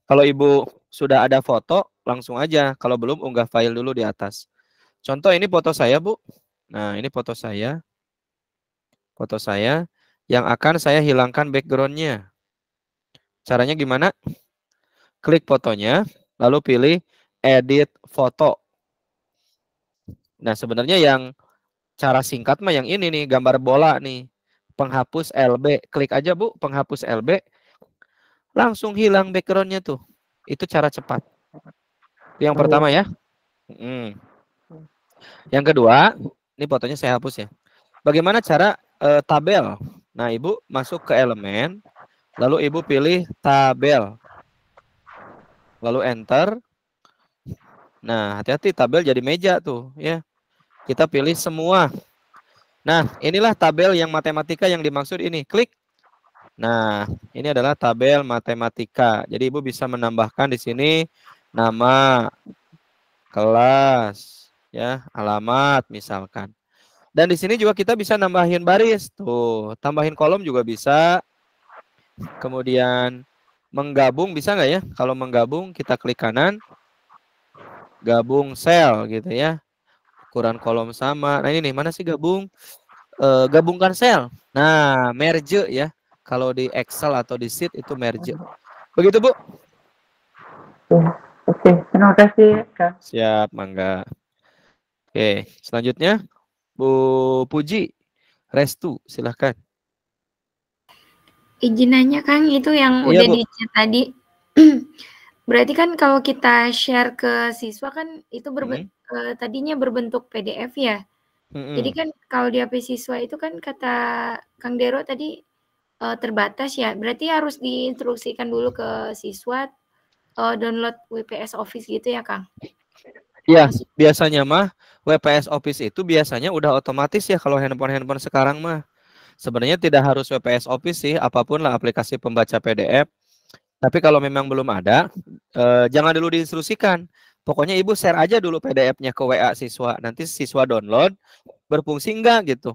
Kalau Ibu sudah ada foto, langsung aja. Kalau belum, unggah file dulu di atas. Contoh ini foto saya, Bu. Nah, ini foto saya. Foto saya yang akan saya hilangkan backgroundnya. Caranya gimana? Klik fotonya, lalu pilih edit foto. Nah, sebenarnya yang cara singkat mah yang ini nih, gambar bola nih penghapus LB. Klik aja Bu, penghapus LB. Langsung hilang backgroundnya tuh. Itu cara cepat. Itu yang pertama ya. Hmm. Yang kedua, ini fotonya saya hapus ya. Bagaimana cara uh, tabel? Nah, Ibu masuk ke elemen, lalu Ibu pilih tabel. Lalu enter. Nah, hati-hati tabel jadi meja tuh ya. Kita pilih semua Nah, inilah tabel yang matematika yang dimaksud ini. Klik. Nah, ini adalah tabel matematika. Jadi Ibu bisa menambahkan di sini nama kelas ya, alamat misalkan. Dan di sini juga kita bisa nambahin baris. Tuh, tambahin kolom juga bisa. Kemudian menggabung bisa nggak ya? Kalau menggabung kita klik kanan. Gabung sel gitu ya ukuran kolom sama. Nah ini nih mana sih gabung? E, gabungkan sel. Nah merge ya. Kalau di Excel atau di Sheet itu merge. Begitu Bu. Oke, terima kasih. Siap, mangga. Oke, selanjutnya Bu Puji Restu, silahkan. Ijinannya, Kang itu yang iya, udah Bu. di tadi. *clears throat* Berarti kan kalau kita share ke siswa kan itu berbeda. hmm uh, tadinya berbentuk PDF ya. Mm-hmm. Jadi kan kalau di HP siswa itu kan kata Kang Dero tadi uh, terbatas ya. Berarti harus diinstruksikan dulu ke siswa uh, download WPS Office gitu ya, Kang? Iya, biasanya mah WPS Office itu biasanya udah otomatis ya kalau handphone-handphone sekarang mah. Sebenarnya tidak harus WPS Office sih, apapun lah aplikasi pembaca PDF. Tapi kalau memang belum ada, eh, jangan dulu diinstruksikan. Pokoknya ibu share aja dulu PDF-nya ke WA siswa. Nanti siswa download, berfungsi enggak gitu.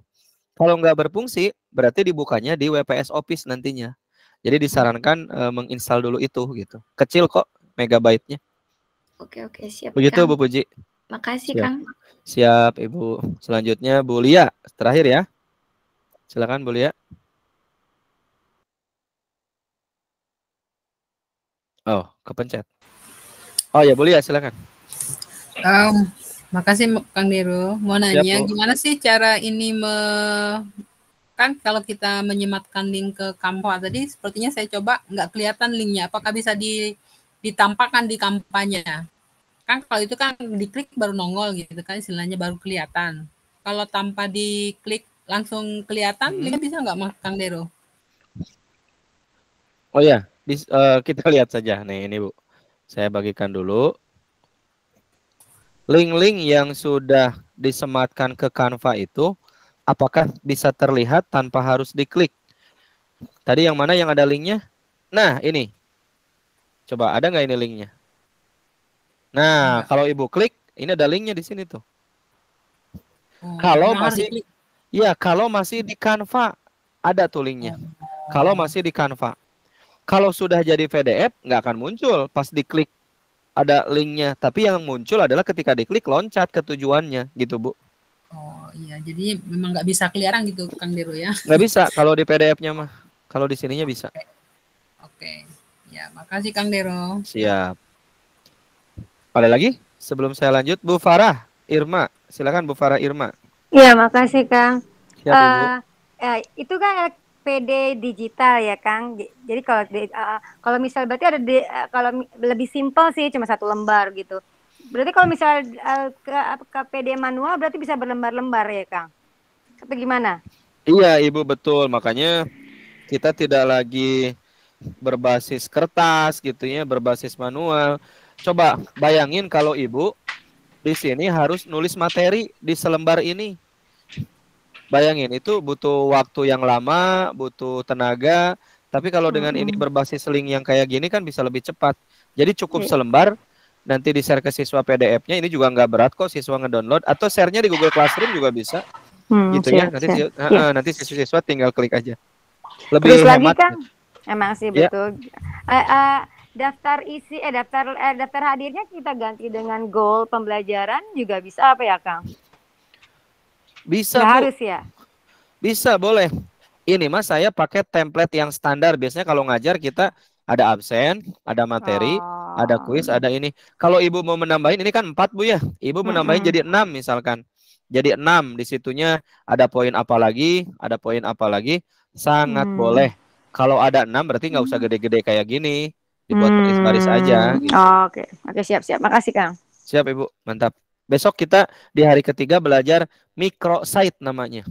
Kalau enggak berfungsi, berarti dibukanya di WPS Office nantinya. Jadi disarankan e, menginstal dulu itu gitu. Kecil kok megabyte-nya. Oke, oke, siap. Begitu Kang. Bu Puji. Makasih, siap. Kang. Siap, Ibu. Selanjutnya Bu Lia, terakhir ya. Silakan Bu Lia. Oh, kepencet. Oh ya boleh ya silakan. Um, makasih Kang Deru. Mau nanya Siap, gimana sih cara ini me kan kalau kita menyematkan link ke kampanye tadi sepertinya saya coba nggak kelihatan linknya. Apakah bisa di ditampakkan di kampanye? Kan kalau itu kan diklik baru nongol gitu kan istilahnya baru kelihatan. Kalau tanpa diklik langsung kelihatan, hmm. bisa nggak Mas Kang Deru? Oh ya, uh, kita lihat saja nih ini Bu. Saya bagikan dulu. Link-link yang sudah disematkan ke Canva itu, apakah bisa terlihat tanpa harus diklik? Tadi yang mana yang ada linknya? Nah, ini. Coba, ada nggak ini linknya? Nah, kalau ibu klik, ini ada linknya di sini tuh. Oh, kalau masih, ya kalau masih di Canva, ada tuh linknya. Oh. Kalau masih di Canva. Kalau sudah jadi PDF nggak akan muncul pas diklik ada linknya. Tapi yang muncul adalah ketika diklik loncat ke tujuannya gitu bu. Oh iya jadi memang nggak bisa keliaran gitu Kang Deru ya? Nggak bisa kalau di PDF-nya mah. Kalau di sininya bisa. Oke. okay. Ya makasih Kang Deru. Siap. Ada lagi? Sebelum saya lanjut Bu Farah Irma silakan Bu Farah Irma. Iya makasih Kang. Siap, Ibu. Uh, ya, itu kan PD digital ya Kang. Jadi kalau uh, kalau misal berarti ada di, uh, kalau lebih simpel sih cuma satu lembar gitu. Berarti kalau misal uh, ke, ke PD manual berarti bisa berlembar-lembar ya Kang. Atau gimana? Iya Ibu betul. Makanya kita tidak lagi berbasis kertas gitu ya, berbasis manual. Coba bayangin kalau Ibu di sini harus nulis materi di selembar ini Bayangin itu butuh waktu yang lama, butuh tenaga, tapi kalau dengan ini berbasis link yang kayak gini kan bisa lebih cepat. Jadi cukup iya. selembar nanti di share ke siswa PDF-nya ini juga nggak berat kok siswa ngedownload atau share-nya di Google Classroom juga bisa. Hmm, gitu siap, ya. Nanti siap. Uh, yeah. nanti siswa-siswa tinggal klik aja. Lebih Terus lagi kan emang sih yeah. betul. Uh, uh, daftar isi eh daftar eh, daftar hadirnya kita ganti dengan goal pembelajaran juga bisa apa ya Kang? Bisa. Gak harus ya? Bisa, boleh. Ini mas saya pakai template yang standar. Biasanya kalau ngajar kita ada absen, ada materi, oh. ada kuis, ada ini. Kalau ibu mau menambahin, ini kan empat bu ya. Ibu menambahin -hmm. jadi enam misalkan. Jadi enam Disitunya ada poin apa lagi, ada poin apa lagi, sangat hmm. boleh. Kalau ada enam berarti nggak usah hmm. gede-gede kayak gini, dibuat hmm. baris-baris hmm. aja. Gitu. Oke, oh, oke okay. okay, siap siap. Makasih kang. Siap ibu, mantap. Besok kita di hari ketiga belajar microsite namanya.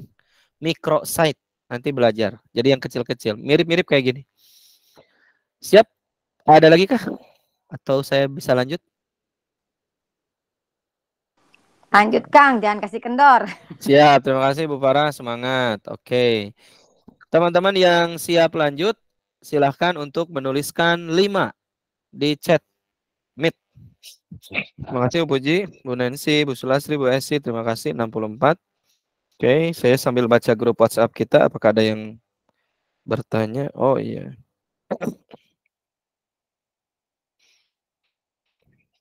Microsite. Nanti belajar. Jadi yang kecil-kecil. Mirip-mirip kayak gini. Siap? Ada lagi kah? Atau saya bisa lanjut? Lanjut Kang, jangan kasih kendor. *laughs* Siap, terima kasih Bu Farah, semangat. Oke. Teman-teman yang siap lanjut, silahkan untuk menuliskan 5 di chat Meet. Terima kasih Bu Puji, Bu Nancy, Bu Sulastri, Bu Esi. Terima kasih 64. Oke, saya sambil baca grup WhatsApp kita apakah ada yang bertanya? Oh iya.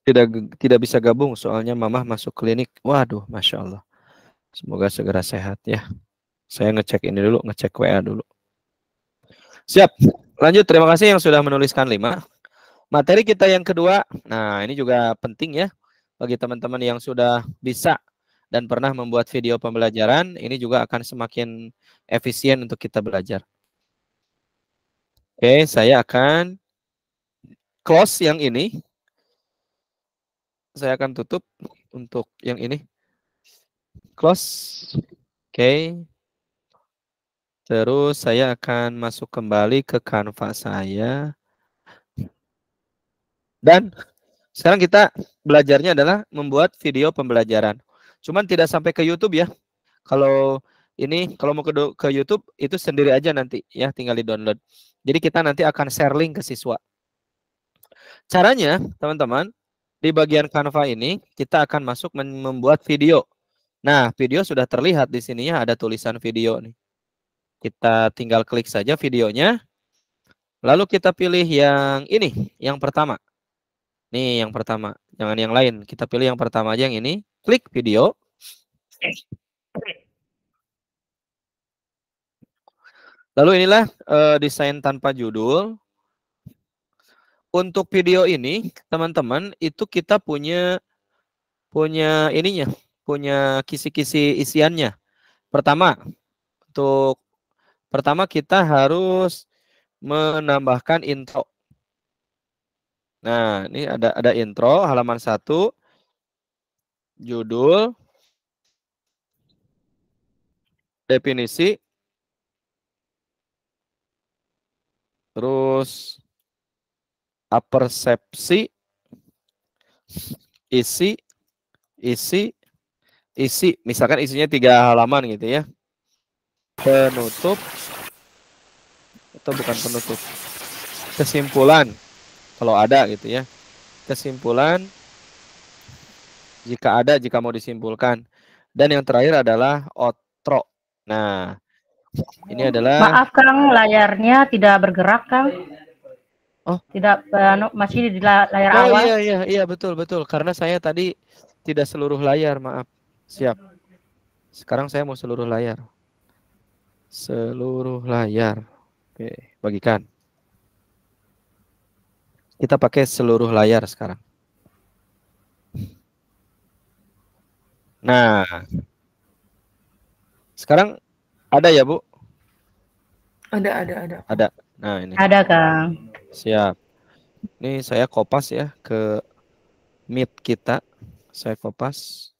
Tidak tidak bisa gabung soalnya mamah masuk klinik. Waduh, Masya Allah. Semoga segera sehat ya. Saya ngecek ini dulu, ngecek WA dulu. Siap. Lanjut, terima kasih yang sudah menuliskan 5. Materi kita yang kedua, nah ini juga penting ya bagi teman-teman yang sudah bisa dan pernah membuat video pembelajaran, ini juga akan semakin efisien untuk kita belajar. Oke, saya akan close yang ini. Saya akan tutup untuk yang ini. Close. Oke. Terus saya akan masuk kembali ke Canva saya. Dan sekarang kita belajarnya adalah membuat video pembelajaran. Cuman tidak sampai ke YouTube ya. Kalau ini kalau mau ke, ke YouTube itu sendiri aja nanti ya tinggal di download. Jadi kita nanti akan share link ke siswa. Caranya teman-teman di bagian Canva ini kita akan masuk membuat video. Nah video sudah terlihat di sininya ada tulisan video nih. Kita tinggal klik saja videonya. Lalu kita pilih yang ini, yang pertama. Nih yang pertama, jangan yang lain. Kita pilih yang pertama aja yang ini. Klik video. Lalu inilah uh, desain tanpa judul. Untuk video ini, teman-teman, itu kita punya punya ininya, punya kisi-kisi isiannya. Pertama, untuk pertama kita harus menambahkan intro Nah, ini ada ada intro halaman satu judul definisi terus apersepsi isi isi isi misalkan isinya tiga halaman gitu ya penutup atau bukan penutup kesimpulan kalau ada gitu ya. Kesimpulan jika ada jika mau disimpulkan. Dan yang terakhir adalah otro. Nah, ini adalah Maaf Kang, layarnya tidak bergerak Kang. Oh, tidak uh, masih di layar oh, awal. Iya iya iya betul betul karena saya tadi tidak seluruh layar, maaf. Siap. Sekarang saya mau seluruh layar. Seluruh layar. Oke, bagikan. Kita pakai seluruh layar sekarang. Nah, sekarang ada ya Bu? Ada, ada, ada. Ada. Nah ini. Ada Kang. Siap. Ini saya kopas ya ke meet kita. Saya kopas.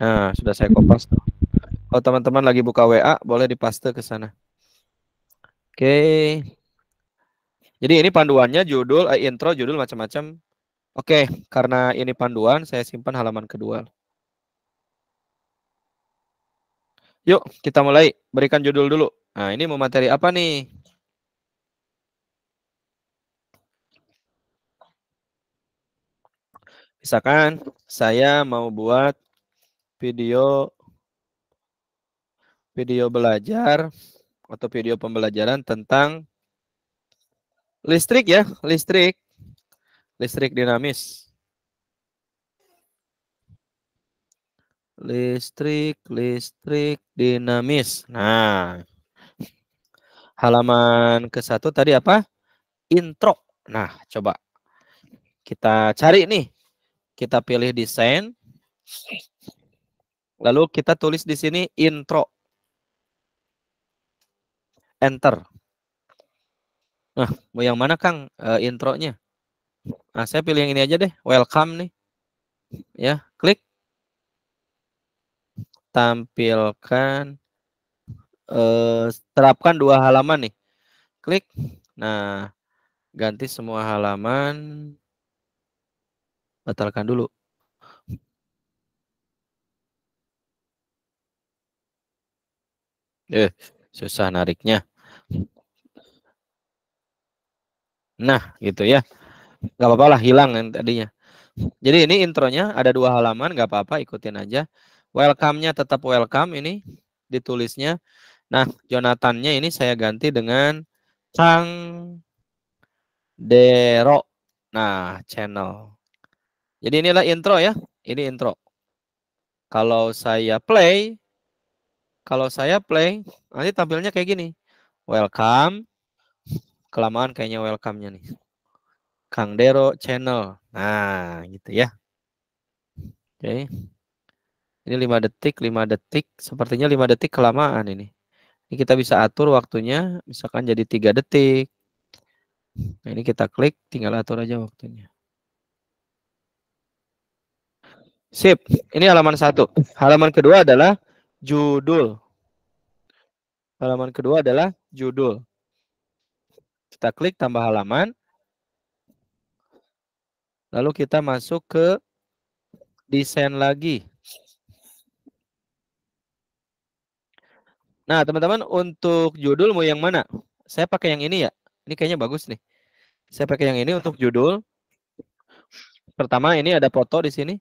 Nah sudah saya kopas. Kalau oh, teman-teman lagi buka WA, boleh dipaste ke sana. Oke, jadi ini panduannya judul, eh, intro, judul macam-macam. Oke, karena ini panduan, saya simpan halaman kedua. Yuk, kita mulai. Berikan judul dulu. Nah, ini mau materi apa nih? Misalkan saya mau buat video video belajar atau video pembelajaran tentang Listrik ya, listrik. Listrik dinamis. Listrik, listrik dinamis. Nah, halaman ke satu tadi apa? Intro. Nah, coba kita cari nih. Kita pilih desain. Lalu kita tulis di sini intro. Enter. Nah, mau yang mana Kang e, intronya? Nah, saya pilih yang ini aja deh, welcome nih. Ya, klik. Tampilkan e, terapkan dua halaman nih. Klik. Nah, ganti semua halaman. Batalkan dulu. Eh, susah nariknya. Nah, gitu ya. Gak apa-apa lah, hilang yang tadinya. Jadi ini intronya, ada dua halaman, gak apa-apa, ikutin aja. Welcome-nya tetap welcome ini, ditulisnya. Nah, Jonathan-nya ini saya ganti dengan Sang Dero. Nah, channel. Jadi inilah intro ya, ini intro. Kalau saya play, kalau saya play, nanti tampilnya kayak gini. Welcome, Kelamaan kayaknya welcome-nya nih. Kang Dero Channel. Nah, gitu ya. Oke. Okay. Ini 5 detik, 5 detik. Sepertinya 5 detik kelamaan ini. Ini kita bisa atur waktunya, misalkan jadi 3 detik. Nah, ini kita klik, tinggal atur aja waktunya. Sip, ini halaman satu. Halaman kedua adalah judul. Halaman kedua adalah judul. Kita klik tambah halaman. Lalu kita masuk ke desain lagi. Nah, teman-teman untuk judul mau yang mana? Saya pakai yang ini ya. Ini kayaknya bagus nih. Saya pakai yang ini untuk judul. Pertama ini ada foto di sini.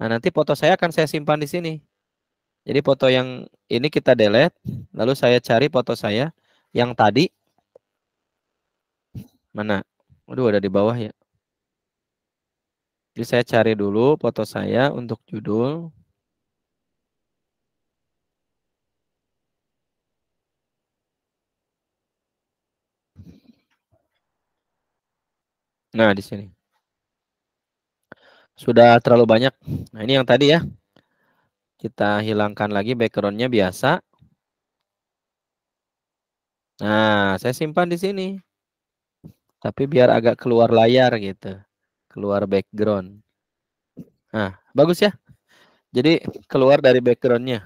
Nah, nanti foto saya akan saya simpan di sini. Jadi foto yang ini kita delete, lalu saya cari foto saya yang tadi Mana? Waduh, ada di bawah ya. Jadi saya cari dulu foto saya untuk judul. Nah, di sini. Sudah terlalu banyak. Nah, ini yang tadi ya. Kita hilangkan lagi backgroundnya biasa. Nah, saya simpan di sini tapi biar agak keluar layar gitu, keluar background. Nah, bagus ya. Jadi keluar dari backgroundnya.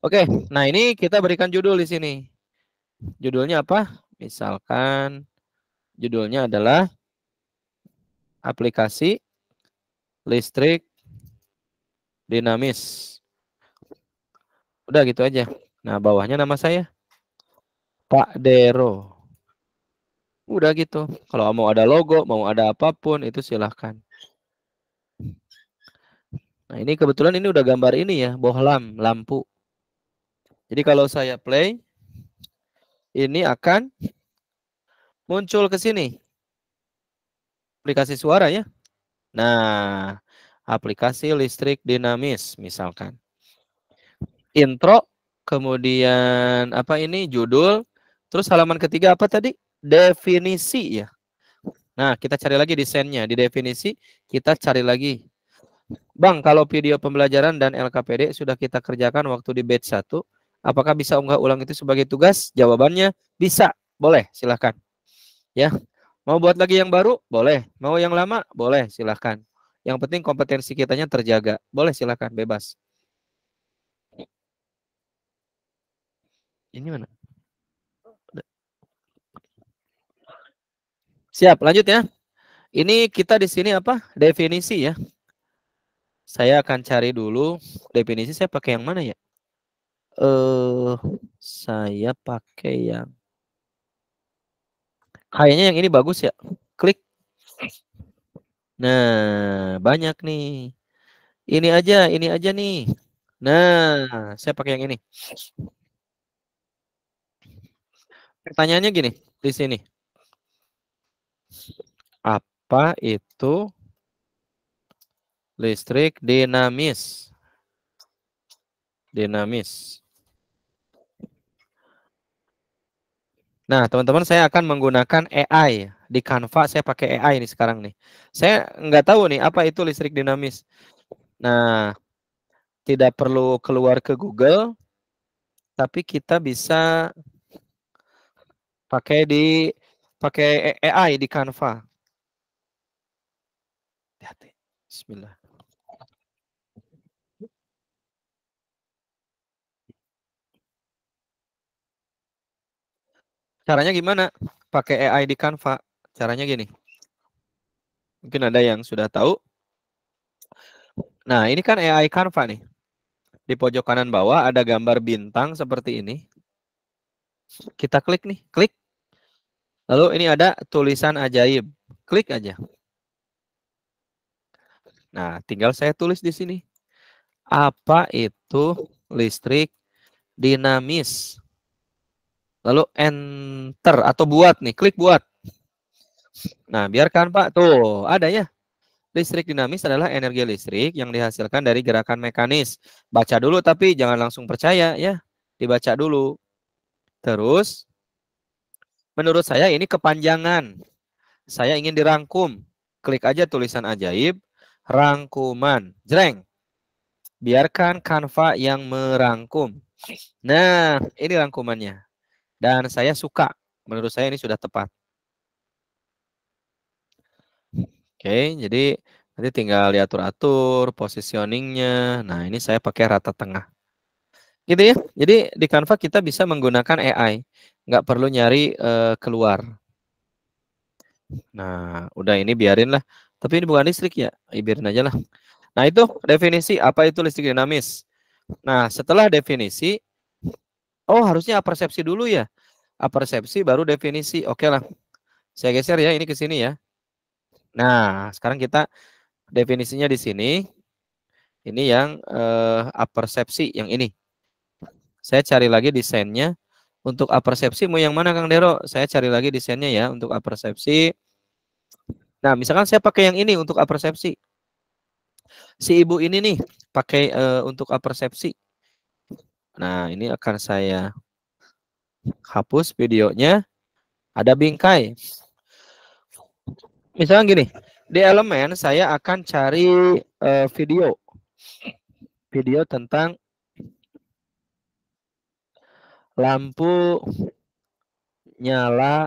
Oke, nah ini kita berikan judul di sini. Judulnya apa? Misalkan judulnya adalah aplikasi listrik dinamis. Udah gitu aja. Nah, bawahnya nama saya Pak Dero. Udah gitu. Kalau mau ada logo, mau ada apapun itu silahkan. Nah ini kebetulan ini udah gambar ini ya, bohlam, lampu. Jadi kalau saya play, ini akan muncul ke sini. Aplikasi suara ya. Nah, aplikasi listrik dinamis misalkan. Intro, kemudian apa ini, judul, terus halaman ketiga apa tadi? definisi ya. Nah, kita cari lagi desainnya. Di definisi, kita cari lagi. Bang, kalau video pembelajaran dan LKPD sudah kita kerjakan waktu di batch 1, apakah bisa unggah ulang itu sebagai tugas? Jawabannya bisa. Boleh, silahkan. Ya, Mau buat lagi yang baru? Boleh. Mau yang lama? Boleh, silahkan. Yang penting kompetensi kitanya terjaga. Boleh, silahkan. Bebas. Ini mana? Siap, lanjut ya. Ini kita di sini apa? Definisi ya. Saya akan cari dulu definisi saya pakai yang mana ya? Eh, saya pakai yang Kayaknya yang ini bagus ya. Klik. Nah, banyak nih. Ini aja, ini aja nih. Nah, saya pakai yang ini. Pertanyaannya gini, di sini. Apa itu listrik dinamis? Dinamis. Nah, teman-teman saya akan menggunakan AI. Di Canva saya pakai AI ini sekarang nih. Saya nggak tahu nih apa itu listrik dinamis. Nah, tidak perlu keluar ke Google, tapi kita bisa pakai di pakai AI di Canva. Hati-hati. Bismillah. Caranya gimana? Pakai AI di Canva. Caranya gini. Mungkin ada yang sudah tahu. Nah, ini kan AI Canva nih. Di pojok kanan bawah ada gambar bintang seperti ini. Kita klik nih, klik Lalu ini ada tulisan ajaib. Klik aja. Nah, tinggal saya tulis di sini. Apa itu listrik dinamis? Lalu enter atau buat nih, klik buat. Nah, biarkan Pak. Tuh, ada ya. Listrik dinamis adalah energi listrik yang dihasilkan dari gerakan mekanis. Baca dulu tapi jangan langsung percaya ya. Dibaca dulu. Terus Menurut saya ini kepanjangan. Saya ingin dirangkum. Klik aja tulisan ajaib, rangkuman. Jreng. Biarkan kanva yang merangkum. Nah, ini rangkumannya. Dan saya suka. Menurut saya ini sudah tepat. Oke, jadi nanti tinggal diatur-atur positioningnya. Nah, ini saya pakai rata tengah. Gitu ya. Jadi di Canva kita bisa menggunakan AI nggak perlu nyari uh, keluar. Nah, udah ini biarin lah. Tapi ini bukan listrik ya, biarin aja lah. Nah itu definisi apa itu listrik dinamis. Nah setelah definisi, oh harusnya apersepsi dulu ya. Apersepsi baru definisi, oke okay lah. Saya geser ya ini ke sini ya. Nah sekarang kita definisinya di sini. Ini yang uh, apersepsi yang ini. Saya cari lagi desainnya. Untuk apersepsi mau yang mana Kang Dero? Saya cari lagi desainnya ya untuk apersepsi. Nah, misalkan saya pakai yang ini untuk apersepsi. Si ibu ini nih pakai e, untuk apersepsi. Nah, ini akan saya hapus videonya. Ada bingkai. Misalkan gini, di elemen saya akan cari e, video. Video tentang lampu nyala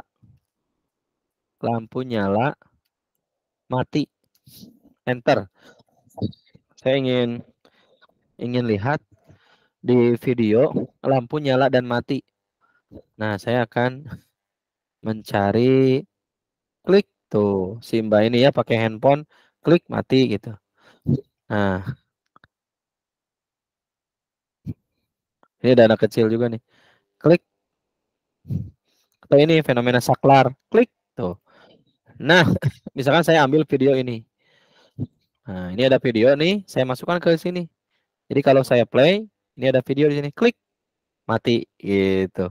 lampu nyala mati enter saya ingin ingin lihat di video lampu nyala dan mati nah saya akan mencari klik tuh Simba ini ya pakai handphone klik mati gitu nah ini ada anak kecil juga nih klik atau ini fenomena saklar klik tuh nah *laughs* misalkan saya ambil video ini nah ini ada video nih saya masukkan ke sini jadi kalau saya play ini ada video di sini klik mati gitu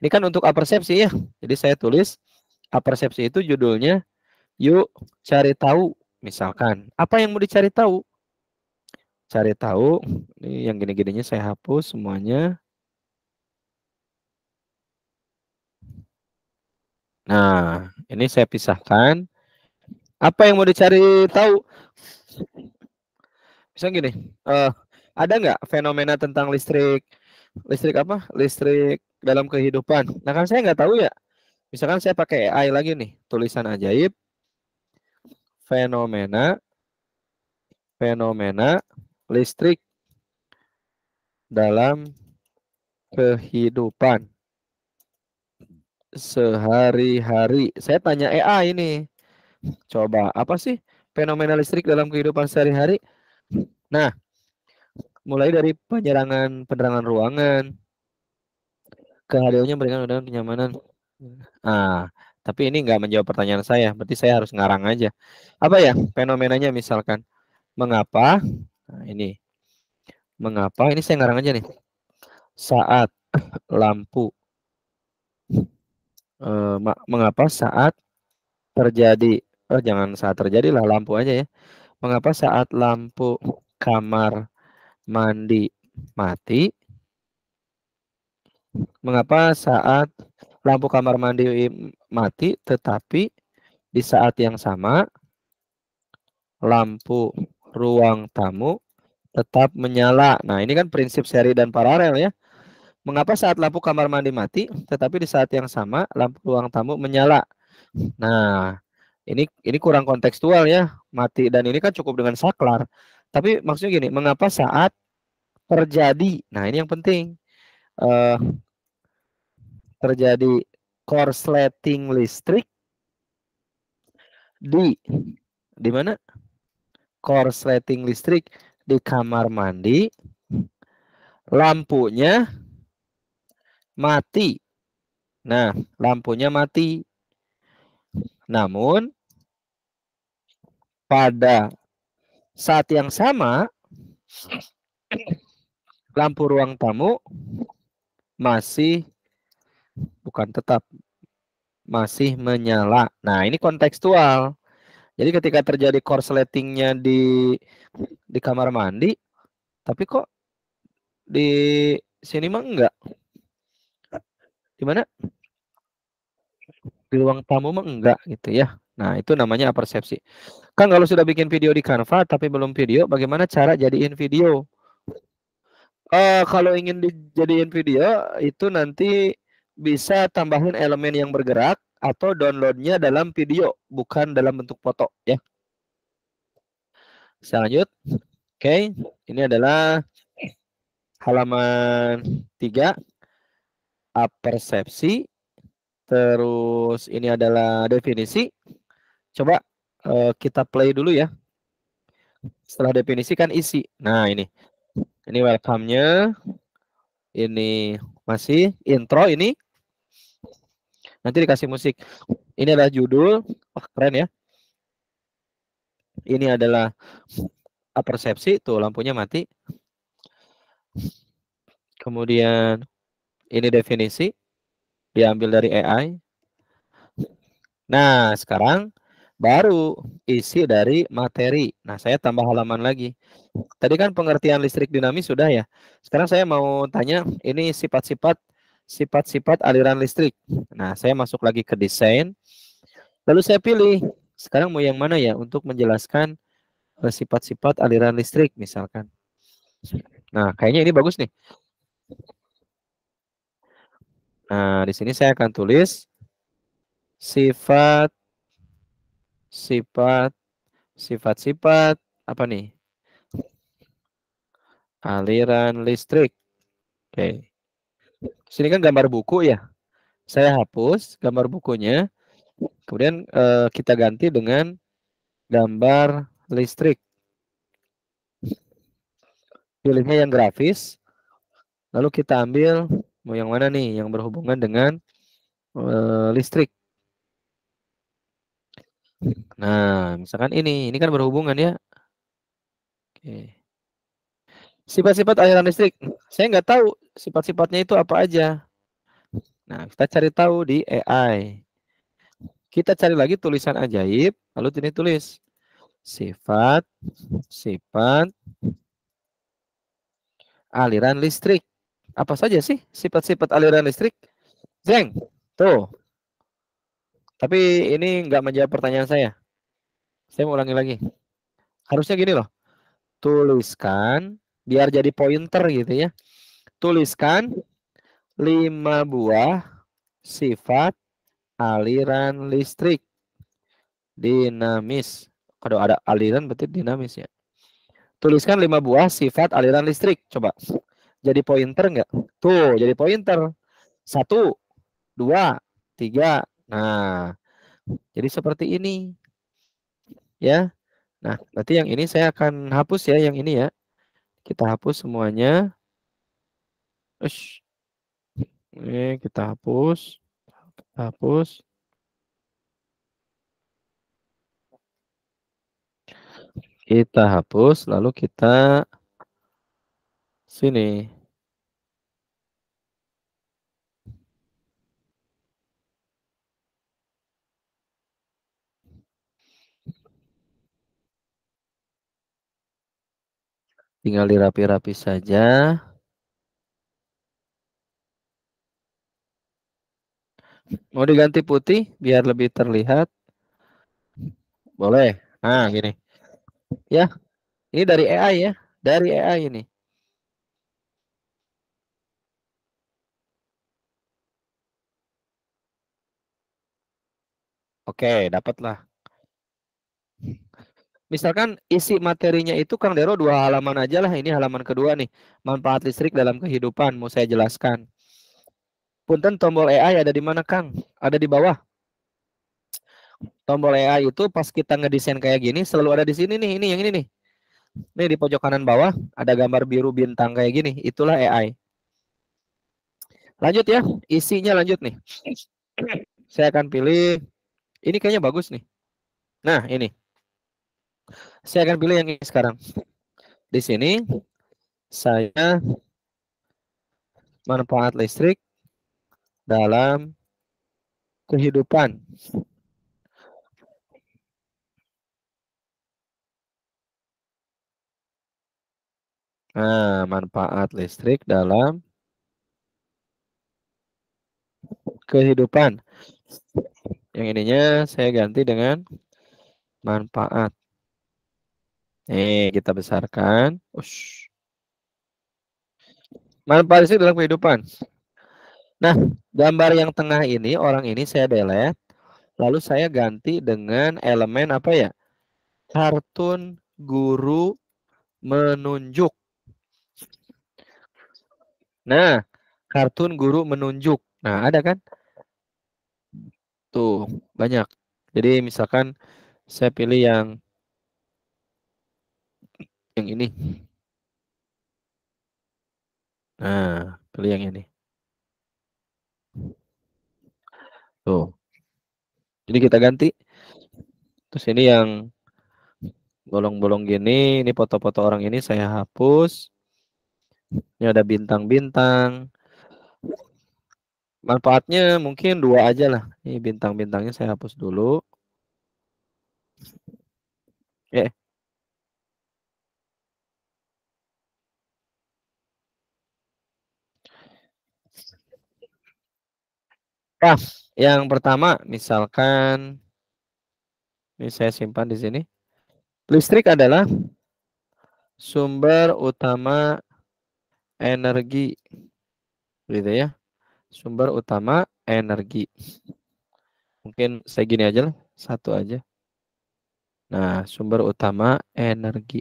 ini kan untuk apersepsi ya jadi saya tulis apersepsi itu judulnya yuk cari tahu misalkan apa yang mau dicari tahu cari tahu ini yang gini-gininya saya hapus semuanya Nah, ini saya pisahkan. Apa yang mau dicari tahu? Bisa gini, uh, ada nggak fenomena tentang listrik? Listrik apa? Listrik dalam kehidupan. Nah kan saya nggak tahu ya. Misalkan saya pakai AI lagi nih, tulisan ajaib. Fenomena, fenomena listrik dalam kehidupan sehari-hari. Saya tanya EA eh, ini. Coba, apa sih fenomena listrik dalam kehidupan sehari-hari? Nah, mulai dari penyerangan penerangan ruangan, kehadirannya berikan udara kenyamanan. Ah, tapi ini nggak menjawab pertanyaan saya. Berarti saya harus ngarang aja. Apa ya fenomenanya misalkan? Mengapa? Nah, ini. Mengapa? Ini saya ngarang aja nih. Saat lampu uh, mengapa saat terjadi oh jangan saat terjadilah lampu aja ya. Mengapa saat lampu kamar mandi mati? Mengapa saat lampu kamar mandi mati tetapi di saat yang sama lampu ruang tamu tetap menyala. Nah, ini kan prinsip seri dan paralel ya. Mengapa saat lampu kamar mandi mati, tetapi di saat yang sama lampu ruang tamu menyala? Nah, ini ini kurang kontekstual ya, mati dan ini kan cukup dengan saklar. Tapi maksudnya gini, mengapa saat terjadi? Nah, ini yang penting. Uh, terjadi korsleting listrik di di mana? Korsleting listrik di kamar mandi lampunya mati. Nah, lampunya mati. Namun pada saat yang sama lampu ruang tamu masih bukan tetap masih menyala. Nah, ini kontekstual. Jadi ketika terjadi korsletingnya di di kamar mandi, tapi kok di sini mah enggak gimana? Di ruang tamu mah enggak gitu ya. Nah, itu namanya persepsi. Kan kalau sudah bikin video di Canva tapi belum video, bagaimana cara jadiin video? Uh, kalau ingin dijadiin video, itu nanti bisa tambahin elemen yang bergerak atau downloadnya dalam video, bukan dalam bentuk foto ya. selanjutnya, Oke, okay. ini adalah halaman 3 up persepsi, terus ini adalah definisi. Coba uh, kita play dulu ya. Setelah definisi kan isi. Nah ini, ini welcome-nya, ini masih intro ini. Nanti dikasih musik. Ini adalah judul, wah keren ya. Ini adalah persepsi, tuh lampunya mati. Kemudian ini definisi diambil dari AI. Nah, sekarang baru isi dari materi. Nah, saya tambah halaman lagi. Tadi kan pengertian listrik dinamis sudah ya. Sekarang saya mau tanya ini sifat-sifat sifat-sifat aliran listrik. Nah, saya masuk lagi ke desain. Lalu saya pilih sekarang mau yang mana ya untuk menjelaskan eh, sifat-sifat aliran listrik misalkan. Nah, kayaknya ini bagus nih. Nah, di sini saya akan tulis sifat sifat sifat-sifat apa nih? Aliran listrik. Oke. Okay. Sini kan gambar buku ya. Saya hapus gambar bukunya. Kemudian eh, kita ganti dengan gambar listrik. Pilihnya yang grafis. Lalu kita ambil Mau yang mana nih? Yang berhubungan dengan uh, listrik. Nah, misalkan ini, ini kan berhubungan ya. Oke. Sifat-sifat aliran listrik, saya nggak tahu sifat-sifatnya itu apa aja. Nah, kita cari tahu di AI. Kita cari lagi tulisan ajaib, lalu ini tulis sifat, sifat aliran listrik. Apa saja sih sifat-sifat aliran listrik? Zeng, tuh. Tapi ini nggak menjawab pertanyaan saya. Saya mau ulangi lagi. Harusnya gini loh. Tuliskan, biar jadi pointer gitu ya. Tuliskan lima buah sifat aliran listrik dinamis. Kalau ada aliran berarti dinamis ya. Tuliskan lima buah sifat aliran listrik. Coba jadi pointer nggak? Tuh, jadi pointer. Satu, dua, tiga. Nah, jadi seperti ini. Ya. Nah, berarti yang ini saya akan hapus ya, yang ini ya. Kita hapus semuanya. Ush. Ini kita hapus. Kita hapus. Kita hapus, lalu kita Sini. Tinggal dirapi-rapi saja. Mau diganti putih biar lebih terlihat? Boleh. Nah, gini. Ya. Ini dari AI ya. Dari AI ini. Oke, dapatlah. Misalkan isi materinya itu Kang Dero dua halaman aja lah. Ini halaman kedua nih. Manfaat listrik dalam kehidupan. Mau saya jelaskan. Punten tombol AI ada di mana Kang? Ada di bawah. Tombol AI itu pas kita ngedesain kayak gini selalu ada di sini nih. Ini yang ini nih. Nih di pojok kanan bawah ada gambar biru bintang kayak gini. Itulah AI. Lanjut ya. Isinya lanjut nih. Saya akan pilih ini kayaknya bagus nih. Nah, ini. Saya akan pilih yang ini sekarang. Di sini saya manfaat listrik dalam kehidupan. Nah, manfaat listrik dalam kehidupan. Yang ininya saya ganti dengan manfaat. Nih, kita besarkan. Ush. Manfaat listrik dalam kehidupan. Nah, gambar yang tengah ini, orang ini saya delete. Lalu saya ganti dengan elemen apa ya? Kartun guru menunjuk. Nah, kartun guru menunjuk. Nah, ada kan? Tuh, banyak. Jadi misalkan saya pilih yang yang ini. Nah, pilih yang ini. Tuh. Jadi kita ganti. Terus ini yang bolong-bolong gini, ini foto-foto orang ini saya hapus. Ini ada bintang-bintang. Manfaatnya mungkin dua aja lah. Ini bintang-bintangnya saya hapus dulu. Ya. Nah, yang pertama misalkan ini saya simpan di sini. Listrik adalah sumber utama energi. Gitu ya sumber utama energi. Mungkin saya gini aja lah, satu aja. Nah, sumber utama energi.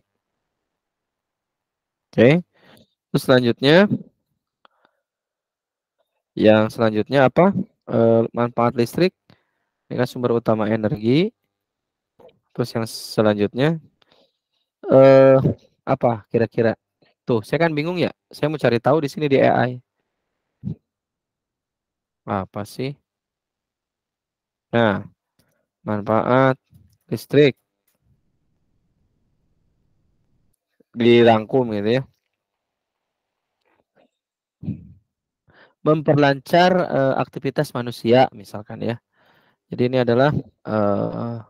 Oke. Okay. Terus selanjutnya yang selanjutnya apa? E, manfaat listrik ini kan sumber utama energi. Terus yang selanjutnya eh apa kira-kira? Tuh, saya kan bingung ya. Saya mau cari tahu di sini di AI apa sih? Nah, manfaat listrik dirangkum gitu ya. Memperlancar uh, aktivitas manusia misalkan ya. Jadi ini adalah uh,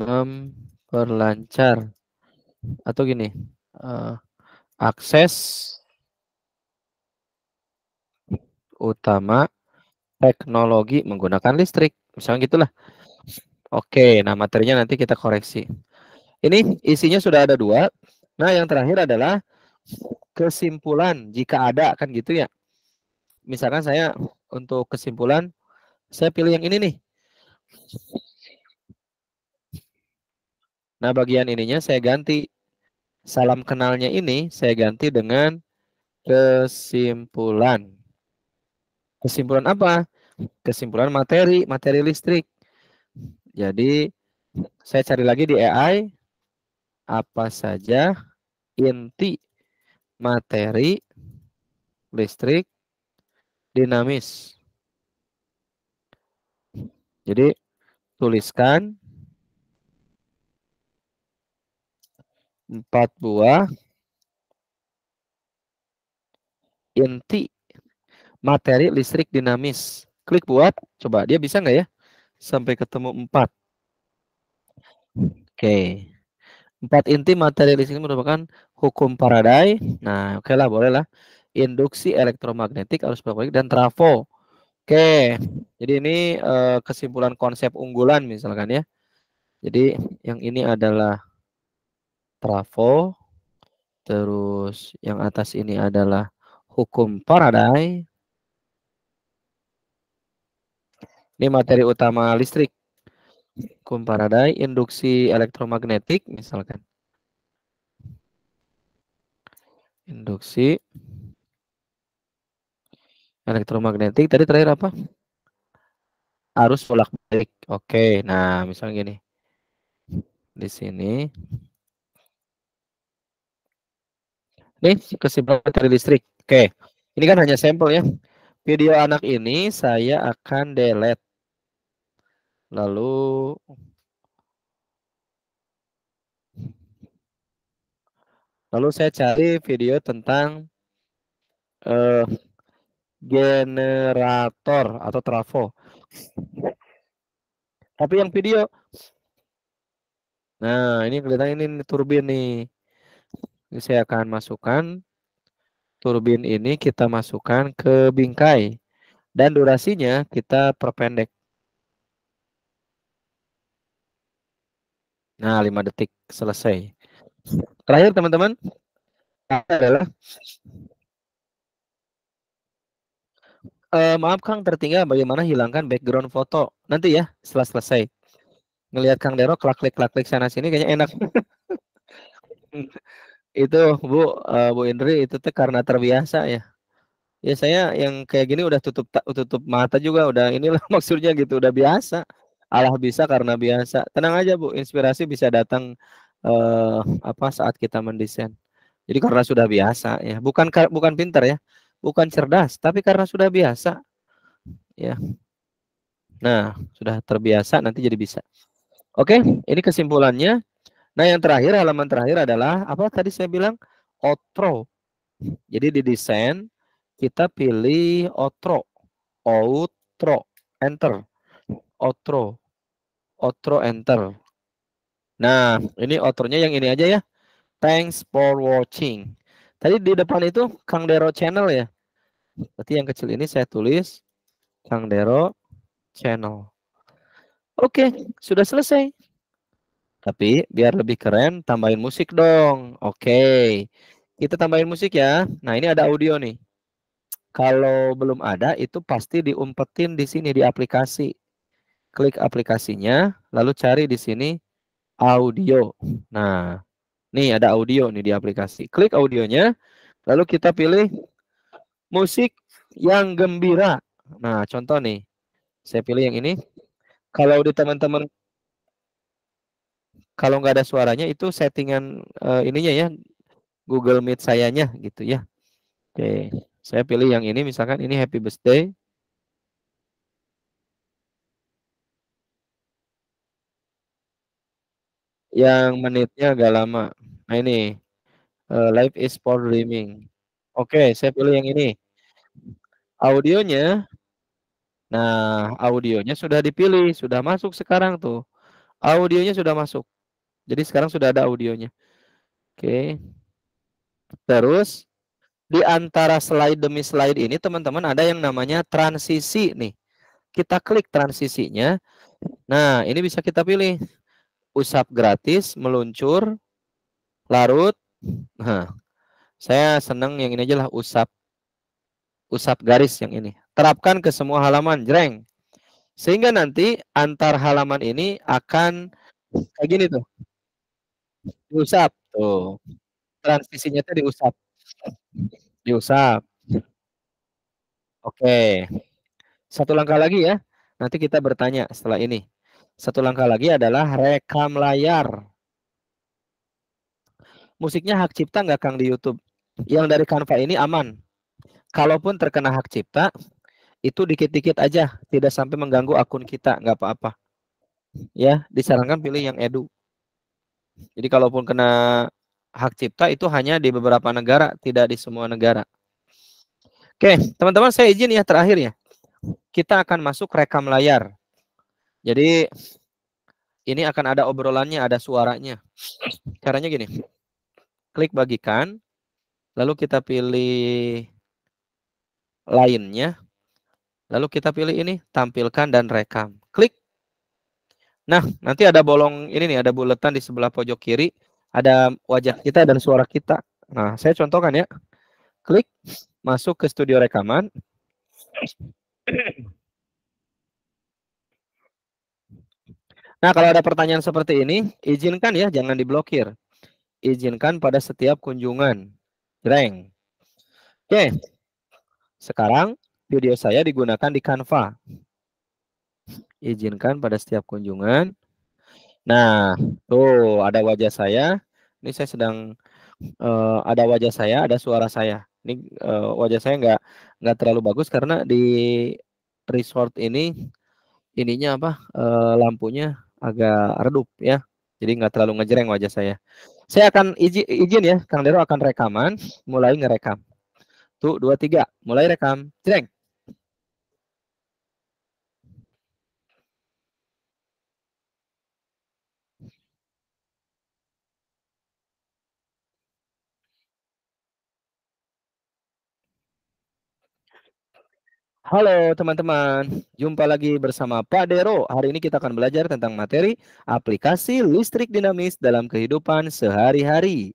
memperlancar atau gini uh, akses utama Teknologi menggunakan listrik, misalnya gitulah. Oke, nah materinya nanti kita koreksi. Ini isinya sudah ada dua. Nah, yang terakhir adalah kesimpulan jika ada kan gitu ya. Misalkan saya untuk kesimpulan saya pilih yang ini nih. Nah, bagian ininya saya ganti salam kenalnya ini saya ganti dengan kesimpulan. Kesimpulan apa? Kesimpulan materi, materi listrik. Jadi saya cari lagi di AI apa saja inti materi listrik dinamis. Jadi tuliskan 4 buah inti materi listrik dinamis. Klik buat, coba dia bisa nggak ya? Sampai ketemu 4. Oke. Empat inti materi listrik merupakan hukum Faraday. Nah, oke okay lah, boleh lah. Induksi elektromagnetik, arus balik dan trafo. Oke, jadi ini uh, kesimpulan konsep unggulan misalkan ya. Jadi yang ini adalah trafo, terus yang atas ini adalah hukum Faraday, Ini materi utama listrik. Hukum Faraday, induksi elektromagnetik misalkan. Induksi elektromagnetik tadi terakhir apa? Arus bolak-balik. Oke, nah misalnya gini. Di sini Nih, kesimpulan materi listrik. Oke. Ini kan hanya sampel ya. Video anak ini saya akan delete. Lalu Lalu saya cari video tentang uh, generator atau trafo. Tapi yang video Nah, ini kelihatan ini, turbin nih. Ini saya akan masukkan turbin ini kita masukkan ke bingkai dan durasinya kita perpendek. Nah, lima detik selesai. Terakhir teman-teman adalah uh, maaf Kang tertinggal bagaimana hilangkan background foto nanti ya setelah selesai ngelihat Kang Dero klak klik klak klik sana sini kayaknya enak *laughs* itu Bu uh, Bu Indri itu tuh karena terbiasa ya ya saya yang kayak gini udah tutup tutup mata juga udah inilah *laughs* maksudnya gitu udah biasa Allah bisa karena biasa. Tenang aja Bu, inspirasi bisa datang eh, apa saat kita mendesain. Jadi karena sudah biasa ya, bukan bukan pintar ya, bukan cerdas, tapi karena sudah biasa ya. Nah, sudah terbiasa nanti jadi bisa. Oke, ini kesimpulannya. Nah, yang terakhir halaman terakhir adalah apa tadi saya bilang outro. Jadi di desain kita pilih outro, outro, enter, outro outro enter. Nah, ini outro-nya yang ini aja ya. Thanks for watching. Tadi di depan itu Kang Dero channel ya. Berarti yang kecil ini saya tulis Kang Dero channel. Oke, sudah selesai. Tapi biar lebih keren, tambahin musik dong. Oke. Kita tambahin musik ya. Nah, ini ada audio nih. Kalau belum ada, itu pasti diumpetin di sini di aplikasi klik aplikasinya, lalu cari di sini audio. Nah, nih ada audio nih di aplikasi. Klik audionya, lalu kita pilih musik yang gembira. Nah, contoh nih. Saya pilih yang ini. Kalau di teman-teman kalau nggak ada suaranya itu settingan uh, ininya ya Google Meet sayanya gitu ya. Oke, saya pilih yang ini misalkan ini happy birthday. yang menitnya agak lama. Nah ini uh, life is for dreaming. Oke, okay, saya pilih yang ini. Audionya, nah audionya sudah dipilih, sudah masuk sekarang tuh. Audionya sudah masuk. Jadi sekarang sudah ada audionya. Oke. Okay. Terus di antara slide demi slide ini teman-teman ada yang namanya transisi nih. Kita klik transisinya. Nah, ini bisa kita pilih usap gratis, meluncur, larut. Nah, saya senang yang ini aja lah usap. Usap garis yang ini. Terapkan ke semua halaman, jreng. Sehingga nanti antar halaman ini akan kayak gini tuh. Diusap tuh. Transisinya tadi diusap. Diusap. Oke. Satu langkah lagi ya. Nanti kita bertanya setelah ini. Satu langkah lagi adalah rekam layar. Musiknya hak cipta nggak Kang di YouTube? Yang dari Canva ini aman. Kalaupun terkena hak cipta, itu dikit-dikit aja, tidak sampai mengganggu akun kita, nggak apa-apa. Ya, disarankan pilih yang edu. Jadi kalaupun kena hak cipta itu hanya di beberapa negara, tidak di semua negara. Oke, teman-teman saya izin ya terakhir ya. Kita akan masuk rekam layar. Jadi ini akan ada obrolannya, ada suaranya. Caranya gini. Klik bagikan, lalu kita pilih lainnya. Lalu kita pilih ini, tampilkan dan rekam. Klik. Nah, nanti ada bolong ini nih, ada buletan di sebelah pojok kiri, ada wajah kita dan suara kita. Nah, saya contohkan ya. Klik masuk ke studio rekaman. Nah, kalau ada pertanyaan seperti ini, izinkan ya, jangan diblokir. Izinkan pada setiap kunjungan. Reng. Oke. Sekarang video saya digunakan di Canva. Izinkan pada setiap kunjungan. Nah, tuh ada wajah saya. Ini saya sedang uh, ada wajah saya, ada suara saya. Ini uh, wajah saya nggak nggak terlalu bagus karena di resort ini ininya apa uh, lampunya agak redup ya. Jadi nggak terlalu ngejreng wajah saya. Saya akan izin, izin ya, Kang Dero akan rekaman, mulai ngerekam. Tuh, dua, tiga, mulai rekam, jreng. Halo teman-teman, jumpa lagi bersama Pak Dero. Hari ini kita akan belajar tentang materi aplikasi listrik dinamis dalam kehidupan sehari-hari.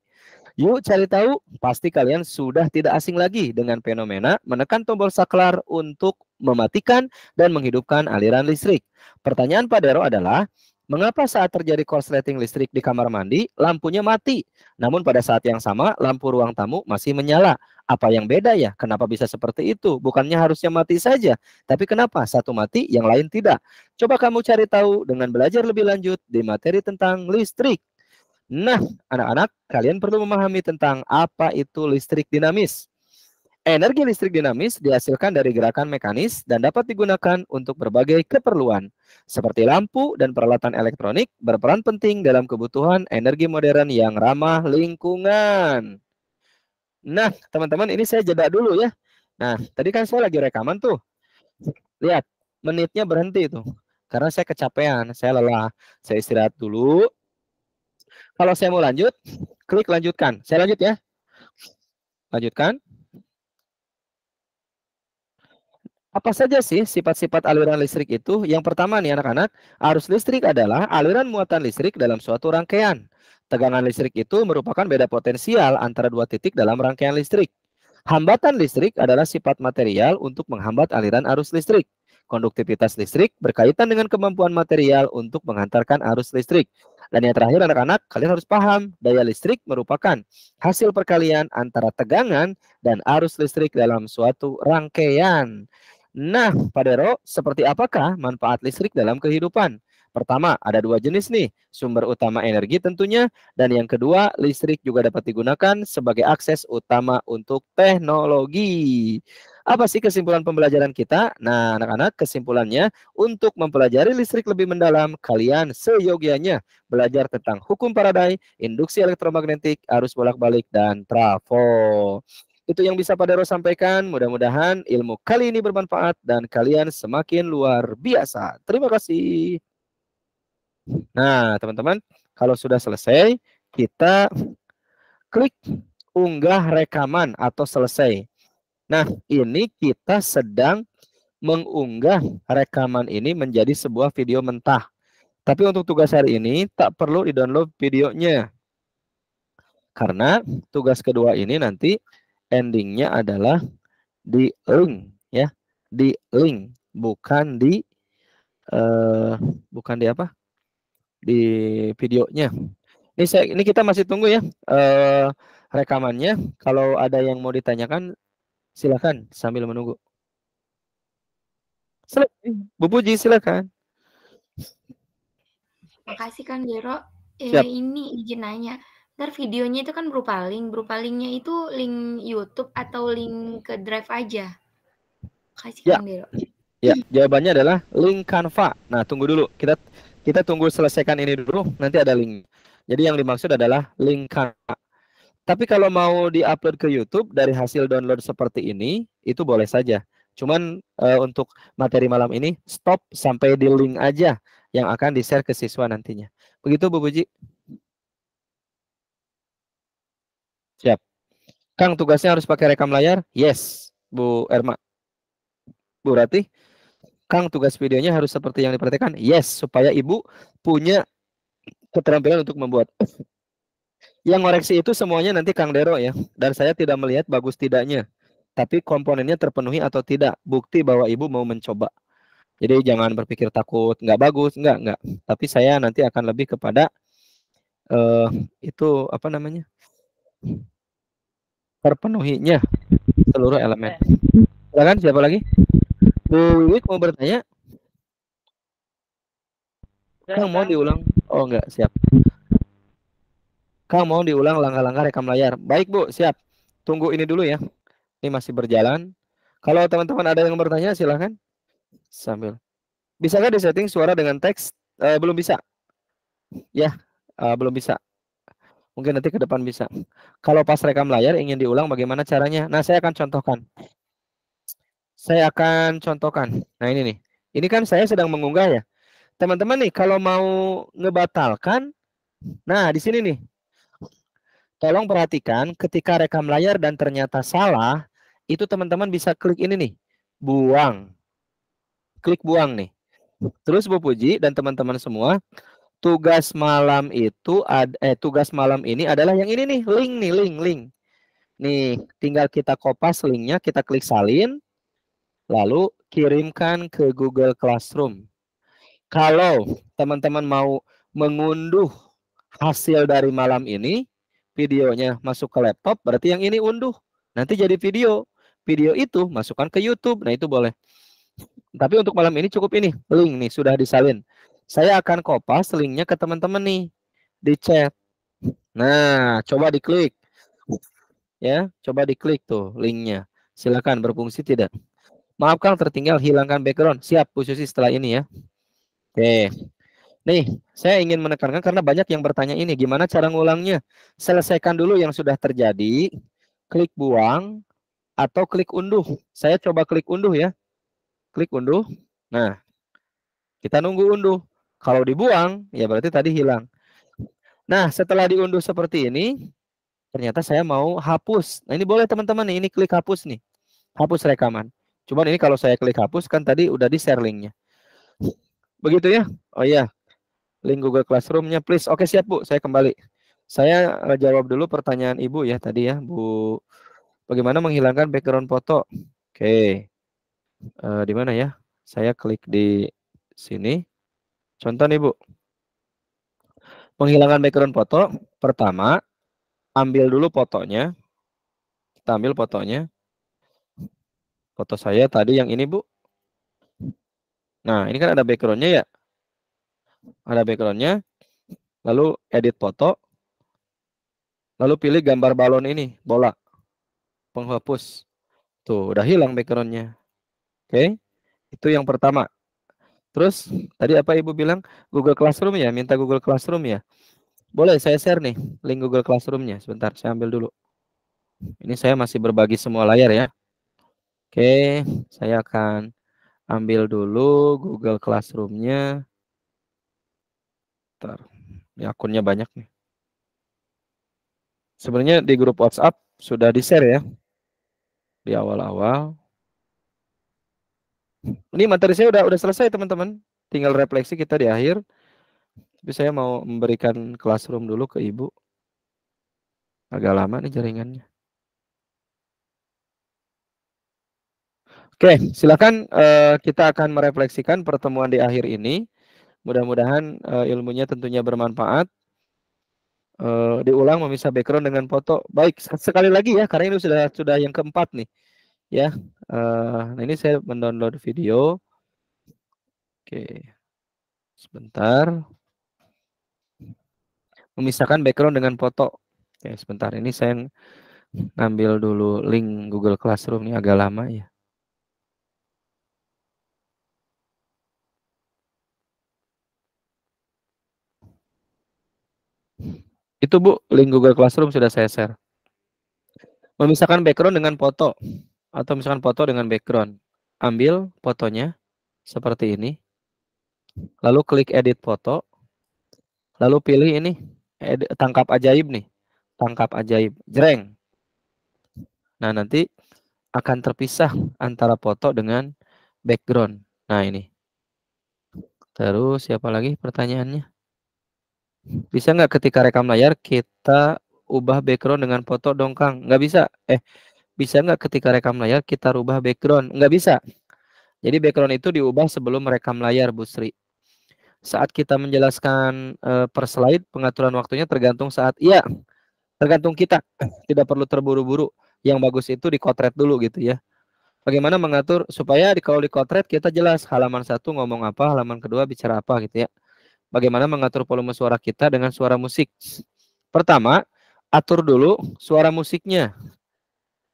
Yuk cari tahu, pasti kalian sudah tidak asing lagi dengan fenomena menekan tombol saklar untuk mematikan dan menghidupkan aliran listrik. Pertanyaan Pak Dero adalah, Mengapa saat terjadi korsleting listrik di kamar mandi, lampunya mati? Namun pada saat yang sama, lampu ruang tamu masih menyala. Apa yang beda ya? Kenapa bisa seperti itu? Bukannya harusnya mati saja. Tapi kenapa satu mati, yang lain tidak? Coba kamu cari tahu dengan belajar lebih lanjut di materi tentang listrik. Nah, anak-anak, kalian perlu memahami tentang apa itu listrik dinamis. Energi listrik dinamis dihasilkan dari gerakan mekanis dan dapat digunakan untuk berbagai keperluan, seperti lampu dan peralatan elektronik berperan penting dalam kebutuhan energi modern yang ramah lingkungan. Nah, teman-teman ini saya jeda dulu ya. Nah, tadi kan saya lagi rekaman tuh. Lihat, menitnya berhenti tuh. Karena saya kecapean, saya lelah. Saya istirahat dulu. Kalau saya mau lanjut, klik lanjutkan. Saya lanjut ya. Lanjutkan. Apa saja sih sifat-sifat aliran listrik itu? Yang pertama nih anak-anak, arus listrik adalah aliran muatan listrik dalam suatu rangkaian. Tegangan listrik itu merupakan beda potensial antara dua titik dalam rangkaian listrik. Hambatan listrik adalah sifat material untuk menghambat aliran arus listrik. Konduktivitas listrik berkaitan dengan kemampuan material untuk menghantarkan arus listrik. Dan yang terakhir anak-anak, kalian harus paham daya listrik merupakan hasil perkalian antara tegangan dan arus listrik dalam suatu rangkaian. Nah, Pak Dero, seperti apakah manfaat listrik dalam kehidupan? Pertama, ada dua jenis nih, sumber utama energi tentunya, dan yang kedua, listrik juga dapat digunakan sebagai akses utama untuk teknologi. Apa sih kesimpulan pembelajaran kita? Nah, anak-anak, kesimpulannya untuk mempelajari listrik lebih mendalam, kalian seyogianya belajar tentang hukum paradai, induksi elektromagnetik, arus bolak-balik, dan trafo. Itu yang bisa Pak Daro sampaikan. Mudah-mudahan ilmu kali ini bermanfaat dan kalian semakin luar biasa. Terima kasih. Nah, teman-teman, kalau sudah selesai, kita klik unggah rekaman atau selesai. Nah, ini kita sedang mengunggah rekaman ini menjadi sebuah video mentah. Tapi untuk tugas hari ini tak perlu di-download videonya. Karena tugas kedua ini nanti endingnya adalah di eng ya di eng bukan di uh, bukan di apa di videonya ini saya ini kita masih tunggu ya uh, rekamannya kalau ada yang mau ditanyakan silakan sambil menunggu silakan Bu Puji silakan makasih kan Jero eh, ini izin nanya Ntar videonya itu kan berupa link, berupa linknya itu link YouTube atau link ke Drive aja. Kasih ya. Dero. Ya, jawabannya adalah link Canva. Nah, tunggu dulu. Kita kita tunggu selesaikan ini dulu, nanti ada link. Jadi yang dimaksud adalah link Canva. Tapi kalau mau diupload ke YouTube dari hasil download seperti ini, itu boleh saja. Cuman uh, untuk materi malam ini stop sampai di link aja yang akan di-share ke siswa nantinya. Begitu Bu Buji. Siap. Kang, tugasnya harus pakai rekam layar? Yes, Bu Erma. Bu Rati. Kang, tugas videonya harus seperti yang diperhatikan? Yes, supaya Ibu punya keterampilan untuk membuat. *coughs* yang koreksi itu semuanya nanti Kang Dero ya. Dan saya tidak melihat bagus tidaknya. Tapi komponennya terpenuhi atau tidak. Bukti bahwa Ibu mau mencoba. Jadi jangan berpikir takut, nggak bagus, nggak, nggak. Tapi saya nanti akan lebih kepada uh, itu apa namanya terpenuhinya seluruh elemen. Iya. Silakan siapa lagi? Bu Wiwit mau bertanya? Kang mau diulang? Oh enggak, siap. Kang mau diulang langkah-langkah rekam layar. Baik Bu, siap. Tunggu ini dulu ya. Ini masih berjalan. Kalau teman-teman ada yang bertanya silahkan. Sambil. Bisakah disetting suara dengan teks? Eh, belum bisa. Ya, eh, belum bisa. Mungkin nanti ke depan bisa. Kalau pas rekam layar ingin diulang bagaimana caranya? Nah, saya akan contohkan. Saya akan contohkan. Nah, ini nih. Ini kan saya sedang mengunggah ya. Teman-teman nih, kalau mau ngebatalkan, nah di sini nih. Tolong perhatikan ketika rekam layar dan ternyata salah, itu teman-teman bisa klik ini nih, buang. Klik buang nih. Terus Bu Puji dan teman-teman semua tugas malam itu ad, eh tugas malam ini adalah yang ini nih, link nih, link, link. Nih, tinggal kita kopas linknya, kita klik salin, lalu kirimkan ke Google Classroom. Kalau teman-teman mau mengunduh hasil dari malam ini, videonya masuk ke laptop, berarti yang ini unduh. Nanti jadi video. Video itu masukkan ke YouTube, nah itu boleh. Tapi untuk malam ini cukup ini, link nih sudah disalin. Saya akan kopas linknya ke teman-teman nih di chat. Nah, coba diklik. Ya, coba diklik tuh linknya. Silakan berfungsi tidak. Maaf Kang tertinggal hilangkan background. Siap khusus setelah ini ya. Oke. Nih, saya ingin menekankan karena banyak yang bertanya ini gimana cara ngulangnya. Selesaikan dulu yang sudah terjadi, klik buang atau klik unduh. Saya coba klik unduh ya. Klik unduh. Nah, kita nunggu unduh. Kalau dibuang, ya berarti tadi hilang. Nah, setelah diunduh seperti ini, ternyata saya mau hapus. Nah, ini boleh teman-teman nih, ini klik hapus nih. Hapus rekaman. Cuman ini kalau saya klik hapus, kan tadi udah di-share linknya. Begitu ya? Oh iya, link Google Classroom-nya please. Oke, siap Bu, saya kembali. Saya eh, jawab dulu pertanyaan Ibu ya tadi ya, Bu. Bagaimana menghilangkan background foto? Oke. Uh, di mana ya? Saya klik di sini. Contoh nih Bu. Menghilangkan background foto, pertama ambil dulu fotonya. Kita ambil fotonya. Foto saya tadi yang ini Bu. Nah ini kan ada backgroundnya ya. Ada backgroundnya. Lalu edit foto. Lalu pilih gambar balon ini, bola. Penghapus. Tuh, udah hilang backgroundnya. Oke, okay? itu yang pertama. Terus tadi apa Ibu bilang Google Classroom ya, minta Google Classroom ya. Boleh saya share nih link Google Classroomnya, Sebentar saya ambil dulu. Ini saya masih berbagi semua layar ya. Oke, saya akan ambil dulu Google Classroomnya. Ntar, Ini akunnya banyak nih. Sebenarnya di grup WhatsApp sudah di-share ya. Di awal-awal ini materi saya udah udah selesai teman-teman. Tinggal refleksi kita di akhir. Tapi saya mau memberikan classroom dulu ke Ibu. Agak lama nih jaringannya. Oke, silakan uh, kita akan merefleksikan pertemuan di akhir ini. Mudah-mudahan uh, ilmunya tentunya bermanfaat. Uh, diulang memisah background dengan foto. Baik, sekali lagi ya, karena ini sudah sudah yang keempat nih ya uh, nah ini saya mendownload video oke sebentar memisahkan background dengan foto oke sebentar ini saya ngambil dulu link Google Classroom ini agak lama ya itu Bu link Google Classroom sudah saya share memisahkan background dengan foto atau misalkan foto dengan background. Ambil fotonya seperti ini. Lalu klik edit foto. Lalu pilih ini edit, tangkap ajaib nih. Tangkap ajaib. Jreng. Nah, nanti akan terpisah antara foto dengan background. Nah, ini. Terus siapa lagi pertanyaannya? Bisa nggak ketika rekam layar kita ubah background dengan foto dong Kang? Nggak bisa. Eh, bisa nggak ketika rekam layar kita rubah background? Nggak bisa. Jadi background itu diubah sebelum rekam layar, Bu Sri. Saat kita menjelaskan uh, per slide, pengaturan waktunya tergantung saat. Iya, tergantung kita. Tidak perlu terburu-buru. Yang bagus itu di dikotret dulu gitu ya. Bagaimana mengatur supaya di, kalau dikotret kita jelas halaman satu ngomong apa, halaman kedua bicara apa gitu ya. Bagaimana mengatur volume suara kita dengan suara musik. Pertama, atur dulu suara musiknya.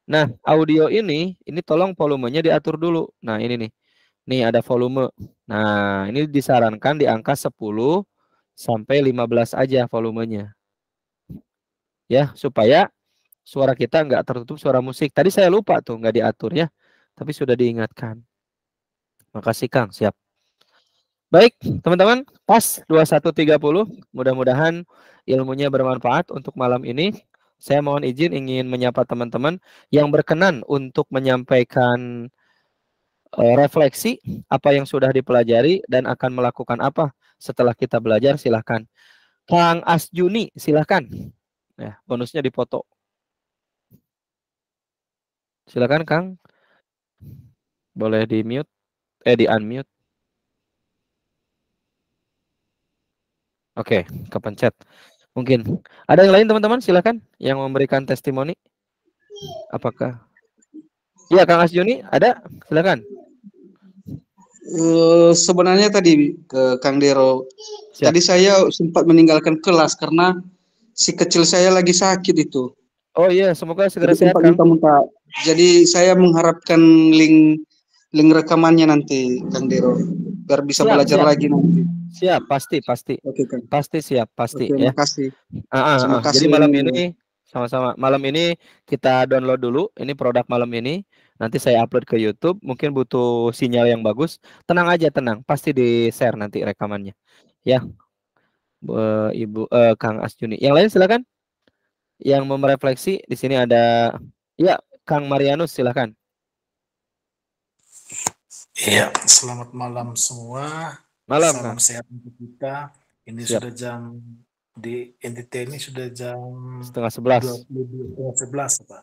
Nah, audio ini, ini tolong volumenya diatur dulu. Nah, ini nih. Nih ada volume. Nah, ini disarankan di angka 10 sampai 15 aja volumenya. Ya, supaya suara kita nggak tertutup suara musik. Tadi saya lupa tuh nggak diatur ya, tapi sudah diingatkan. Makasih Kang, siap. Baik, teman-teman, pas 21.30. Mudah-mudahan ilmunya bermanfaat untuk malam ini. Saya mohon izin ingin menyapa teman-teman yang berkenan untuk menyampaikan eh, refleksi apa yang sudah dipelajari dan akan melakukan apa setelah kita belajar silahkan. Kang Asjuni silahkan. Ya, bonusnya dipoto. Silahkan Kang. Boleh di mute eh di unmute. Oke, okay, kepencet. Mungkin. Ada yang lain teman-teman? Silahkan yang memberikan testimoni. Apakah? Ya Kang Asjuni ada? silakan. Uh, sebenarnya tadi ke Kang Dero, Siap. tadi saya sempat meninggalkan kelas karena si kecil saya lagi sakit itu. Oh iya, semoga segera Jadi, sehat. Kang. Minta, Jadi saya mengharapkan link link rekamannya nanti Kang Dero biar bisa siap, belajar siap. lagi nanti. Siap, pasti, pasti. Oke, okay, kan. Pasti siap, pasti okay, ya. Makasih. Ah, ah, ah. Jadi malam ini sama-sama. Malam ini kita download dulu ini produk malam ini. Nanti saya upload ke YouTube, mungkin butuh sinyal yang bagus. Tenang aja, tenang. Pasti di-share nanti rekamannya. Ya. Bu Ibu uh, Kang Asjuni. Yang lain silakan. Yang merefleksi di sini ada ya Kang Marianus silakan. Iya, selamat malam semua. Malam. Salam sehat untuk kita. Ini Siap. sudah jam di NTT ini sudah jam setengah sebelas. Setengah sebelas, Pak.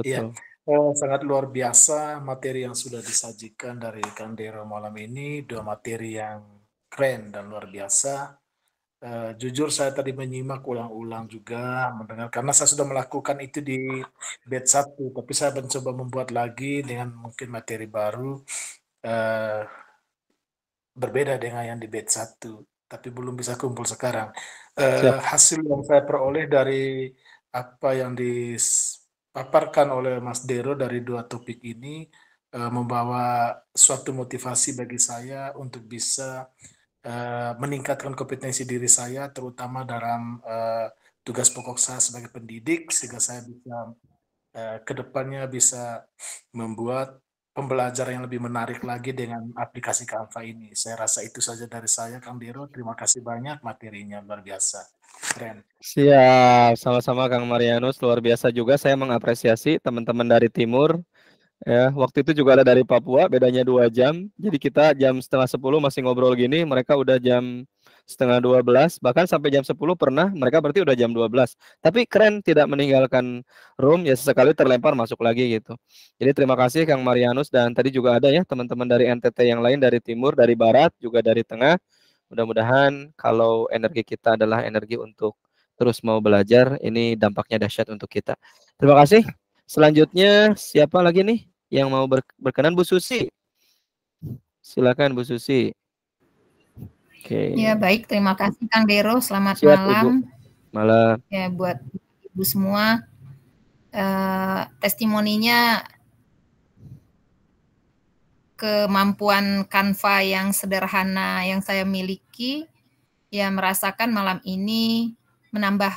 Iya. Betul. Ya. Oh, sangat luar biasa materi yang sudah disajikan dari Kandero malam ini. Dua materi yang keren dan luar biasa. Uh, jujur saya tadi menyimak ulang-ulang juga mendengar karena saya sudah melakukan itu di batch satu, tapi saya mencoba membuat lagi dengan mungkin materi baru Eh, berbeda dengan yang di batch 1 tapi belum bisa kumpul sekarang. Uh, hasil yang saya peroleh dari apa yang dipaparkan oleh Mas Dero dari dua topik ini uh, membawa suatu motivasi bagi saya untuk bisa uh, meningkatkan kompetensi diri saya terutama dalam uh, tugas pokok saya sebagai pendidik sehingga saya bisa uh, kedepannya bisa membuat pembelajaran yang lebih menarik lagi dengan aplikasi Canva ini. Saya rasa itu saja dari saya, Kang Dero. Terima kasih banyak materinya luar biasa. Keren. Siap, sama-sama Kang Marianus luar biasa juga. Saya mengapresiasi teman-teman dari Timur. Ya, waktu itu juga ada dari Papua, bedanya dua jam. Jadi kita jam setengah sepuluh masih ngobrol gini, mereka udah jam setengah 12 bahkan sampai jam 10 pernah mereka berarti udah jam 12 tapi keren tidak meninggalkan room ya sesekali terlempar masuk lagi gitu jadi terima kasih Kang Marianus dan tadi juga ada ya teman-teman dari NTT yang lain dari timur dari barat juga dari tengah mudah-mudahan kalau energi kita adalah energi untuk terus mau belajar ini dampaknya dahsyat untuk kita terima kasih selanjutnya siapa lagi nih yang mau berkenan Bu Susi silakan Bu Susi Oke. Okay. Ya baik, terima kasih Kang Dero. Selamat Siap, malam. Ibu. Malam. Ya buat ibu semua uh, testimoninya kemampuan kanva yang sederhana yang saya miliki ya merasakan malam ini menambah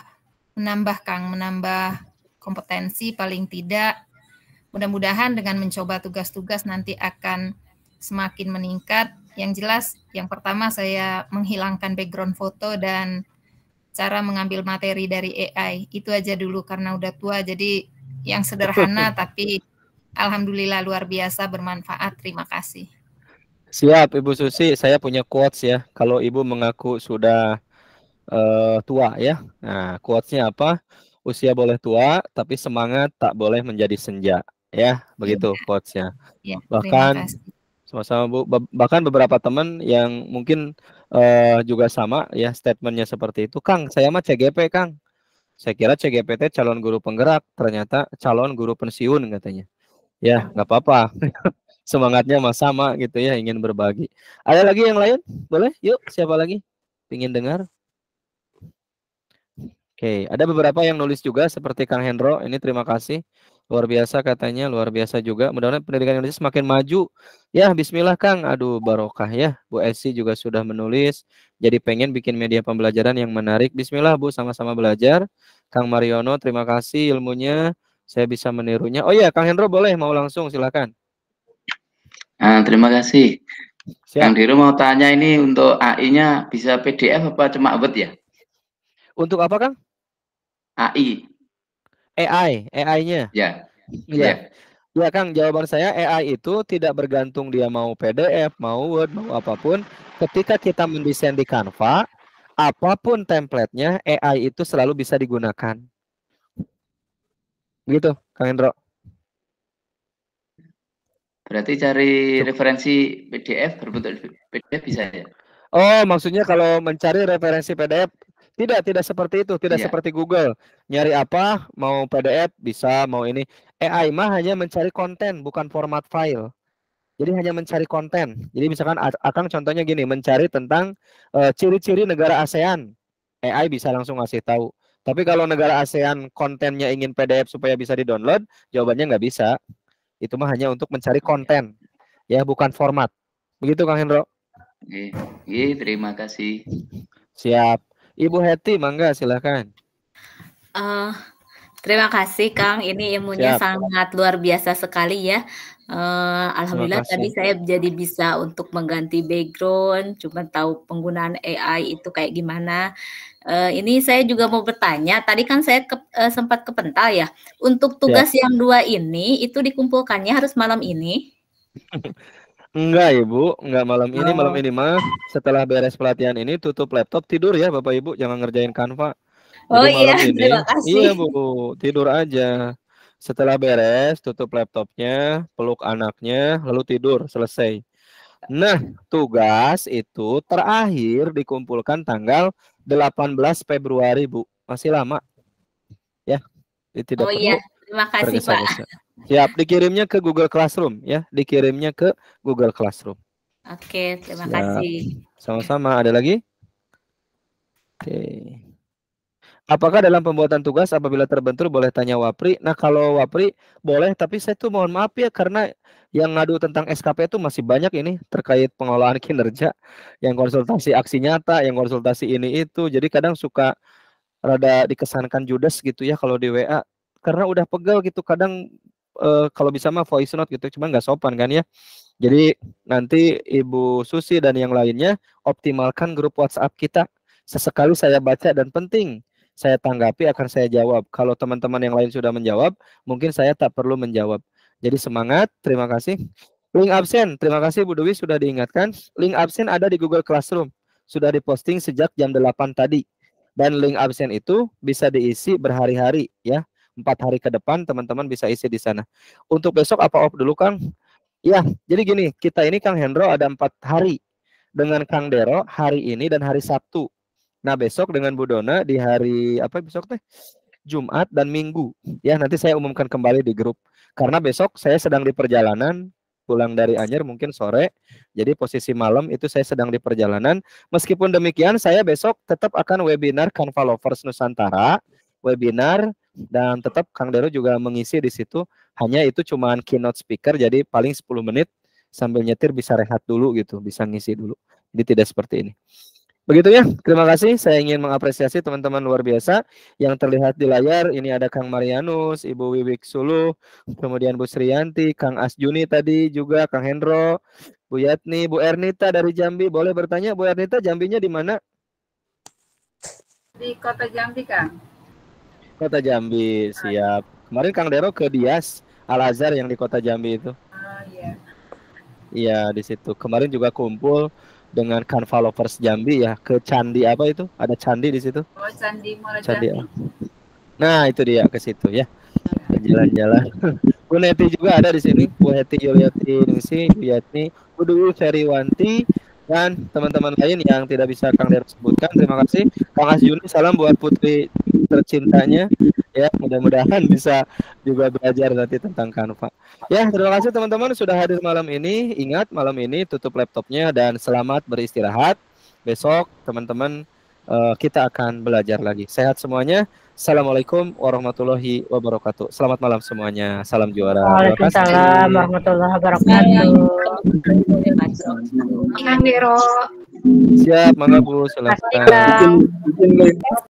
menambah Kang menambah kompetensi paling tidak mudah-mudahan dengan mencoba tugas-tugas nanti akan semakin meningkat yang jelas yang pertama saya menghilangkan background foto dan cara mengambil materi dari AI itu aja dulu karena udah tua jadi yang sederhana *laughs* tapi alhamdulillah luar biasa bermanfaat terima kasih siap Ibu Susi saya punya quotes ya kalau Ibu mengaku sudah uh, tua ya nah quotesnya apa usia boleh tua tapi semangat tak boleh menjadi senja ya begitu ya. quotesnya ya, bahkan sama-sama Bu. Bahkan beberapa teman yang mungkin uh, juga sama ya statementnya seperti itu. Kang, saya mah CGP Kang. Saya kira CGPT calon guru penggerak, ternyata calon guru pensiun katanya. Ya, nggak apa-apa. *laughs* Semangatnya mah sama gitu ya, ingin berbagi. Ada lagi yang lain? Boleh? Yuk, siapa lagi? ingin dengar? Oke, ada beberapa yang nulis juga seperti Kang Hendro. Ini terima kasih. Luar biasa katanya, luar biasa juga. Mudah-mudahan pendidikan Indonesia semakin maju. Ya, bismillah Kang. Aduh, barokah ya. Bu Esi juga sudah menulis. Jadi pengen bikin media pembelajaran yang menarik. Bismillah Bu, sama-sama belajar. Kang Mariono, terima kasih ilmunya. Saya bisa menirunya. Oh ya, Kang Hendro boleh mau langsung silakan. Nah, terima kasih. Siap. Kang Hendro mau tanya ini untuk AI-nya bisa PDF apa cuma Word ya? Untuk apa Kang? AI. AI, AI-nya. Ya. Iya. Ya. ya Kang, jawaban saya AI itu tidak bergantung dia mau PDF, mau Word, mau apapun. Ketika kita mendesain di Canva, apapun templatenya, AI itu selalu bisa digunakan. Begitu, Kang Indro. Berarti cari referensi PDF berbentuk PDF bisa ya? Oh, maksudnya kalau mencari referensi PDF tidak, tidak seperti itu, tidak yeah. seperti Google. Nyari apa, mau PDF bisa, mau ini. AI mah hanya mencari konten, bukan format file. Jadi hanya mencari konten. Jadi misalkan akan contohnya gini, mencari tentang eh, ciri-ciri uh, negara ASEAN. AI bisa langsung ngasih tahu. Tapi kalau negara ASEAN kontennya ingin PDF supaya bisa di-download, jawabannya nggak bisa. Itu mah hanya untuk mencari iya. konten, ya bukan format. Begitu Kang Hendro. Oke, iya, terima kasih. Siap. Ibu Heti, mangga silakan. Uh, terima kasih Kang, ini ilmunya Siap. sangat luar biasa sekali ya. Uh, Alhamdulillah tadi saya jadi bisa untuk mengganti background, cuma tahu penggunaan AI itu kayak gimana. Uh, ini saya juga mau bertanya, tadi kan saya ke, uh, sempat kepental ya. Untuk tugas Siap. yang dua ini, itu dikumpulkannya harus malam ini? *laughs* Enggak ibu, enggak malam ini, oh. malam ini mas. Setelah beres pelatihan ini tutup laptop tidur ya bapak ibu, jangan ngerjain kanva. Oh iya, ini, terima kasih. Iya bu, tidur aja. Setelah beres tutup laptopnya, peluk anaknya, lalu tidur selesai. Nah tugas itu terakhir dikumpulkan tanggal 18 Februari bu, masih lama. Ya, tidak oh, iya. perlu. Iya. Makasih Pak. Siap, dikirimnya ke Google Classroom ya, dikirimnya ke Google Classroom. Oke, terima Siap. kasih. Sama-sama. Ada lagi? Oke. Apakah dalam pembuatan tugas apabila terbentur boleh tanya Wapri? Nah kalau Wapri boleh, tapi saya tuh mohon maaf ya karena yang ngadu tentang SKP itu masih banyak ini terkait pengelolaan kinerja, yang konsultasi aksi nyata, yang konsultasi ini itu. Jadi kadang suka rada dikesankan judes gitu ya kalau di WA karena udah pegel gitu kadang uh, kalau bisa mah voice note gitu cuma nggak sopan kan ya jadi nanti Ibu Susi dan yang lainnya optimalkan grup WhatsApp kita sesekali saya baca dan penting saya tanggapi akan saya jawab kalau teman-teman yang lain sudah menjawab mungkin saya tak perlu menjawab jadi semangat terima kasih link absen terima kasih Bu Dewi sudah diingatkan link absen ada di Google Classroom sudah diposting sejak jam 8 tadi dan link absen itu bisa diisi berhari-hari ya empat hari ke depan teman-teman bisa isi di sana. Untuk besok apa off dulu Kang? Ya, jadi gini, kita ini Kang Hendro ada empat hari dengan Kang Dero hari ini dan hari Sabtu. Nah besok dengan Bu Dona di hari apa besok teh? Jumat dan Minggu. Ya nanti saya umumkan kembali di grup. Karena besok saya sedang di perjalanan pulang dari Anyer mungkin sore. Jadi posisi malam itu saya sedang di perjalanan. Meskipun demikian saya besok tetap akan webinar Canva Lovers Nusantara, webinar dan tetap Kang Dero juga mengisi di situ hanya itu cuman keynote speaker jadi paling 10 menit sambil nyetir bisa rehat dulu gitu bisa ngisi dulu jadi tidak seperti ini begitu ya terima kasih saya ingin mengapresiasi teman-teman luar biasa yang terlihat di layar ini ada Kang Marianus Ibu Wiwik Sulu kemudian Bu Srianti Kang Asjuni tadi juga Kang Hendro Bu Yatni Bu Ernita dari Jambi boleh bertanya Bu Ernita Jambinya di mana di kota Jambi Kang Kota Jambi, siap. Kemarin Kang Dero ke Dias Al Azhar yang di Kota Jambi itu. Oh, iya. Iya, di situ. Kemarin juga kumpul dengan Canva Lovers Jambi ya ke candi apa itu? Ada candi di situ? Oh, candi Candi. Jambi. Ah. Nah, itu dia ke situ ya. Iya. Jalan-jalan. *laughs* Bu Neti juga ada di sini. Bu Heti Yuliati Ningsi, Yatni, Bu Dewi Feriwanti, dan teman-teman lain yang tidak bisa Kang Dero sebutkan. Terima kasih. Kang Asyuni, salam buat putri tercintanya. Ya, mudah-mudahan bisa juga belajar nanti tentang Kanva. Ya, terima kasih teman-teman sudah hadir malam ini. Ingat, malam ini tutup laptopnya dan selamat beristirahat. Besok teman-teman eh, kita akan belajar lagi. Sehat semuanya. Assalamualaikum warahmatullahi wabarakatuh. Selamat malam semuanya. Salam juara. Waalaikumsalam warahmatullahi wabarakatuh. Siap, mangga Bu. Silakan.